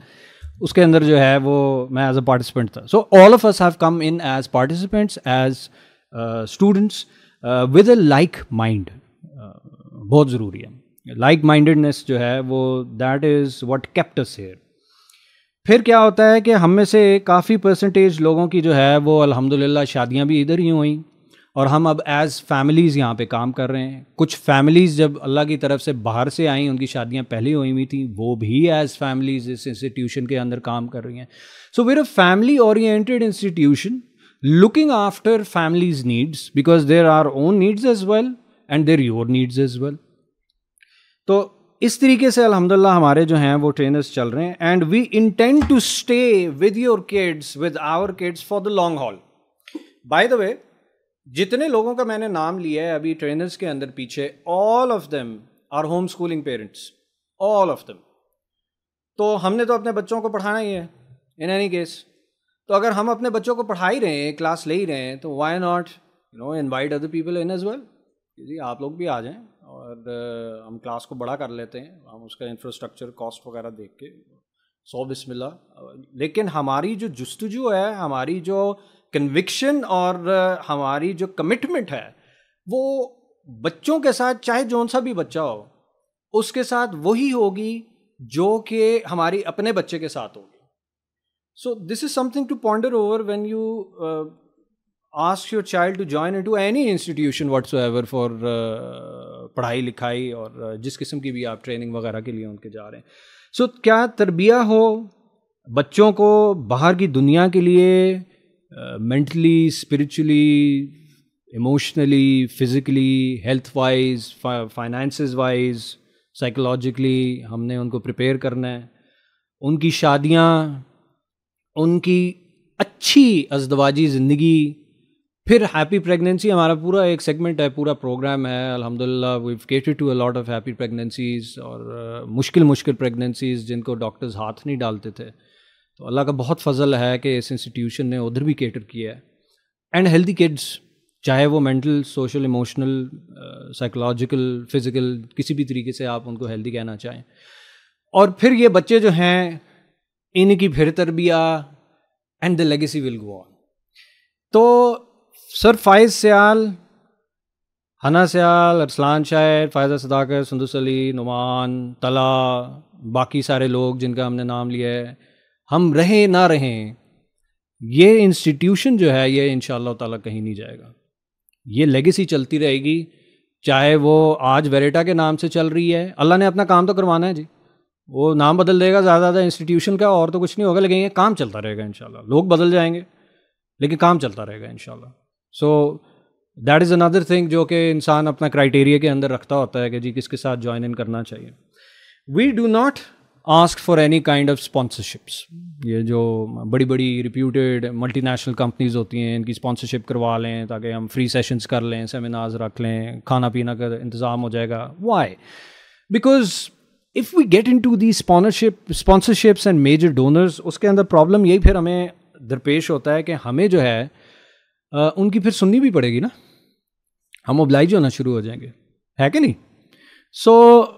उसके अंदर जो है वो मैं एज अ पार्टिसिपेंट था so all of us have come in as participants as students with a like mind बहुत ज़रूरी है लाइक माइंडेडनेस जो है वो that is what kept here फिर क्या होता है कि हम में से काफ़ी परसेंटेज लोगों की जो है वो अल्हम्दुलिल्लाह शादियां भी इधर ही हुई और हम अब एज़ फैमिलीज़ यहाँ पे काम कर रहे हैं कुछ फैमिलीज़ जब अल्लाह की तरफ से बाहर से आई उनकी शादियाँ पहले हुई हुई थी वो भी एज़ फैमिलीज़ इस इंस्टीट्यूशन के अंदर काम कर रही हैं so we're a family oriented institution looking after families needs because there are own needs as well and there your needs as well तो इस तरीके से अलहमदिल्ला हमारे जो हैं वो ट्रेनर्स चल रहे हैं and we intend to stay with your kids with our kids for the long haul by the way जितने लोगों का मैंने नाम लिया है अभी ट्रेनर्स के अंदर पीछे all of them are home schooling parents all of them तो हमने तो अपने बच्चों को पढ़ाना ही है इन एनी केस तो अगर हम अपने बच्चों को पढ़ा ही रहे हैं क्लास ले ही रहे हैं तो why not you know invite other people in as well जी आप लोग भी आ जाएं और uh, हम क्लास को बड़ा कर लेते हैं हम उसका इंफ्रास्ट्रक्चर कॉस्ट वगैरह देख के सौ बिस्मिल्ला लेकिन हमारी जो जस्तजू है हमारी जो कन्विक्शन और uh, हमारी जो कमिटमेंट है वो बच्चों के साथ चाहे जौन सा भी बच्चा हो उसके साथ वही होगी जो कि हमारी अपने बच्चे के साथ होगी so this is something to ponder over when you ask your child to join into any institution whatsoever for पढ़ाई लिखाई और uh, जिस किस्म की भी आप ट्रेनिंग वगैरह के लिए उनके जा रहे हैं सो so, क्या तरबिया हो बच्चों को बाहर की दुनिया के लिए mentally spiritually emotionally physically health wise finance wise psychologically हमने उनको प्रिपेयर करना है उनकी शादियाँ उनकी अच्छी अजदवाजी ज़िंदगी फिर हैप्पी प्रेगनेंसी हमारा पूरा एक सेगमेंट है पूरा प्रोग्राम है अल्हम्दुलिल्लाह we catered to a lot of happy pregnancies और uh, मुश्किल मुश्किल प्रेगनेंसीज जिनको डॉक्टर्स हाथ नहीं डालते थे तो अल्लाह का बहुत फजल है कि इस इंस्टीट्यूशन ने उधर भी केटर किया है एंड हेल्दी किड्स चाहे वो mental social emotional psychological physical किसी भी तरीके से आप उनको हेल्दी कहना चाहें और फिर ये बच्चे जो हैं इनकी फिर तरबिया and the legacy will go on तो सर फायज़ सयाल हना सयाल अरसलान शायर फायज़ा सदाकर सुंदुस अली नुमान तला बाकी सारे लोग जिनका हमने नाम लिया है हम रहें ना रहें ये इंस्टीट्यूशन जो है ये इन ताला कहीं नहीं जाएगा ये लेगेसी चलती रहेगी चाहे वो आज वेरेटा के नाम से चल रही है अल्लाह ने अपना काम तो करवाना है जी वो नाम बदल देगा ज़्यादा ज़्यादा इंस्टीट्यूशन का और तो कुछ नहीं होगा लेकिन ये काम चलता रहेगा इन लोग बदल जाएंगे लेकिन काम चलता रहेगा इन so that is another thing जो कि इंसान अपना क्राइटेरिया के अंदर रखता होता है कि जी किसके साथ ज्वाइन इन करना चाहिए we do not ask for any kind of sponsorships ये जो बड़ी बड़ी रिप्यूटेड मल्टीनेशनल कंपनीज होती हैं इनकी स्पॉन्सरशिप करवा लें ताकि हम फ्री सेशंस कर लें सेमिनार्स रख लें खाना पीना का इंतज़ाम हो जाएगा why because if we get into the sponsorship sponsorships and major donors उसके अंदर प्रॉब्लम यही फिर हमें दरपेश होता है कि हमें जो है उनकी फिर सुननी भी पड़ेगी ना हम ओब्लाइज होना शुरू हो जाएंगे है कि नहीं सो so,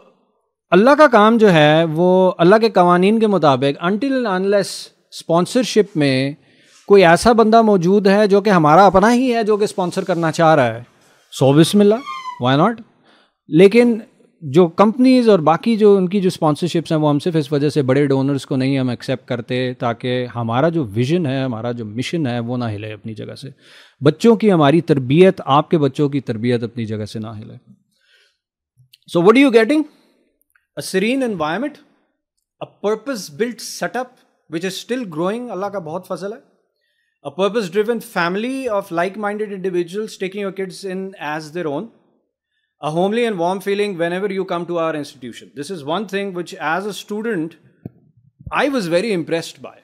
अल्लाह का काम जो है वो अल्लाह के कवानीन के मुताबिक अनटिल अनलेस स्पॉन्सरशिप में कोई ऐसा बंदा मौजूद है जो कि हमारा अपना ही है जो कि स्पॉन्सर करना चाह रहा है सो बिस्मिल्ला वाई नॉट लेकिन जो कंपनीज और बाकी जो उनकी जो स्पॉन्सरशिप्स हैं वो हम सिर्फ इस वजह से बड़े डोनर्स को नहीं हम एक्सेप्ट करते ताकि हमारा जो विजन है हमारा जो मिशन है वो ना हिले अपनी जगह से बच्चों की हमारी तरबियत आपके बच्चों की तरबियत अपनी जगह से ना हिले so what you getting a serene environment, a purpose built setup which is still growing. Allah ka bahut fazal hai. A purpose driven family of like minded individuals taking your kids in as their own. A homely and warm feeling whenever you come to our institution. This is one thing which, as a student, I was very impressed by.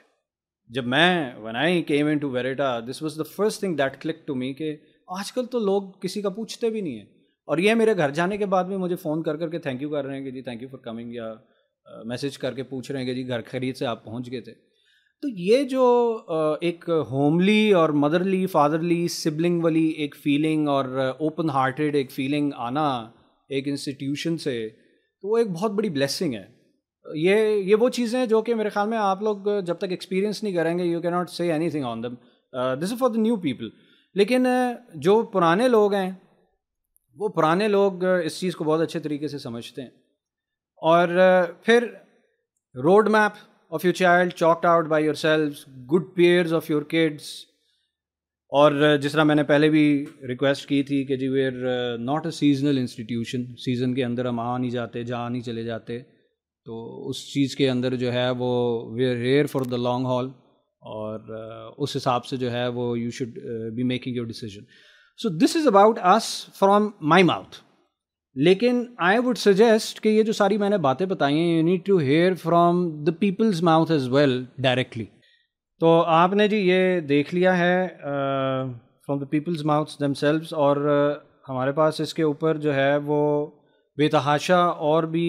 जब मैं when I came into Verita, this was the first thing that clicked to me. मी आजकल तो लोग किसी का पूछते भी नहीं है और ये मेरे घर जाने के बाद भी मुझे फ़ोन कर करके थैंक यू कर रहे हैं कि जी थैंक यू फॉर कमिंग या मैसेज करके पूछ रहे हैं कि जी घर खरीद से आप पहुंच गए थे तो ये जो एक होमली और मदरली फादरली सिबलिंग वाली एक फीलिंग और ओपन हार्टेड एक फीलिंग आना एक इंस्टीट्यूशन से तो वो एक बहुत बड़ी ब्लेसिंग है ये ये वो चीज़ें हैं जो कि मेरे ख्याल में आप लोग जब तक एक्सपीरियंस नहीं करेंगे you can not say anything on them this is for the new people लेकिन जो पुराने लोग हैं वो पुराने लोग इस चीज़ को बहुत अच्छे तरीके से समझते हैं और फिर road map of your child chalked out by yourself good peers of your kids और जिस तरह मैंने पहले भी रिक्वेस्ट की थी कि जी are not a seasonal institution season के अंदर हम आ नहीं जाते जा नहीं चले जाते तो उस चीज़ के अंदर जो है वो we are here for the long haul और उस हिसाब से जो है वो you should be making your decision so this is about us from my mouth लेकिन आई वुड सजेस्ट कि ये जो सारी मैंने बातें बताई हैं you need to hear from the people's mouth as well directly तो आपने जी ये देख लिया है from the people's mouth them themselves और uh, हमारे पास इसके ऊपर जो है वो बेतहाशा और भी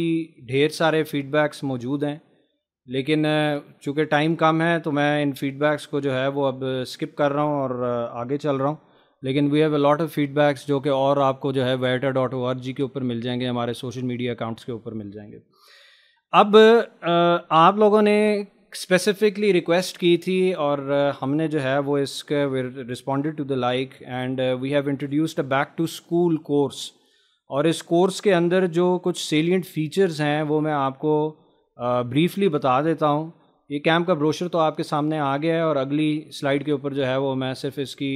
ढेर सारे फीडबैक्स मौजूद हैं लेकिन चूँकि टाइम कम है तो मैं इन फीडबैक्स को जो है वो अब स्किप कर रहा हूँ और आगे चल रहा हूँ लेकिन we have a lot of feedbacks जो कि और आपको जो है वेटा डॉट ओ आर जी के ऊपर मिल जाएंगे हमारे सोशल मीडिया अकाउंट्स के ऊपर मिल जाएंगे अब आप लोगों ने स्पेसिफिकली रिक्वेस्ट की थी और हमने जो है वो इसके responded to the like and we have introduced a back to school course और इस कोर्स के अंदर जो कुछ सेलियंट फीचर्स हैं वो मैं आपको ब्रीफली बता देता हूँ ये कैम्प का ब्रोशर तो आपके सामने आ गया है और अगली स्लाइड के ऊपर जो है वो मैं सिर्फ इसकी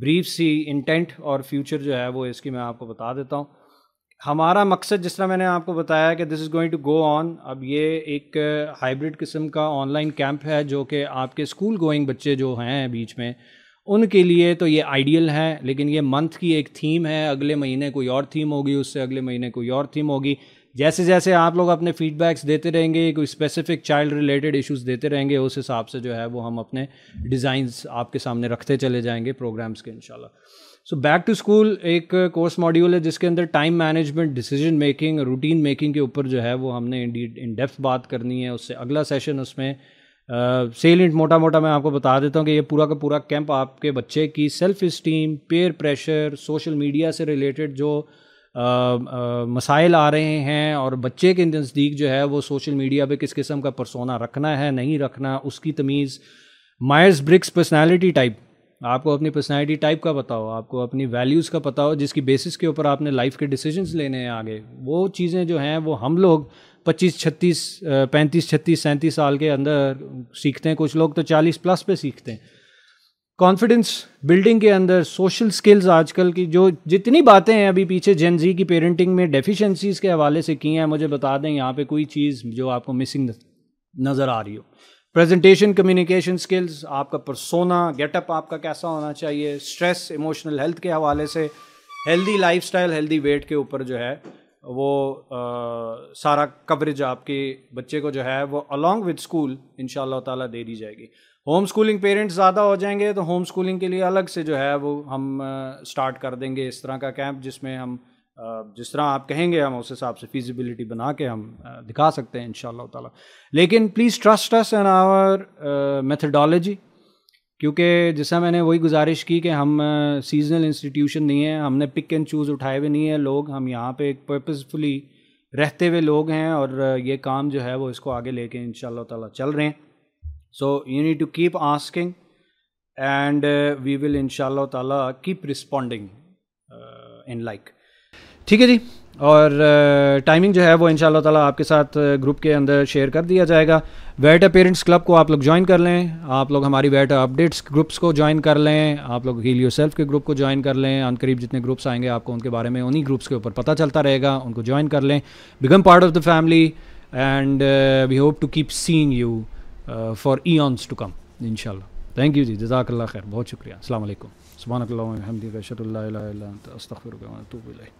ब्रीफ सी इंटेंट और फ्यूचर जो है वो इसकी मैं आपको बता देता हूँ हमारा मकसद जिस तरह मैंने आपको बताया कि this is going to go on अब ये एक हाइब्रिड किस्म का ऑनलाइन कैंप है जो कि आपके स्कूल गोइंग बच्चे जो हैं बीच में उनके लिए तो ये आइडियल है लेकिन ये मंथ की एक थीम है अगले महीने कोई और थीम होगी उससे अगले महीने कोई और थीम होगी जैसे जैसे आप लोग अपने फीडबैक्स देते रहेंगे कोई स्पेसिफिक चाइल्ड रिलेटेड इश्यूज देते रहेंगे उस हिसाब से जो है वो हम अपने डिज़ाइन आपके सामने रखते चले जाएंगे प्रोग्राम्स के इनशाला सो बैक टू स्कूल एक कोर्स मॉड्यूल है जिसके अंदर time management decision making routine making के ऊपर जो है वो हमने इन डेप्थ बात करनी है उससे अगला सेशन उसमें सेलेंट uh, मोटा मोटा मैं आपको बता देता हूँ कि ये पूरा का पूरा कैंप आपके बच्चे की self esteem peer pressure social media से रिलेटेड जो मसाइल आ रहे हैं और बच्चे के नज़दीक जो है वो सोशल मीडिया पे किस किस्म का परसोना रखना है नहीं रखना उसकी तमीज़ मायर्स ब्रिक्स पर्सनालिटी टाइप आपको अपनी पर्सनालिटी टाइप का पता हो आपको अपनी वैल्यूज़ का पता हो जिसकी बेसिस के ऊपर आपने लाइफ के डिसीजन लेने हैं आगे वो चीज़ें जो हैं वो हम लोग पच्चीस छत्तीस पैंतीस छत्तीस सैंतीस साल के अंदर सीखते हैं कुछ लोग तो चालीस प्लस पे सीखते हैं कॉन्फिडेंस बिल्डिंग के अंदर सोशल स्किल्स आजकल की जो जितनी बातें हैं अभी पीछे जेन जी की पेरेंटिंग में डेफिशिएंसीज के हवाले से की हैं मुझे बता दें यहाँ पे कोई चीज़ जो आपको मिसिंग नज़र आ रही हो प्रेजेंटेशन कम्युनिकेशन स्किल्स आपका परसोना गेटअप आपका कैसा होना चाहिए स्ट्रेस इमोशनल हेल्थ के हवाले से healthy lifestyle healthy weight के ऊपर जो है वो आ, सारा कवरेज आपके बच्चे को जो है वो अलॉन्ग विद स्कूल इन ताला दे दी जाएगी होम स्कूलिंग पेरेंट्स ज़्यादा हो जाएंगे तो होम स्कूलिंग के लिए अलग से जो है वो हम स्टार्ट कर देंगे इस तरह का कैंप जिसमें हम जिस तरह आप कहेंगे हम उस हिसाब से फिजिबिलिटी बना के हम दिखा सकते हैं इन ताला लेकिन please trust us and our methodology क्योंकि जैसा मैंने वही गुजारिश की कि हम सीजनल इंस्टीट्यूशन नहीं है हमने पिक एंड चूज़ उठाए हुए नहीं है लोग हम यहाँ पे एक पर्पज़फुली रहते हुए लोग हैं और ये काम जो है वो इसको आगे लेके इन ताला चल रहे हैं So you need to keep asking, and uh, we will inshallah ta'ala keep responding uh, in like. ठीक है जी और टाइमिंग uh, जो है वो इन ताला आपके साथ ग्रुप uh, के अंदर शेयर कर दिया जाएगा वेट पेरेंट्स क्लब को आप लोग ज्वाइन कर लें आप लोग हमारी वेट अपडेट्स ग्रुप्स को ज्वाइन कर लें आप लोग हील यू के ग्रुप को ज्वाइन कर लें करीब जितने ग्रुप्स आएंगे आपको उनके बारे में उन्हीं ग्रुप्स के ऊपर पता चलता रहेगा उनको ज्वाइन कर लें become part of the family and we hope to keep seeing you for eons to come इन थैंक यू जी जजाकल्ला खैर बहुत शुक्रिया असल सुबहानकल्ला हमदी अशरल्ला